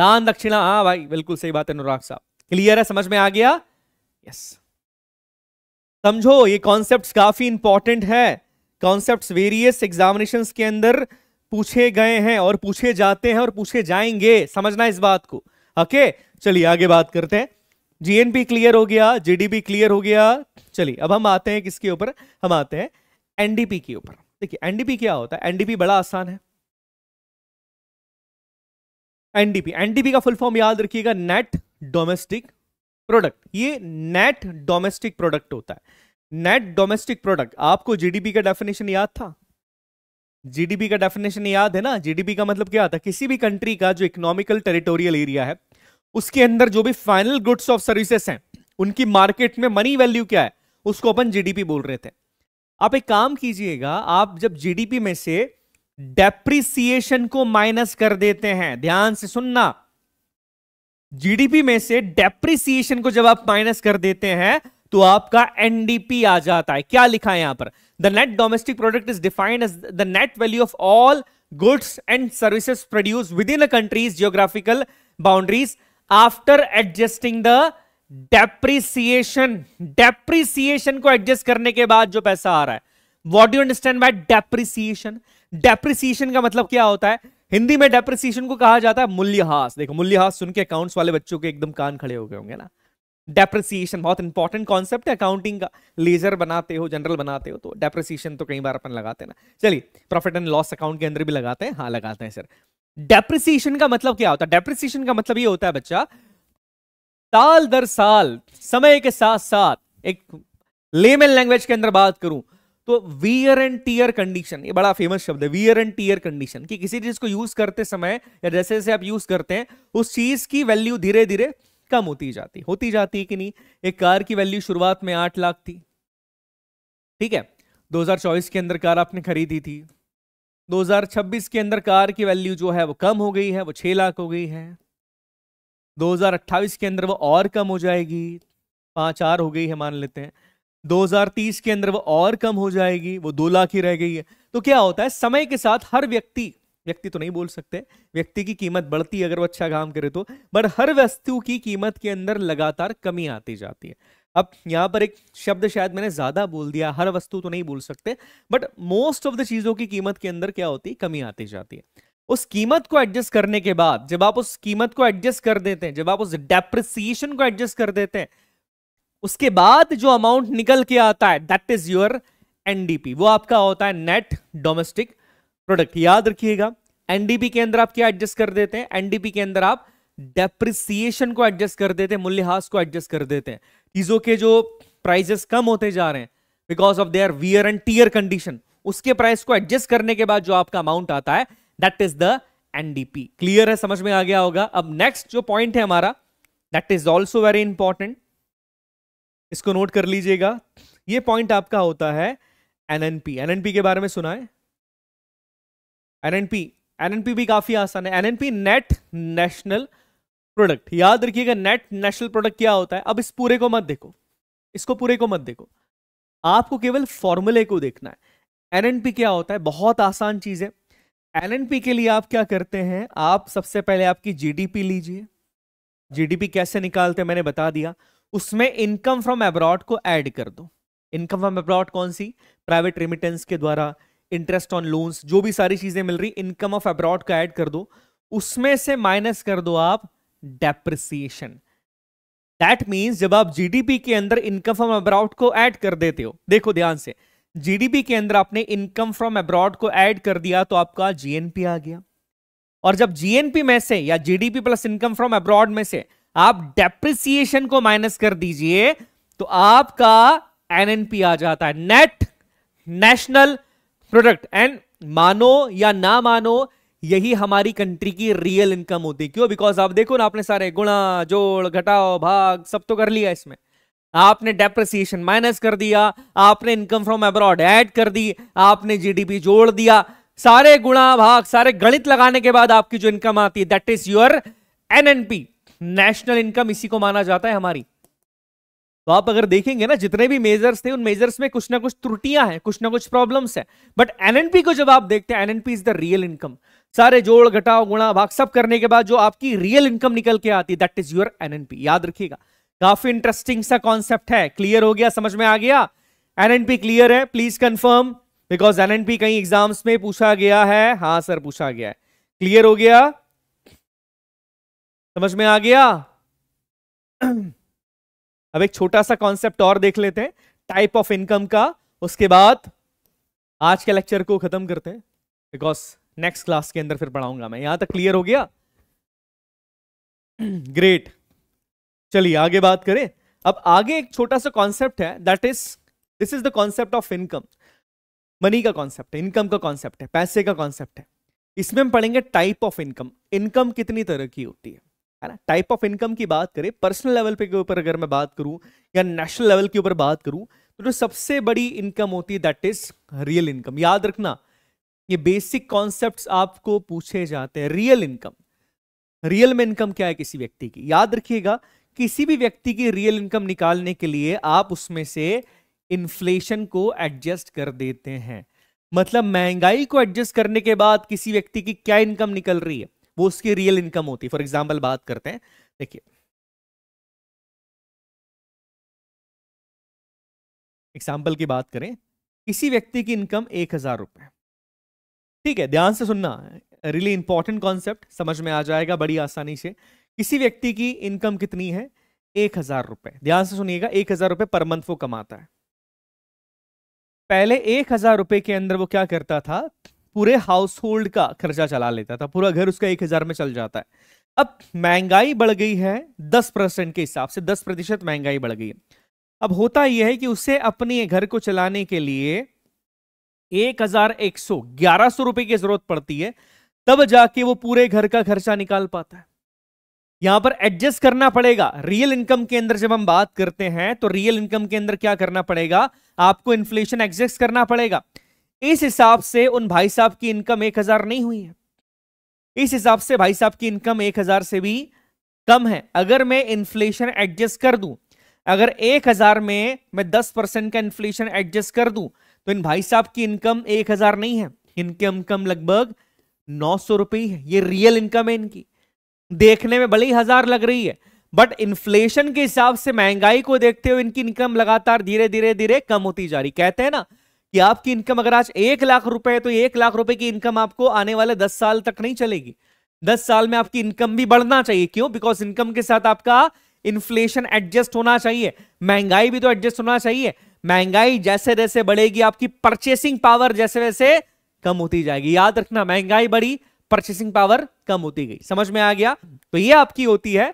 Speaker 2: दान दक्षिणा हाँ भाई बिल्कुल सही बात है अनुराग साहब क्लियर है समझ में आ गया यस समझो ये कॉन्सेप्ट्स काफी इंपॉर्टेंट है कॉन्सेप्ट्स वेरियस एग्जामिनेशंस के अंदर पूछे गए हैं और पूछे जाते हैं और पूछे जाएंगे समझना इस बात को ओके चलिए आगे बात करते हैं जीएनपी क्लियर हो गया जीडीपी क्लियर हो गया चलिए अब हम आते हैं किसके ऊपर हम आते हैं एनडीपी के ऊपर देखिए एनडीपी
Speaker 3: क्या होता है एनडीपी बड़ा आसान है एनडीपी एनडीपी का फुल फॉर्म याद रखिएगा नेट डोमेस्टिक प्रोडक्ट ये नेट
Speaker 2: डोमेस्टिक प्रोडक्ट होता है नेट डोमेस्टिक प्रोडक्ट आपको जीडीपी का डेफिनेशन याद था जीडीपी का डेफिनेशन याद है ना जीडीपी का मतलब क्या था किसी भी कंट्री का जो इकोनॉमिकल टेरिटोरियल एरिया है उसके अंदर जो भी फाइनल गुड्स ऑफ सर्विसेस हैं उनकी मार्केट में मनी वैल्यू क्या है उसको अपन जीडीपी बोल रहे थे आप एक काम कीजिएगा आप जब जीडीपी में से डेप्रिसिएशन को माइनस कर देते हैं ध्यान से सुनना जीडीपी में से डेप्रिसिएशन को जब आप माइनस कर देते हैं तो आपका एनडीपी आ जाता है क्या लिखा है यहां पर the net domestic product is defined as the net value of all goods and services produce within a countries geographical boundaries after adjusting the depreciation depreciation को एडजस्ट करने के बाद जो पैसा आ रहा है what you understand by depreciation depreciation का मतलब क्या होता है हिंदी में डेप्रिसिएशन को कहा जाता है मूल्यहास देखो मूल्यहास सुन के अकाउंट्स वाले बच्चों के एकदम कान खड़े हो गए होंगे ना डेप्रिसिएशन बहुत इंपॉर्टेंट कॉन्सेप्ट है अकाउंटिंग का लेजर बनाते हो जनरल बनाते हो तो डेप्रिसिएशन तो कई बार अपन लगाते हैं ना चलिए प्रॉफिट एंड लॉस अकाउंट के अंदर भी लगाते हैं हाँ लगाते हैं सर डेप्रिसिएशन का मतलब क्या होता है डेप्रिसिएशन का मतलब ये होता है बच्चा साल दर साल समय के साथ साथ एक लेमेन लैंग्वेज के अंदर बात करूं तो वियर एंड टीयर कंडीशन ये बड़ा फेमस शब्द है वियर एंड टीयर कंडीशन कि किसी चीज को यूज करते समय या जैसे जैसे आप यूज करते हैं उस चीज की वैल्यू धीरे धीरे कम होती जाती होती जाती है कि नहीं एक कार की वैल्यू शुरुआत में आठ लाख थी ठीक है दो के अंदर कार आपने खरीदी थी 2026 के अंदर कार की वैल्यू जो है वो कम हो गई है वो छह लाख हो गई है 2028 के अंदर वो और कम हो जाएगी पांच चार हो गई है मान लेते हैं 2030 के अंदर वो और कम हो जाएगी वो दो लाख ही रह गई है तो क्या होता है समय के साथ हर व्यक्ति व्यक्ति तो नहीं बोल सकते व्यक्ति की कीमत बढ़ती है अगर वो अच्छा काम करे तो बट हर वस्तु की कीमत के अंदर लगातार कमी आती जाती है अब यहाँ पर एक शब्द शायद मैंने ज्यादा बोल दिया हर वस्तु तो नहीं बोल सकते बट मोस्ट ऑफ द चीजों की कीमत के अंदर क्या होती है कमी आती जाती है उस कीमत को एडजस्ट करने के बाद जब आप उस कीमत को एडजस्ट कर देते हैं जब आप उस डेप्रिसिएशन को एडजस्ट कर देते हैं उसके बाद जो अमाउंट निकल के आता है दैट इज योर एनडीपी वो आपका होता है नेट डोमेस्टिक प्रोडक्ट याद रखिएगा एनडीपी के अंदर आप क्या एडजस्ट कर देते हैं एनडीपी के अंदर आप डेप्रिसिएशन को एडजस्ट कर देते हैं मूल्यहास को एडजस्ट कर देते हैं चीजों के जो प्राइजेस कम होते जा रहे हैं because of their wear and tear condition उसके प्राइस को एडजस्ट करने के बाद जो आपका अमाउंट आता है that is the NDP clear है समझ में आ गया होगा अब नेक्स्ट जो पॉइंट है हमारा that is also very important इसको नोट कर लीजिएगा ये पॉइंट आपका होता है एनएनपी एनएनपी के बारे में सुना है एनएनपी एनएनपी भी काफी आसान है एनएनपी नेट नेशनल प्रोडक्ट याद रखिएगा नेट नेशनल प्रोडक्ट क्या होता है अब इस पूरे को मत देखो इसको पूरे को मत देखो आपको केवल फॉर्मूले को देखना है एनएनपी क्या होता है बहुत आसान चीज है एनएनपी के लिए आप क्या करते हैं आप सबसे पहले आपकी जीडीपी लीजिए जीडीपी कैसे निकालते हैं मैंने बता दिया उसमें इनकम फ्रॉम एब्रॉड को ऐड कर दो इनकम फ्रॉम एब्रॉड कौन सी प्राइवेट रिमिटेंस के द्वारा इंटरेस्ट ऑन लोन्स जो भी सारी चीजें मिल रही इनकम ऑफ एब्रॉड को ऐड कर दो उसमें से माइनस कर दो आप डेप्रिसिएशन दैट मीन्स जब आप जीडीपी के अंदर इनकम फ्रॉम अब्रॉड को ऐड कर देते हो देखो ध्यान से जीडीपी के अंदर आपने इनकम फ्रॉम एब्रॉड को ऐड कर दिया तो आपका जीएनपी आ गया और जब जीएनपी में से या GDP plus income from abroad में से आप डेप्रिसिएशन को माइनस कर दीजिए तो आपका एनएनपी आ जाता है नेट नेशनल प्रोडक्ट एंड मानो या ना मानो यही हमारी कंट्री की रियल इनकम होती क्यों बिकॉज आप देखो ना आपने सारे गुणा जोड़ घटाओ भाग सब तो कर लिया इसमें आपने डेप्रिसिएशन माइनस कर दिया आपने इनकम फ्रॉम अब्रॉड ऐड कर दी आपने जीडीपी जोड़ दिया सारे गुणा भाग सारे गणित लगाने के बाद आपकी जो इनकम आती है that is your NNP national income इसी को माना जाता है हमारी तो आप अगर देखेंगे ना जितने भी मेजर्स थे उन मेजर्स में कुछ ना कुछ त्रुटियां हैं कुछ ना कुछ प्रॉब्लम्स हैं बट एनएनपी को जब आप देखते हैं NNP is the real income सारे जोड़ घटाओ गुणा भाग सब करने के बाद जो आपकी रियल इनकम निकल के आती है दैट इज योर एनएनपी याद रखिएगा काफी इंटरेस्टिंग सा कॉन्सेप्ट है क्लियर हो गया समझ में आ गया एनएनपी क्लियर है प्लीज कंफर्म बिकॉज एनएनपी कहीं एग्जाम्स में पूछा गया है हाँ सर पूछा गया है क्लियर हो गया समझ में आ गया अब एक छोटा सा कॉन्सेप्ट और देख लेते हैं टाइप ऑफ इनकम का उसके बाद आज के लेक्चर को खत्म करते हैं बिकॉज नेक्स्ट क्लास के अंदर फिर पढ़ाऊंगा मैं यहां तक क्लियर हो गया ग्रेट चलिए आगे बात करें अब आगे एक छोटा सा कॉन्सेप्ट है that is this is the concept of income money का कॉन्सेप्ट है इनकम का कॉन्सेप्ट है पैसे का कॉन्सेप्ट है इसमें हम पढ़ेंगे टाइप ऑफ इनकम इनकम कितनी तरह की होती है है ना टाइप ऑफ इनकम की बात करें पर्सनल लेवल पे के ऊपर अगर मैं बात करूं या नेशनल लेवल के ऊपर बात करूं तो जो सबसे बड़ी इनकम होती है दैट इज रियल इनकम याद रखना ये बेसिक कॉन्सेप्ट आपको पूछे जाते हैं रियल इनकम रियल में इनकम क्या है किसी व्यक्ति की याद रखिएगा किसी भी व्यक्ति की रियल इनकम निकालने के लिए आप उसमें से इन्फ्लेशन को एडजस्ट कर देते हैं मतलब महंगाई
Speaker 3: को एडजस्ट करने के बाद किसी व्यक्ति की क्या इनकम निकल रही है वो उसकी रियल इनकम होती है फॉर एग्जाम्पल बात करते हैं देखिए एग्जाम्पल की बात करें किसी व्यक्ति की इनकम एक हजार रुपए
Speaker 2: ठीक है ध्यान से सुनना रियली इंपॉर्टेंट कॉन्सेप्ट समझ में आ जाएगा बड़ी आसानी से किसी व्यक्ति की इनकम कितनी है एक हजार रुपए ध्यान से सुनिएगा एक हजार रुपए पर मंथ वो कमाता है पहले एक हजार रुपए के अंदर वो क्या करता था पूरे हाउस होल्ड का खर्चा चला लेता था तो पूरा घर उसका एक हजार में चल जाता है अब महंगाई बढ़ गई है दस परसेंट के हिसाब से दस प्रतिशत महंगाई बढ़ गई अब होता यह है कि उसे अपने घर को चलाने के लिए एक हजार एक सौ ग्यारह सौ रुपए की जरूरत पड़ती है तब जाके वो पूरे घर का खर्चा निकाल पाता है यहां पर एडजस्ट करना पड़ेगा रियल इनकम के अंदर जब हम बात करते हैं तो रियल इनकम के अंदर क्या करना पड़ेगा आपको इन्फ्लेशन एडजस्ट करना पड़ेगा इस हिसाब से उन भाई साहब की इनकम एक हजार नहीं हुई है इस हिसाब से भाई साहब की इनकम एक हजार से भी कम है अगर मैं इन्फ्लेशन एडजस्ट कर दूं अगर एक हजार में मैं दस परसेंट का इन्फ्लेशन एडजस्ट कर दूं तो इन भाई साहब की इनकम एक हजार नहीं है इनकी इनकम लगभग नौ सौ रुपये है ये रियल इनकम है इनकी देखने में भले ही हजार लग रही है बट इन्फ्लेशन के हिसाब से महंगाई को देखते हुए इनकी इनकम लगातार धीरे धीरे धीरे कम होती जा रही कहते हैं ना कि आपकी इनकम अगर आज एक लाख रुपए है तो एक लाख रुपए की इनकम आपको आने वाले दस साल तक नहीं चलेगी दस साल में आपकी इनकम भी बढ़ना चाहिए क्यों बिकॉज इनकम के साथ आपका इन्फ्लेशन एडजस्ट होना चाहिए महंगाई भी तो एडजस्ट होना चाहिए महंगाई जैसे जैसे बढ़ेगी आपकी परचेसिंग पावर जैसे वैसे कम होती जाएगी याद रखना महंगाई बढ़ी परचेसिंग पावर कम होती गई समझ में आ गया तो ये आपकी होती है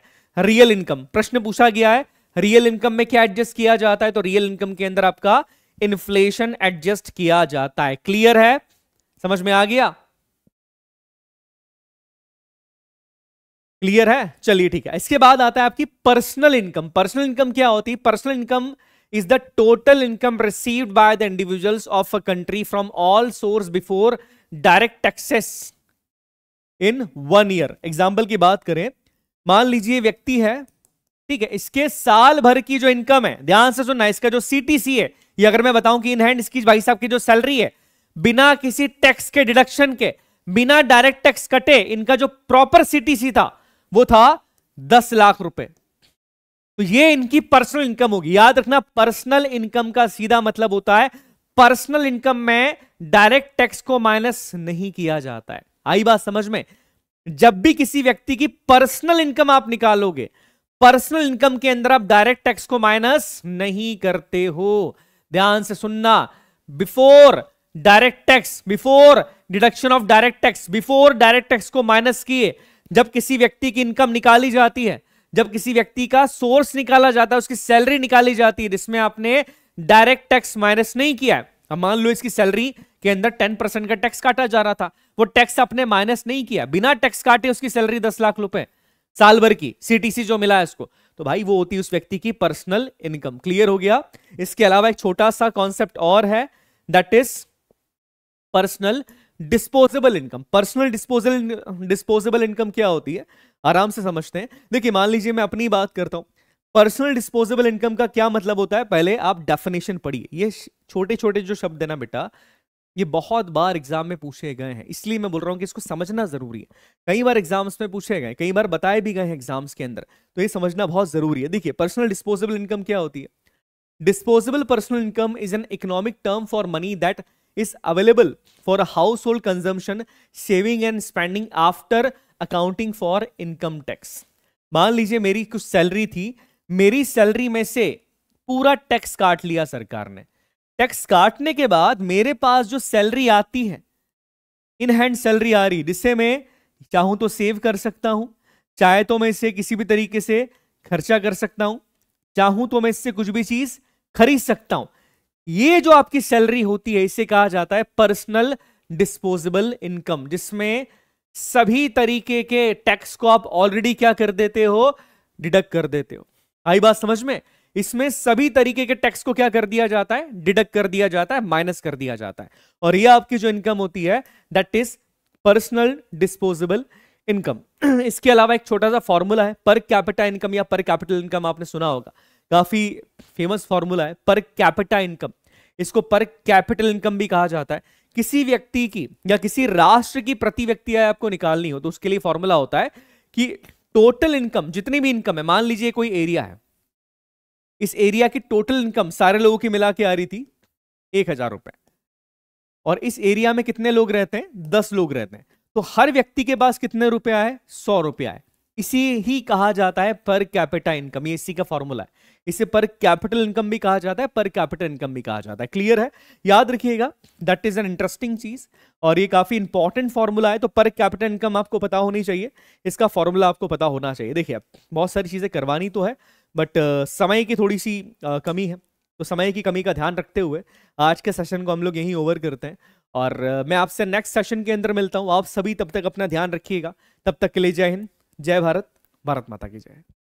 Speaker 2: रियल इनकम प्रश्न पूछा गया है रियल इनकम में क्या एडजस्ट किया जाता है तो
Speaker 3: रियल इनकम के अंदर आपका इन्फ्लेशन एडजस्ट किया जाता है क्लियर है समझ में आ गया क्लियर है चलिए ठीक है इसके बाद आता है आपकी पर्सनल इनकम पर्सनल इनकम क्या होती है personal income is
Speaker 2: the total income receive by the individuals of a country from all source before direct taxes in one year example की बात करें मान लीजिए व्यक्ति है ठीक है इसके साल भर की जो इनकम है ध्यान से सुनना इसका जो सी है ये अगर मैं बताऊं कि इन हैंड इसकी भाई साहब की जो सैलरी है बिना किसी टैक्स के डिडक्शन के बिना डायरेक्ट टैक्स कटे इनका जो प्रॉपर सीटीसी था वो था दस लाख रुपए तो ये इनकी पर्सनल इनकम होगी याद रखना पर्सनल इनकम का सीधा मतलब होता है पर्सनल इनकम में डायरेक्ट टैक्स को माइनस नहीं किया जाता है आई बात समझ में जब भी किसी व्यक्ति की पर्सनल इनकम आप निकालोगे पर्सनल इनकम के अंदर आप डायरेक्ट टैक्स को माइनस नहीं करते हो ध्यान से सुनना before direct tax before deduction of direct tax before direct tax को माइनस किए जब किसी व्यक्ति की इनकम निकाली जाती है जब किसी व्यक्ति का सोर्स निकाला जाता है उसकी सैलरी निकाली जाती है जिसमें आपने डायरेक्ट टैक्स माइनस नहीं किया है अब मान लो इसकी सैलरी के अंदर टेन परसेंट का टैक्स काटा जा रहा था वो टैक्स आपने माइनस नहीं किया बिना टैक्स काटे उसकी सैलरी दस लाख रुपए साल भर की सीटीसी जो मिला है उसको तो भाई वो होती है उस व्यक्ति की पर्सनल इनकम क्लियर हो गया इसके अलावा एक छोटा सा कॉन्सेप्ट और है that is personal disposable income personal disposal disposable income क्या होती है आराम से समझते हैं देखिए मान लीजिए मैं अपनी बात करता हूं पर्सनल डिस्पोजेबल इनकम का क्या मतलब होता है पहले आप डेफिनेशन पढ़िए ये छोटे छोटे जो शब्द है ना बेटा ये बहुत बार एग्जाम में पूछे गए हैं इसलिए मैं बोल रहा हूँ कि इसको समझना जरूरी है कई बार एग्जाम्स में पूछे गए कई बार बताए भी गए हैं एग्जाम्स के अंदर तो ये समझना बहुत जरूरी है देखिए पर्सनल डिस्पोजेबल इनकम क्या होती है disposable personal income is an economic term for money that is available for household consumption saving and spending after accounting for income tax मान लीजिए मेरी कुछ सैलरी थी मेरी सैलरी में से पूरा टैक्स काट लिया सरकार ने टैक्स काटने के बाद मेरे पास जो सैलरी आती है इन हैंड सैलरी आ रही जिससे मैं चाहूं तो सेव कर सकता हूं चाहे तो मैं इसे किसी भी तरीके से खर्चा कर सकता हूं चाहूं तो मैं इससे कुछ भी चीज खरीद सकता हूं ये जो आपकी सैलरी होती है इसे कहा जाता है पर्सनल डिस्पोजेबल इनकम जिसमें सभी तरीके के टैक्स को आप ऑलरेडी क्या कर देते हो डिडक्ट कर देते हो आई बात समझ में इसमें सभी तरीके के टैक्स को क्या कर दिया जाता है डिडक्ट कर दिया जाता है माइनस कर दिया जाता है और ये आपकी जो इनकम होती है that is personal disposable income इसके अलावा एक छोटा सा फॉर्मूला है पर कैपिटा इनकम या पर कैपिटल इनकम आपने सुना होगा काफी फेमस फॉर्मूला है पर कैपिटा इनकम इसको पर कैपिटल इनकम भी कहा जाता है किसी व्यक्ति की या किसी राष्ट्र की प्रति व्यक्ति आय आपको निकालनी हो तो उसके लिए फॉर्मूला होता है कि टोटल इनकम जितनी भी इनकम है मान लीजिए कोई एरिया है इस एरिया की टोटल इनकम सारे लोगों की मिला के आ रही थी एक हजार रुपए और इस एरिया में कितने लोग रहते हैं दस लोग रहते हैं तो हर व्यक्ति के पास कितने रुपया है सौ रुपया है इसी ही कहा जाता है पर कैपिटा इनकम ये इसी का फॉर्मूला है इसे पर कैपिटल इनकम भी कहा जाता है पर कैपिटल इनकम भी कहा जाता है क्लियर है याद रखिएगा दैट इज एन इंटरेस्टिंग चीज और ये काफी इंपॉर्टेंट फॉर्मूला है तो पर कैपिटल इनकम आपको पता होनी चाहिए इसका फॉर्मूला आपको पता होना चाहिए देखिए बहुत सारी चीजें करवानी तो है बट समय की थोड़ी सी कमी है तो समय की कमी का ध्यान रखते हुए आज के सेशन को हम लोग यहीं ओवर करते हैं और मैं आपसे नेक्स्ट
Speaker 3: सेशन के अंदर मिलता हूँ आप सभी तब तक अपना ध्यान रखिएगा तब तक के लिए जय हिंद जय भारत भारत माता की जय